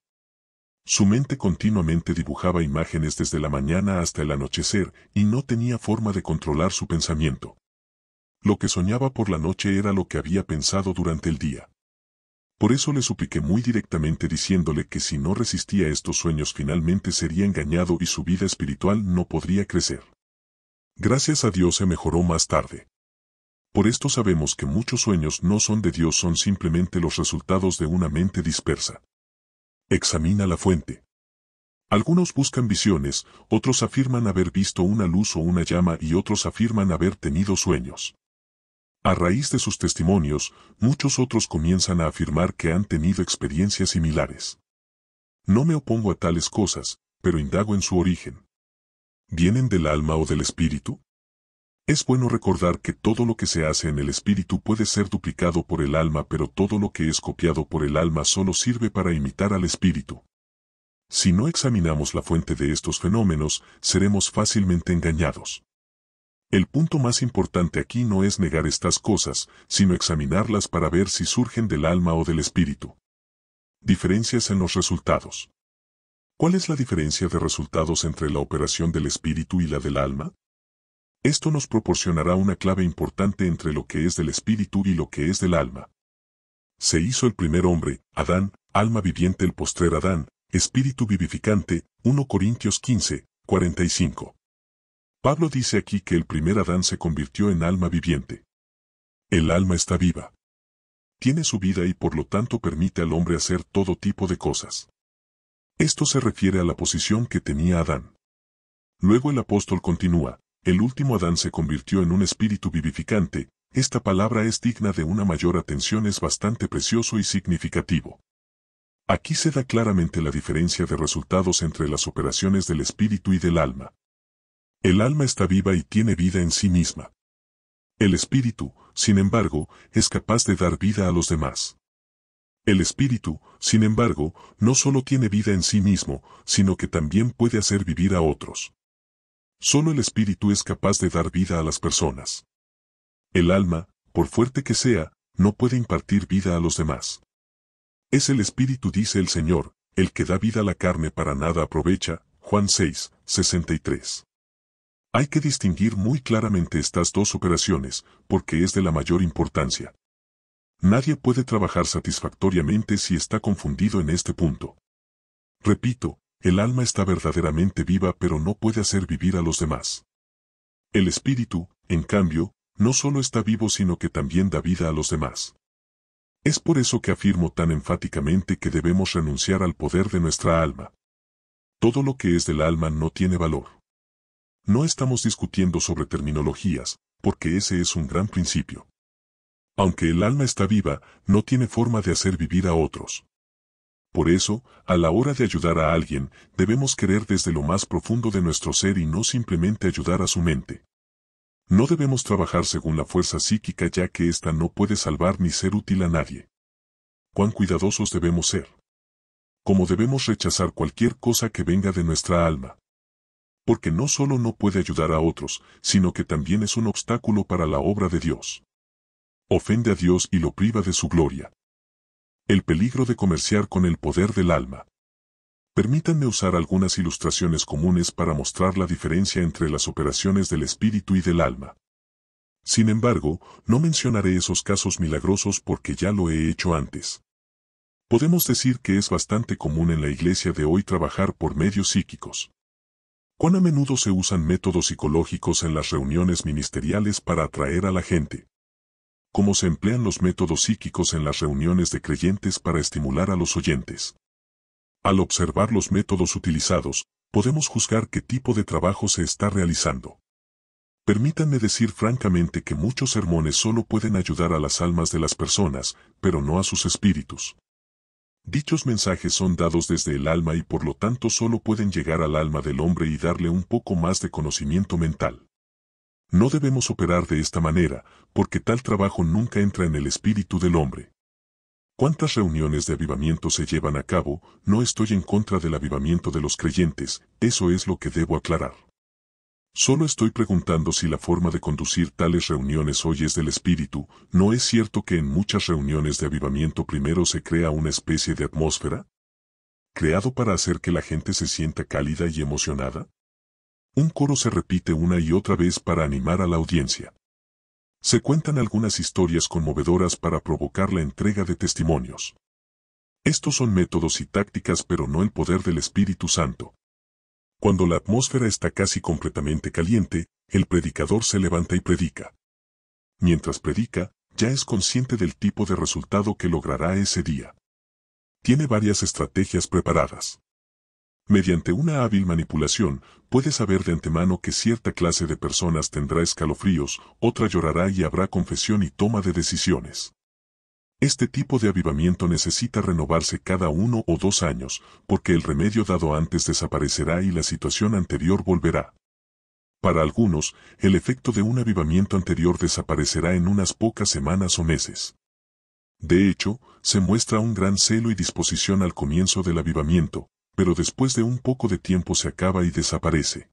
Speaker 1: Su mente continuamente dibujaba imágenes desde la mañana hasta el anochecer y no tenía forma de controlar su pensamiento. Lo que soñaba por la noche era lo que había pensado durante el día. Por eso le supliqué muy directamente diciéndole que si no resistía estos sueños finalmente sería engañado y su vida espiritual no podría crecer. Gracias a Dios se mejoró más tarde. Por esto sabemos que muchos sueños no son de Dios, son simplemente los resultados de una mente dispersa. Examina la fuente. Algunos buscan visiones, otros afirman haber visto una luz o una llama y otros afirman haber tenido sueños. A raíz de sus testimonios, muchos otros comienzan a afirmar que han tenido experiencias similares. No me opongo a tales cosas, pero indago en su origen. ¿Vienen del alma o del espíritu? Es bueno recordar que todo lo que se hace en el espíritu puede ser duplicado por el alma, pero todo lo que es copiado por el alma solo sirve para imitar al espíritu. Si no examinamos la fuente de estos fenómenos, seremos fácilmente engañados. El punto más importante aquí no es negar estas cosas, sino examinarlas para ver si surgen del alma o del espíritu. Diferencias en los resultados. ¿Cuál es la diferencia de resultados entre la operación del espíritu y la del alma? Esto nos proporcionará una clave importante entre lo que es del espíritu y lo que es del alma. Se hizo el primer hombre, Adán, alma viviente el postrer Adán, espíritu vivificante, 1 Corintios 15, 45. Pablo dice aquí que el primer Adán se convirtió en alma viviente. El alma está viva. Tiene su vida y por lo tanto permite al hombre hacer todo tipo de cosas. Esto se refiere a la posición que tenía Adán. Luego el apóstol continúa, el último Adán se convirtió en un espíritu vivificante, esta palabra es digna de una mayor atención es bastante precioso y significativo. Aquí se da claramente la diferencia de resultados entre las operaciones del espíritu y del alma. El alma está viva y tiene vida en sí misma. El espíritu, sin embargo, es capaz de dar vida a los demás. El espíritu, sin embargo, no solo tiene vida en sí mismo, sino que también puede hacer vivir a otros. Solo el espíritu es capaz de dar vida a las personas. El alma, por fuerte que sea, no puede impartir vida a los demás. Es el espíritu, dice el Señor, el que da vida a la carne para nada aprovecha, Juan 6, 63. Hay que distinguir muy claramente estas dos operaciones, porque es de la mayor importancia. Nadie puede trabajar satisfactoriamente si está confundido en este punto. Repito, el alma está verdaderamente viva pero no puede hacer vivir a los demás. El espíritu, en cambio, no solo está vivo sino que también da vida a los demás. Es por eso que afirmo tan enfáticamente que debemos renunciar al poder de nuestra alma. Todo lo que es del alma no tiene valor. No estamos discutiendo sobre terminologías, porque ese es un gran principio. Aunque el alma está viva, no tiene forma de hacer vivir a otros. Por eso, a la hora de ayudar a alguien, debemos querer desde lo más profundo de nuestro ser y no simplemente ayudar a su mente. No debemos trabajar según la fuerza psíquica ya que ésta no puede salvar ni ser útil a nadie. Cuán cuidadosos debemos ser. Como debemos rechazar cualquier cosa que venga de nuestra alma porque no solo no puede ayudar a otros, sino que también es un obstáculo para la obra de Dios. Ofende a Dios y lo priva de su gloria. El peligro de comerciar con el poder del alma. Permítanme usar algunas ilustraciones comunes para mostrar la diferencia entre las operaciones del espíritu y del alma. Sin embargo, no mencionaré esos casos milagrosos porque ya lo he hecho antes. Podemos decir que es bastante común en la iglesia de hoy trabajar por medios psíquicos cuán a menudo se usan métodos psicológicos en las reuniones ministeriales para atraer a la gente. Cómo se emplean los métodos psíquicos en las reuniones de creyentes para estimular a los oyentes. Al observar los métodos utilizados, podemos juzgar qué tipo de trabajo se está realizando. Permítanme decir francamente que muchos sermones solo pueden ayudar a las almas de las personas, pero no a sus espíritus. Dichos mensajes son dados desde el alma y por lo tanto solo pueden llegar al alma del hombre y darle un poco más de conocimiento mental. No debemos operar de esta manera, porque tal trabajo nunca entra en el espíritu del hombre. ¿Cuántas reuniones de avivamiento se llevan a cabo? No estoy en contra del avivamiento de los creyentes, eso es lo que debo aclarar. Solo estoy preguntando si la forma de conducir tales reuniones hoy es del espíritu, ¿no es cierto que en muchas reuniones de avivamiento primero se crea una especie de atmósfera? ¿Creado para hacer que la gente se sienta cálida y emocionada? Un coro se repite una y otra vez para animar a la audiencia. Se cuentan algunas historias conmovedoras para provocar la entrega de testimonios. Estos son métodos y tácticas pero no el poder del Espíritu Santo. Cuando la atmósfera está casi completamente caliente, el predicador se levanta y predica. Mientras predica, ya es consciente del tipo de resultado que logrará ese día. Tiene varias estrategias preparadas. Mediante una hábil manipulación, puede saber de antemano que cierta clase de personas tendrá escalofríos, otra llorará y habrá confesión y toma de decisiones. Este tipo de avivamiento necesita renovarse cada uno o dos años, porque el remedio dado antes desaparecerá y la situación anterior volverá. Para algunos, el efecto de un avivamiento anterior desaparecerá en unas pocas semanas o meses. De hecho, se muestra un gran celo y disposición al comienzo del avivamiento, pero después de un poco de tiempo se acaba y desaparece.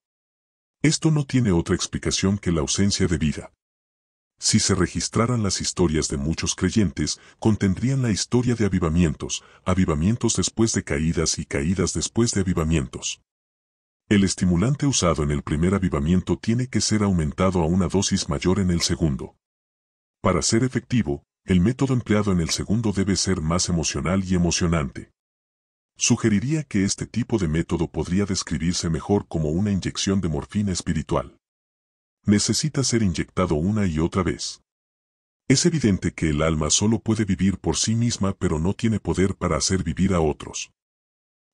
Speaker 1: Esto no tiene otra explicación que la ausencia de vida. Si se registraran las historias de muchos creyentes, contendrían la historia de avivamientos, avivamientos después de caídas y caídas después de avivamientos. El estimulante usado en el primer avivamiento tiene que ser aumentado a una dosis mayor en el segundo. Para ser efectivo, el método empleado en el segundo debe ser más emocional y emocionante. Sugeriría que este tipo de método podría describirse mejor como una inyección de morfina espiritual necesita ser inyectado una y otra vez. Es evidente que el alma solo puede vivir por sí misma pero no tiene poder para hacer vivir a otros.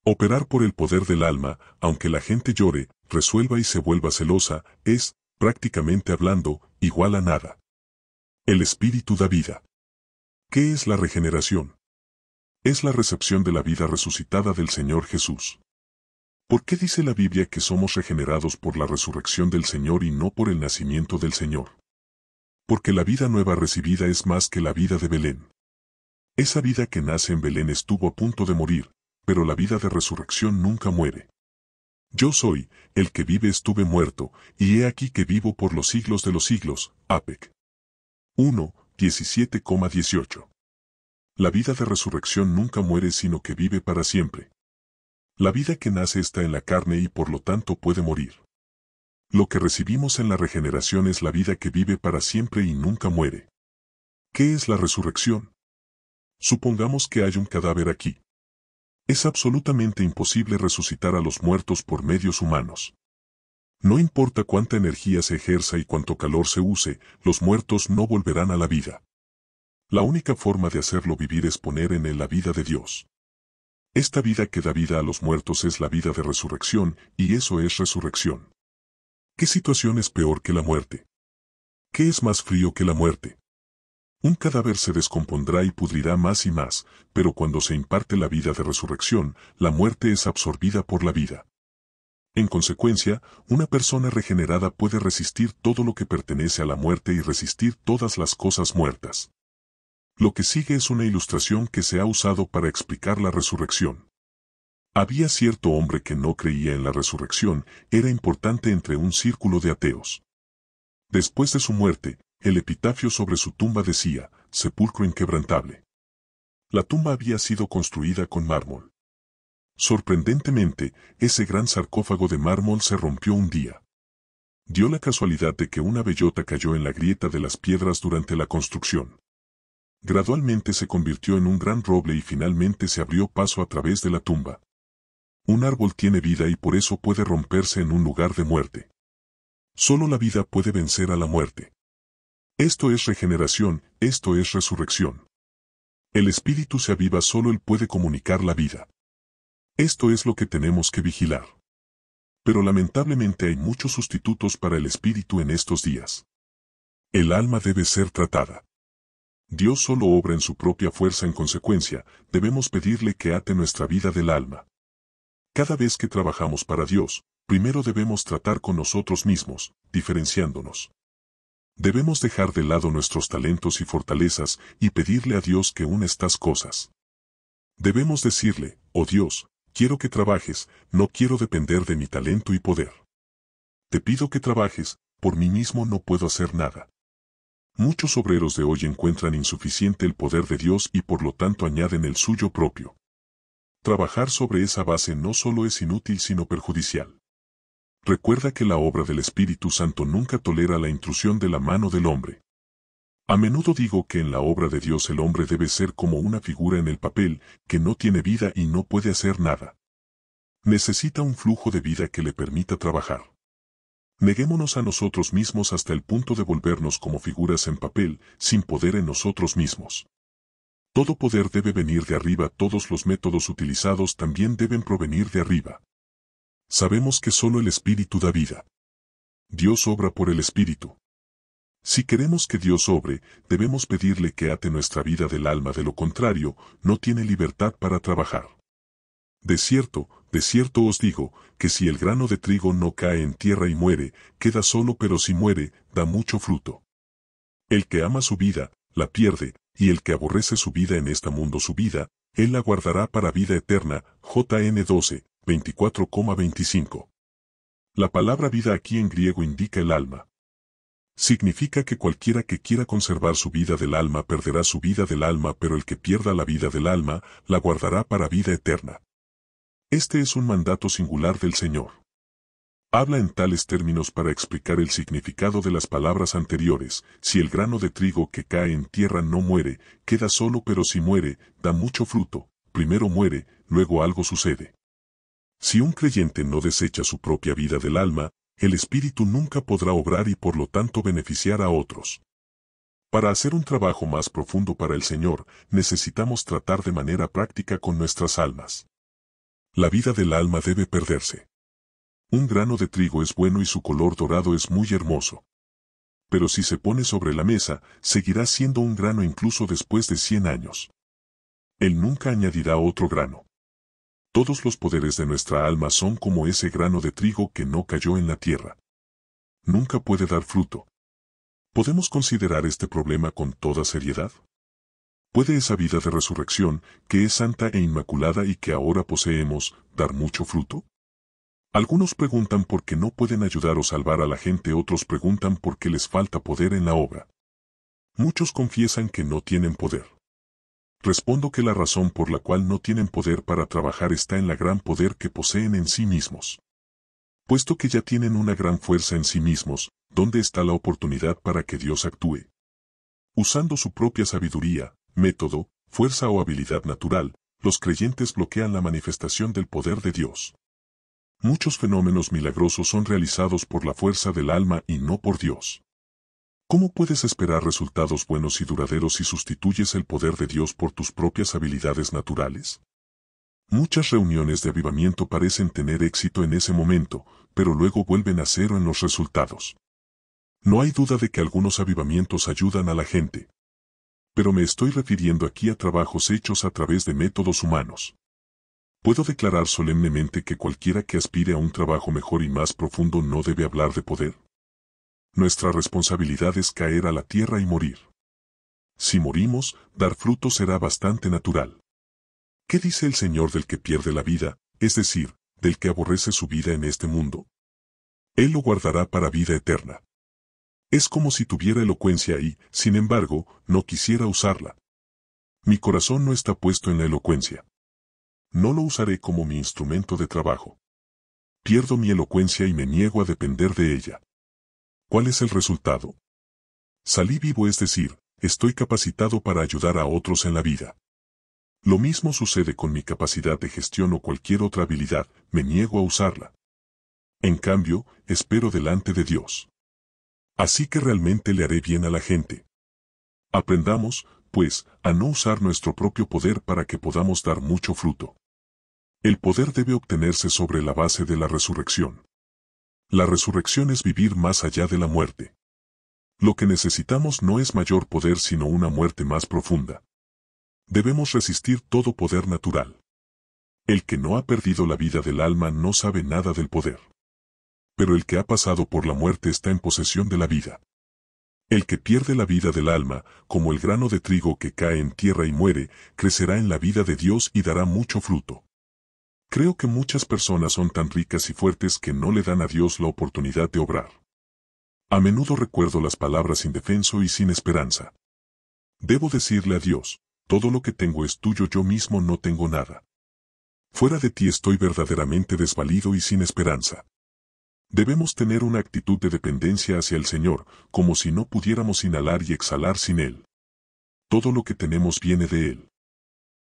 Speaker 1: Operar por el poder del alma, aunque la gente llore, resuelva y se vuelva celosa, es, prácticamente hablando, igual a nada. El espíritu da vida. ¿Qué es la regeneración? Es la recepción de la vida resucitada del Señor Jesús. ¿Por qué dice la Biblia que somos regenerados por la resurrección del Señor y no por el nacimiento del Señor? Porque la vida nueva recibida es más que la vida de Belén. Esa vida que nace en Belén estuvo a punto de morir, pero la vida de resurrección nunca muere. Yo soy, el que vive estuve muerto, y he aquí que vivo por los siglos de los siglos, APEC. 1, 17,18. La vida de resurrección nunca muere sino que vive para siempre. La vida que nace está en la carne y por lo tanto puede morir. Lo que recibimos en la regeneración es la vida que vive para siempre y nunca muere. ¿Qué es la resurrección? Supongamos que hay un cadáver aquí. Es absolutamente imposible resucitar a los muertos por medios humanos. No importa cuánta energía se ejerza y cuánto calor se use, los muertos no volverán a la vida. La única forma de hacerlo vivir es poner en él la vida de Dios. Esta vida que da vida a los muertos es la vida de resurrección, y eso es resurrección. ¿Qué situación es peor que la muerte? ¿Qué es más frío que la muerte? Un cadáver se descompondrá y pudrirá más y más, pero cuando se imparte la vida de resurrección, la muerte es absorbida por la vida. En consecuencia, una persona regenerada puede resistir todo lo que pertenece a la muerte y resistir todas las cosas muertas. Lo que sigue es una ilustración que se ha usado para explicar la resurrección. Había cierto hombre que no creía en la resurrección, era importante entre un círculo de ateos. Después de su muerte, el epitafio sobre su tumba decía, sepulcro inquebrantable. La tumba había sido construida con mármol. Sorprendentemente, ese gran sarcófago de mármol se rompió un día. Dio la casualidad de que una bellota cayó en la grieta de las piedras durante la construcción. Gradualmente se convirtió en un gran roble y finalmente se abrió paso a través de la tumba. Un árbol tiene vida y por eso puede romperse en un lugar de muerte. Solo la vida puede vencer a la muerte. Esto es regeneración, esto es resurrección. El espíritu se aviva solo él puede comunicar la vida. Esto es lo que tenemos que vigilar. Pero lamentablemente hay muchos sustitutos para el espíritu en estos días. El alma debe ser tratada. Dios solo obra en su propia fuerza en consecuencia, debemos pedirle que ate nuestra vida del alma. Cada vez que trabajamos para Dios, primero debemos tratar con nosotros mismos, diferenciándonos. Debemos dejar de lado nuestros talentos y fortalezas y pedirle a Dios que une estas cosas. Debemos decirle, oh Dios, quiero que trabajes, no quiero depender de mi talento y poder. Te pido que trabajes, por mí mismo no puedo hacer nada muchos obreros de hoy encuentran insuficiente el poder de Dios y por lo tanto añaden el suyo propio. Trabajar sobre esa base no solo es inútil sino perjudicial. Recuerda que la obra del Espíritu Santo nunca tolera la intrusión de la mano del hombre. A menudo digo que en la obra de Dios el hombre debe ser como una figura en el papel, que no tiene vida y no puede hacer nada. Necesita un flujo de vida que le permita trabajar. Neguémonos a nosotros mismos hasta el punto de volvernos como figuras en papel, sin poder en nosotros mismos. Todo poder debe venir de arriba, todos los métodos utilizados también deben provenir de arriba. Sabemos que solo el Espíritu da vida. Dios obra por el Espíritu. Si queremos que Dios obre, debemos pedirle que ate nuestra vida del alma, de lo contrario, no tiene libertad para trabajar. De cierto, de cierto os digo, que si el grano de trigo no cae en tierra y muere, queda solo pero si muere, da mucho fruto. El que ama su vida, la pierde, y el que aborrece su vida en este mundo su vida, él la guardará para vida eterna. JN 12, 24,25. La palabra vida aquí en griego indica el alma. Significa que cualquiera que quiera conservar su vida del alma perderá su vida del alma, pero el que pierda la vida del alma, la guardará para vida eterna. Este es un mandato singular del Señor. Habla en tales términos para explicar el significado de las palabras anteriores, si el grano de trigo que cae en tierra no muere, queda solo pero si muere, da mucho fruto, primero muere, luego algo sucede. Si un creyente no desecha su propia vida del alma, el espíritu nunca podrá obrar y por lo tanto beneficiar a otros. Para hacer un trabajo más profundo para el Señor, necesitamos tratar de manera práctica con nuestras almas. La vida del alma debe perderse. Un grano de trigo es bueno y su color dorado es muy hermoso. Pero si se pone sobre la mesa, seguirá siendo un grano incluso después de cien años. Él nunca añadirá otro grano. Todos los poderes de nuestra alma son como ese grano de trigo que no cayó en la tierra. Nunca puede dar fruto. ¿Podemos considerar este problema con toda seriedad? ¿Puede esa vida de resurrección, que es santa e inmaculada y que ahora poseemos, dar mucho fruto? Algunos preguntan por qué no pueden ayudar o salvar a la gente, otros preguntan por qué les falta poder en la obra. Muchos confiesan que no tienen poder. Respondo que la razón por la cual no tienen poder para trabajar está en la gran poder que poseen en sí mismos. Puesto que ya tienen una gran fuerza en sí mismos, ¿dónde está la oportunidad para que Dios actúe? Usando su propia sabiduría, método, fuerza o habilidad natural, los creyentes bloquean la manifestación del poder de Dios. Muchos fenómenos milagrosos son realizados por la fuerza del alma y no por Dios. ¿Cómo puedes esperar resultados buenos y duraderos si sustituyes el poder de Dios por tus propias habilidades naturales? Muchas reuniones de avivamiento parecen tener éxito en ese momento, pero luego vuelven a cero en los resultados. No hay duda de que algunos avivamientos ayudan a la gente, pero me estoy refiriendo aquí a trabajos hechos a través de métodos humanos. Puedo declarar solemnemente que cualquiera que aspire a un trabajo mejor y más profundo no debe hablar de poder. Nuestra responsabilidad es caer a la tierra y morir. Si morimos, dar fruto será bastante natural. ¿Qué dice el Señor del que pierde la vida, es decir, del que aborrece su vida en este mundo? Él lo guardará para vida eterna. Es como si tuviera elocuencia y, sin embargo, no quisiera usarla. Mi corazón no está puesto en la elocuencia. No lo usaré como mi instrumento de trabajo. Pierdo mi elocuencia y me niego a depender de ella. ¿Cuál es el resultado? Salí vivo es decir, estoy capacitado para ayudar a otros en la vida. Lo mismo sucede con mi capacidad de gestión o cualquier otra habilidad, me niego a usarla. En cambio, espero delante de Dios. Así que realmente le haré bien a la gente. Aprendamos, pues, a no usar nuestro propio poder para que podamos dar mucho fruto. El poder debe obtenerse sobre la base de la resurrección. La resurrección es vivir más allá de la muerte. Lo que necesitamos no es mayor poder sino una muerte más profunda. Debemos resistir todo poder natural. El que no ha perdido la vida del alma no sabe nada del poder pero el que ha pasado por la muerte está en posesión de la vida. El que pierde la vida del alma, como el grano de trigo que cae en tierra y muere, crecerá en la vida de Dios y dará mucho fruto. Creo que muchas personas son tan ricas y fuertes que no le dan a Dios la oportunidad de obrar. A menudo recuerdo las palabras indefenso y sin esperanza. Debo decirle a Dios, todo lo que tengo es tuyo, yo mismo no tengo nada. Fuera de ti estoy verdaderamente desvalido y sin esperanza. Debemos tener una actitud de dependencia hacia el Señor, como si no pudiéramos inhalar y exhalar sin Él. Todo lo que tenemos viene de Él.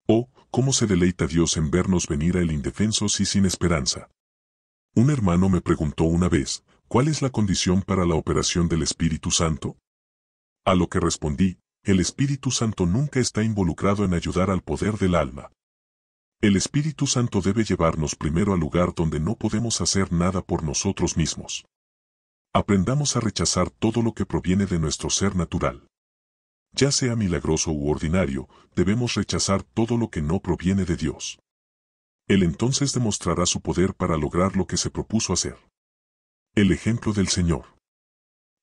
Speaker 1: Oh, cómo se deleita Dios en vernos venir a Él indefensos y sin esperanza. Un hermano me preguntó una vez, ¿cuál es la condición para la operación del Espíritu Santo? A lo que respondí, el Espíritu Santo nunca está involucrado en ayudar al poder del alma. El Espíritu Santo debe llevarnos primero al lugar donde no podemos hacer nada por nosotros mismos. Aprendamos a rechazar todo lo que proviene de nuestro ser natural. Ya sea milagroso u ordinario, debemos rechazar todo lo que no proviene de Dios. Él entonces demostrará su poder para lograr lo que se propuso hacer. El ejemplo del Señor.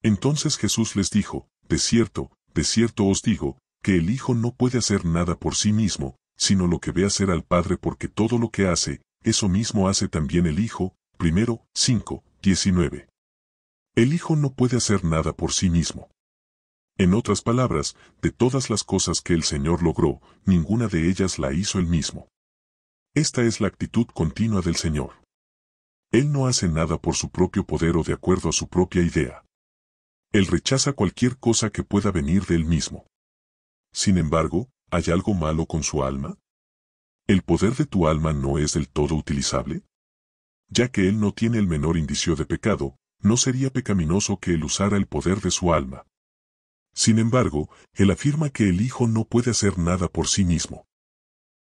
Speaker 1: Entonces Jesús les dijo, De cierto, de cierto os digo, que el Hijo no puede hacer nada por sí mismo, sino lo que ve hacer al Padre porque todo lo que hace, eso mismo hace también el Hijo, primero, 5, 19. El Hijo no puede hacer nada por sí mismo. En otras palabras, de todas las cosas que el Señor logró, ninguna de ellas la hizo él mismo. Esta es la actitud continua del Señor. Él no hace nada por su propio poder o de acuerdo a su propia idea. Él rechaza cualquier cosa que pueda venir de él mismo. Sin embargo, ¿Hay algo malo con su alma? ¿El poder de tu alma no es del todo utilizable? Ya que él no tiene el menor indicio de pecado, no sería pecaminoso que él usara el poder de su alma. Sin embargo, él afirma que el Hijo no puede hacer nada por sí mismo.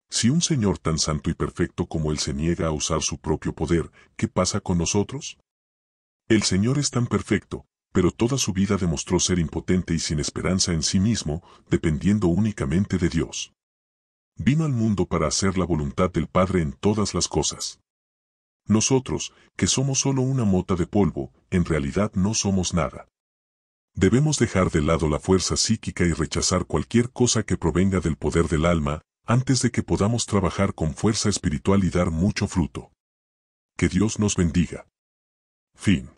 Speaker 1: Si un Señor tan santo y perfecto como Él se niega a usar su propio poder, ¿qué pasa con nosotros? El Señor es tan perfecto, pero toda su vida demostró ser impotente y sin esperanza en sí mismo, dependiendo únicamente de Dios. Vino al mundo para hacer la voluntad del Padre en todas las cosas. Nosotros, que somos solo una mota de polvo, en realidad no somos nada. Debemos dejar de lado la fuerza psíquica y rechazar cualquier cosa que provenga del poder del alma, antes de que podamos trabajar con fuerza espiritual y dar mucho fruto. Que Dios nos bendiga. Fin.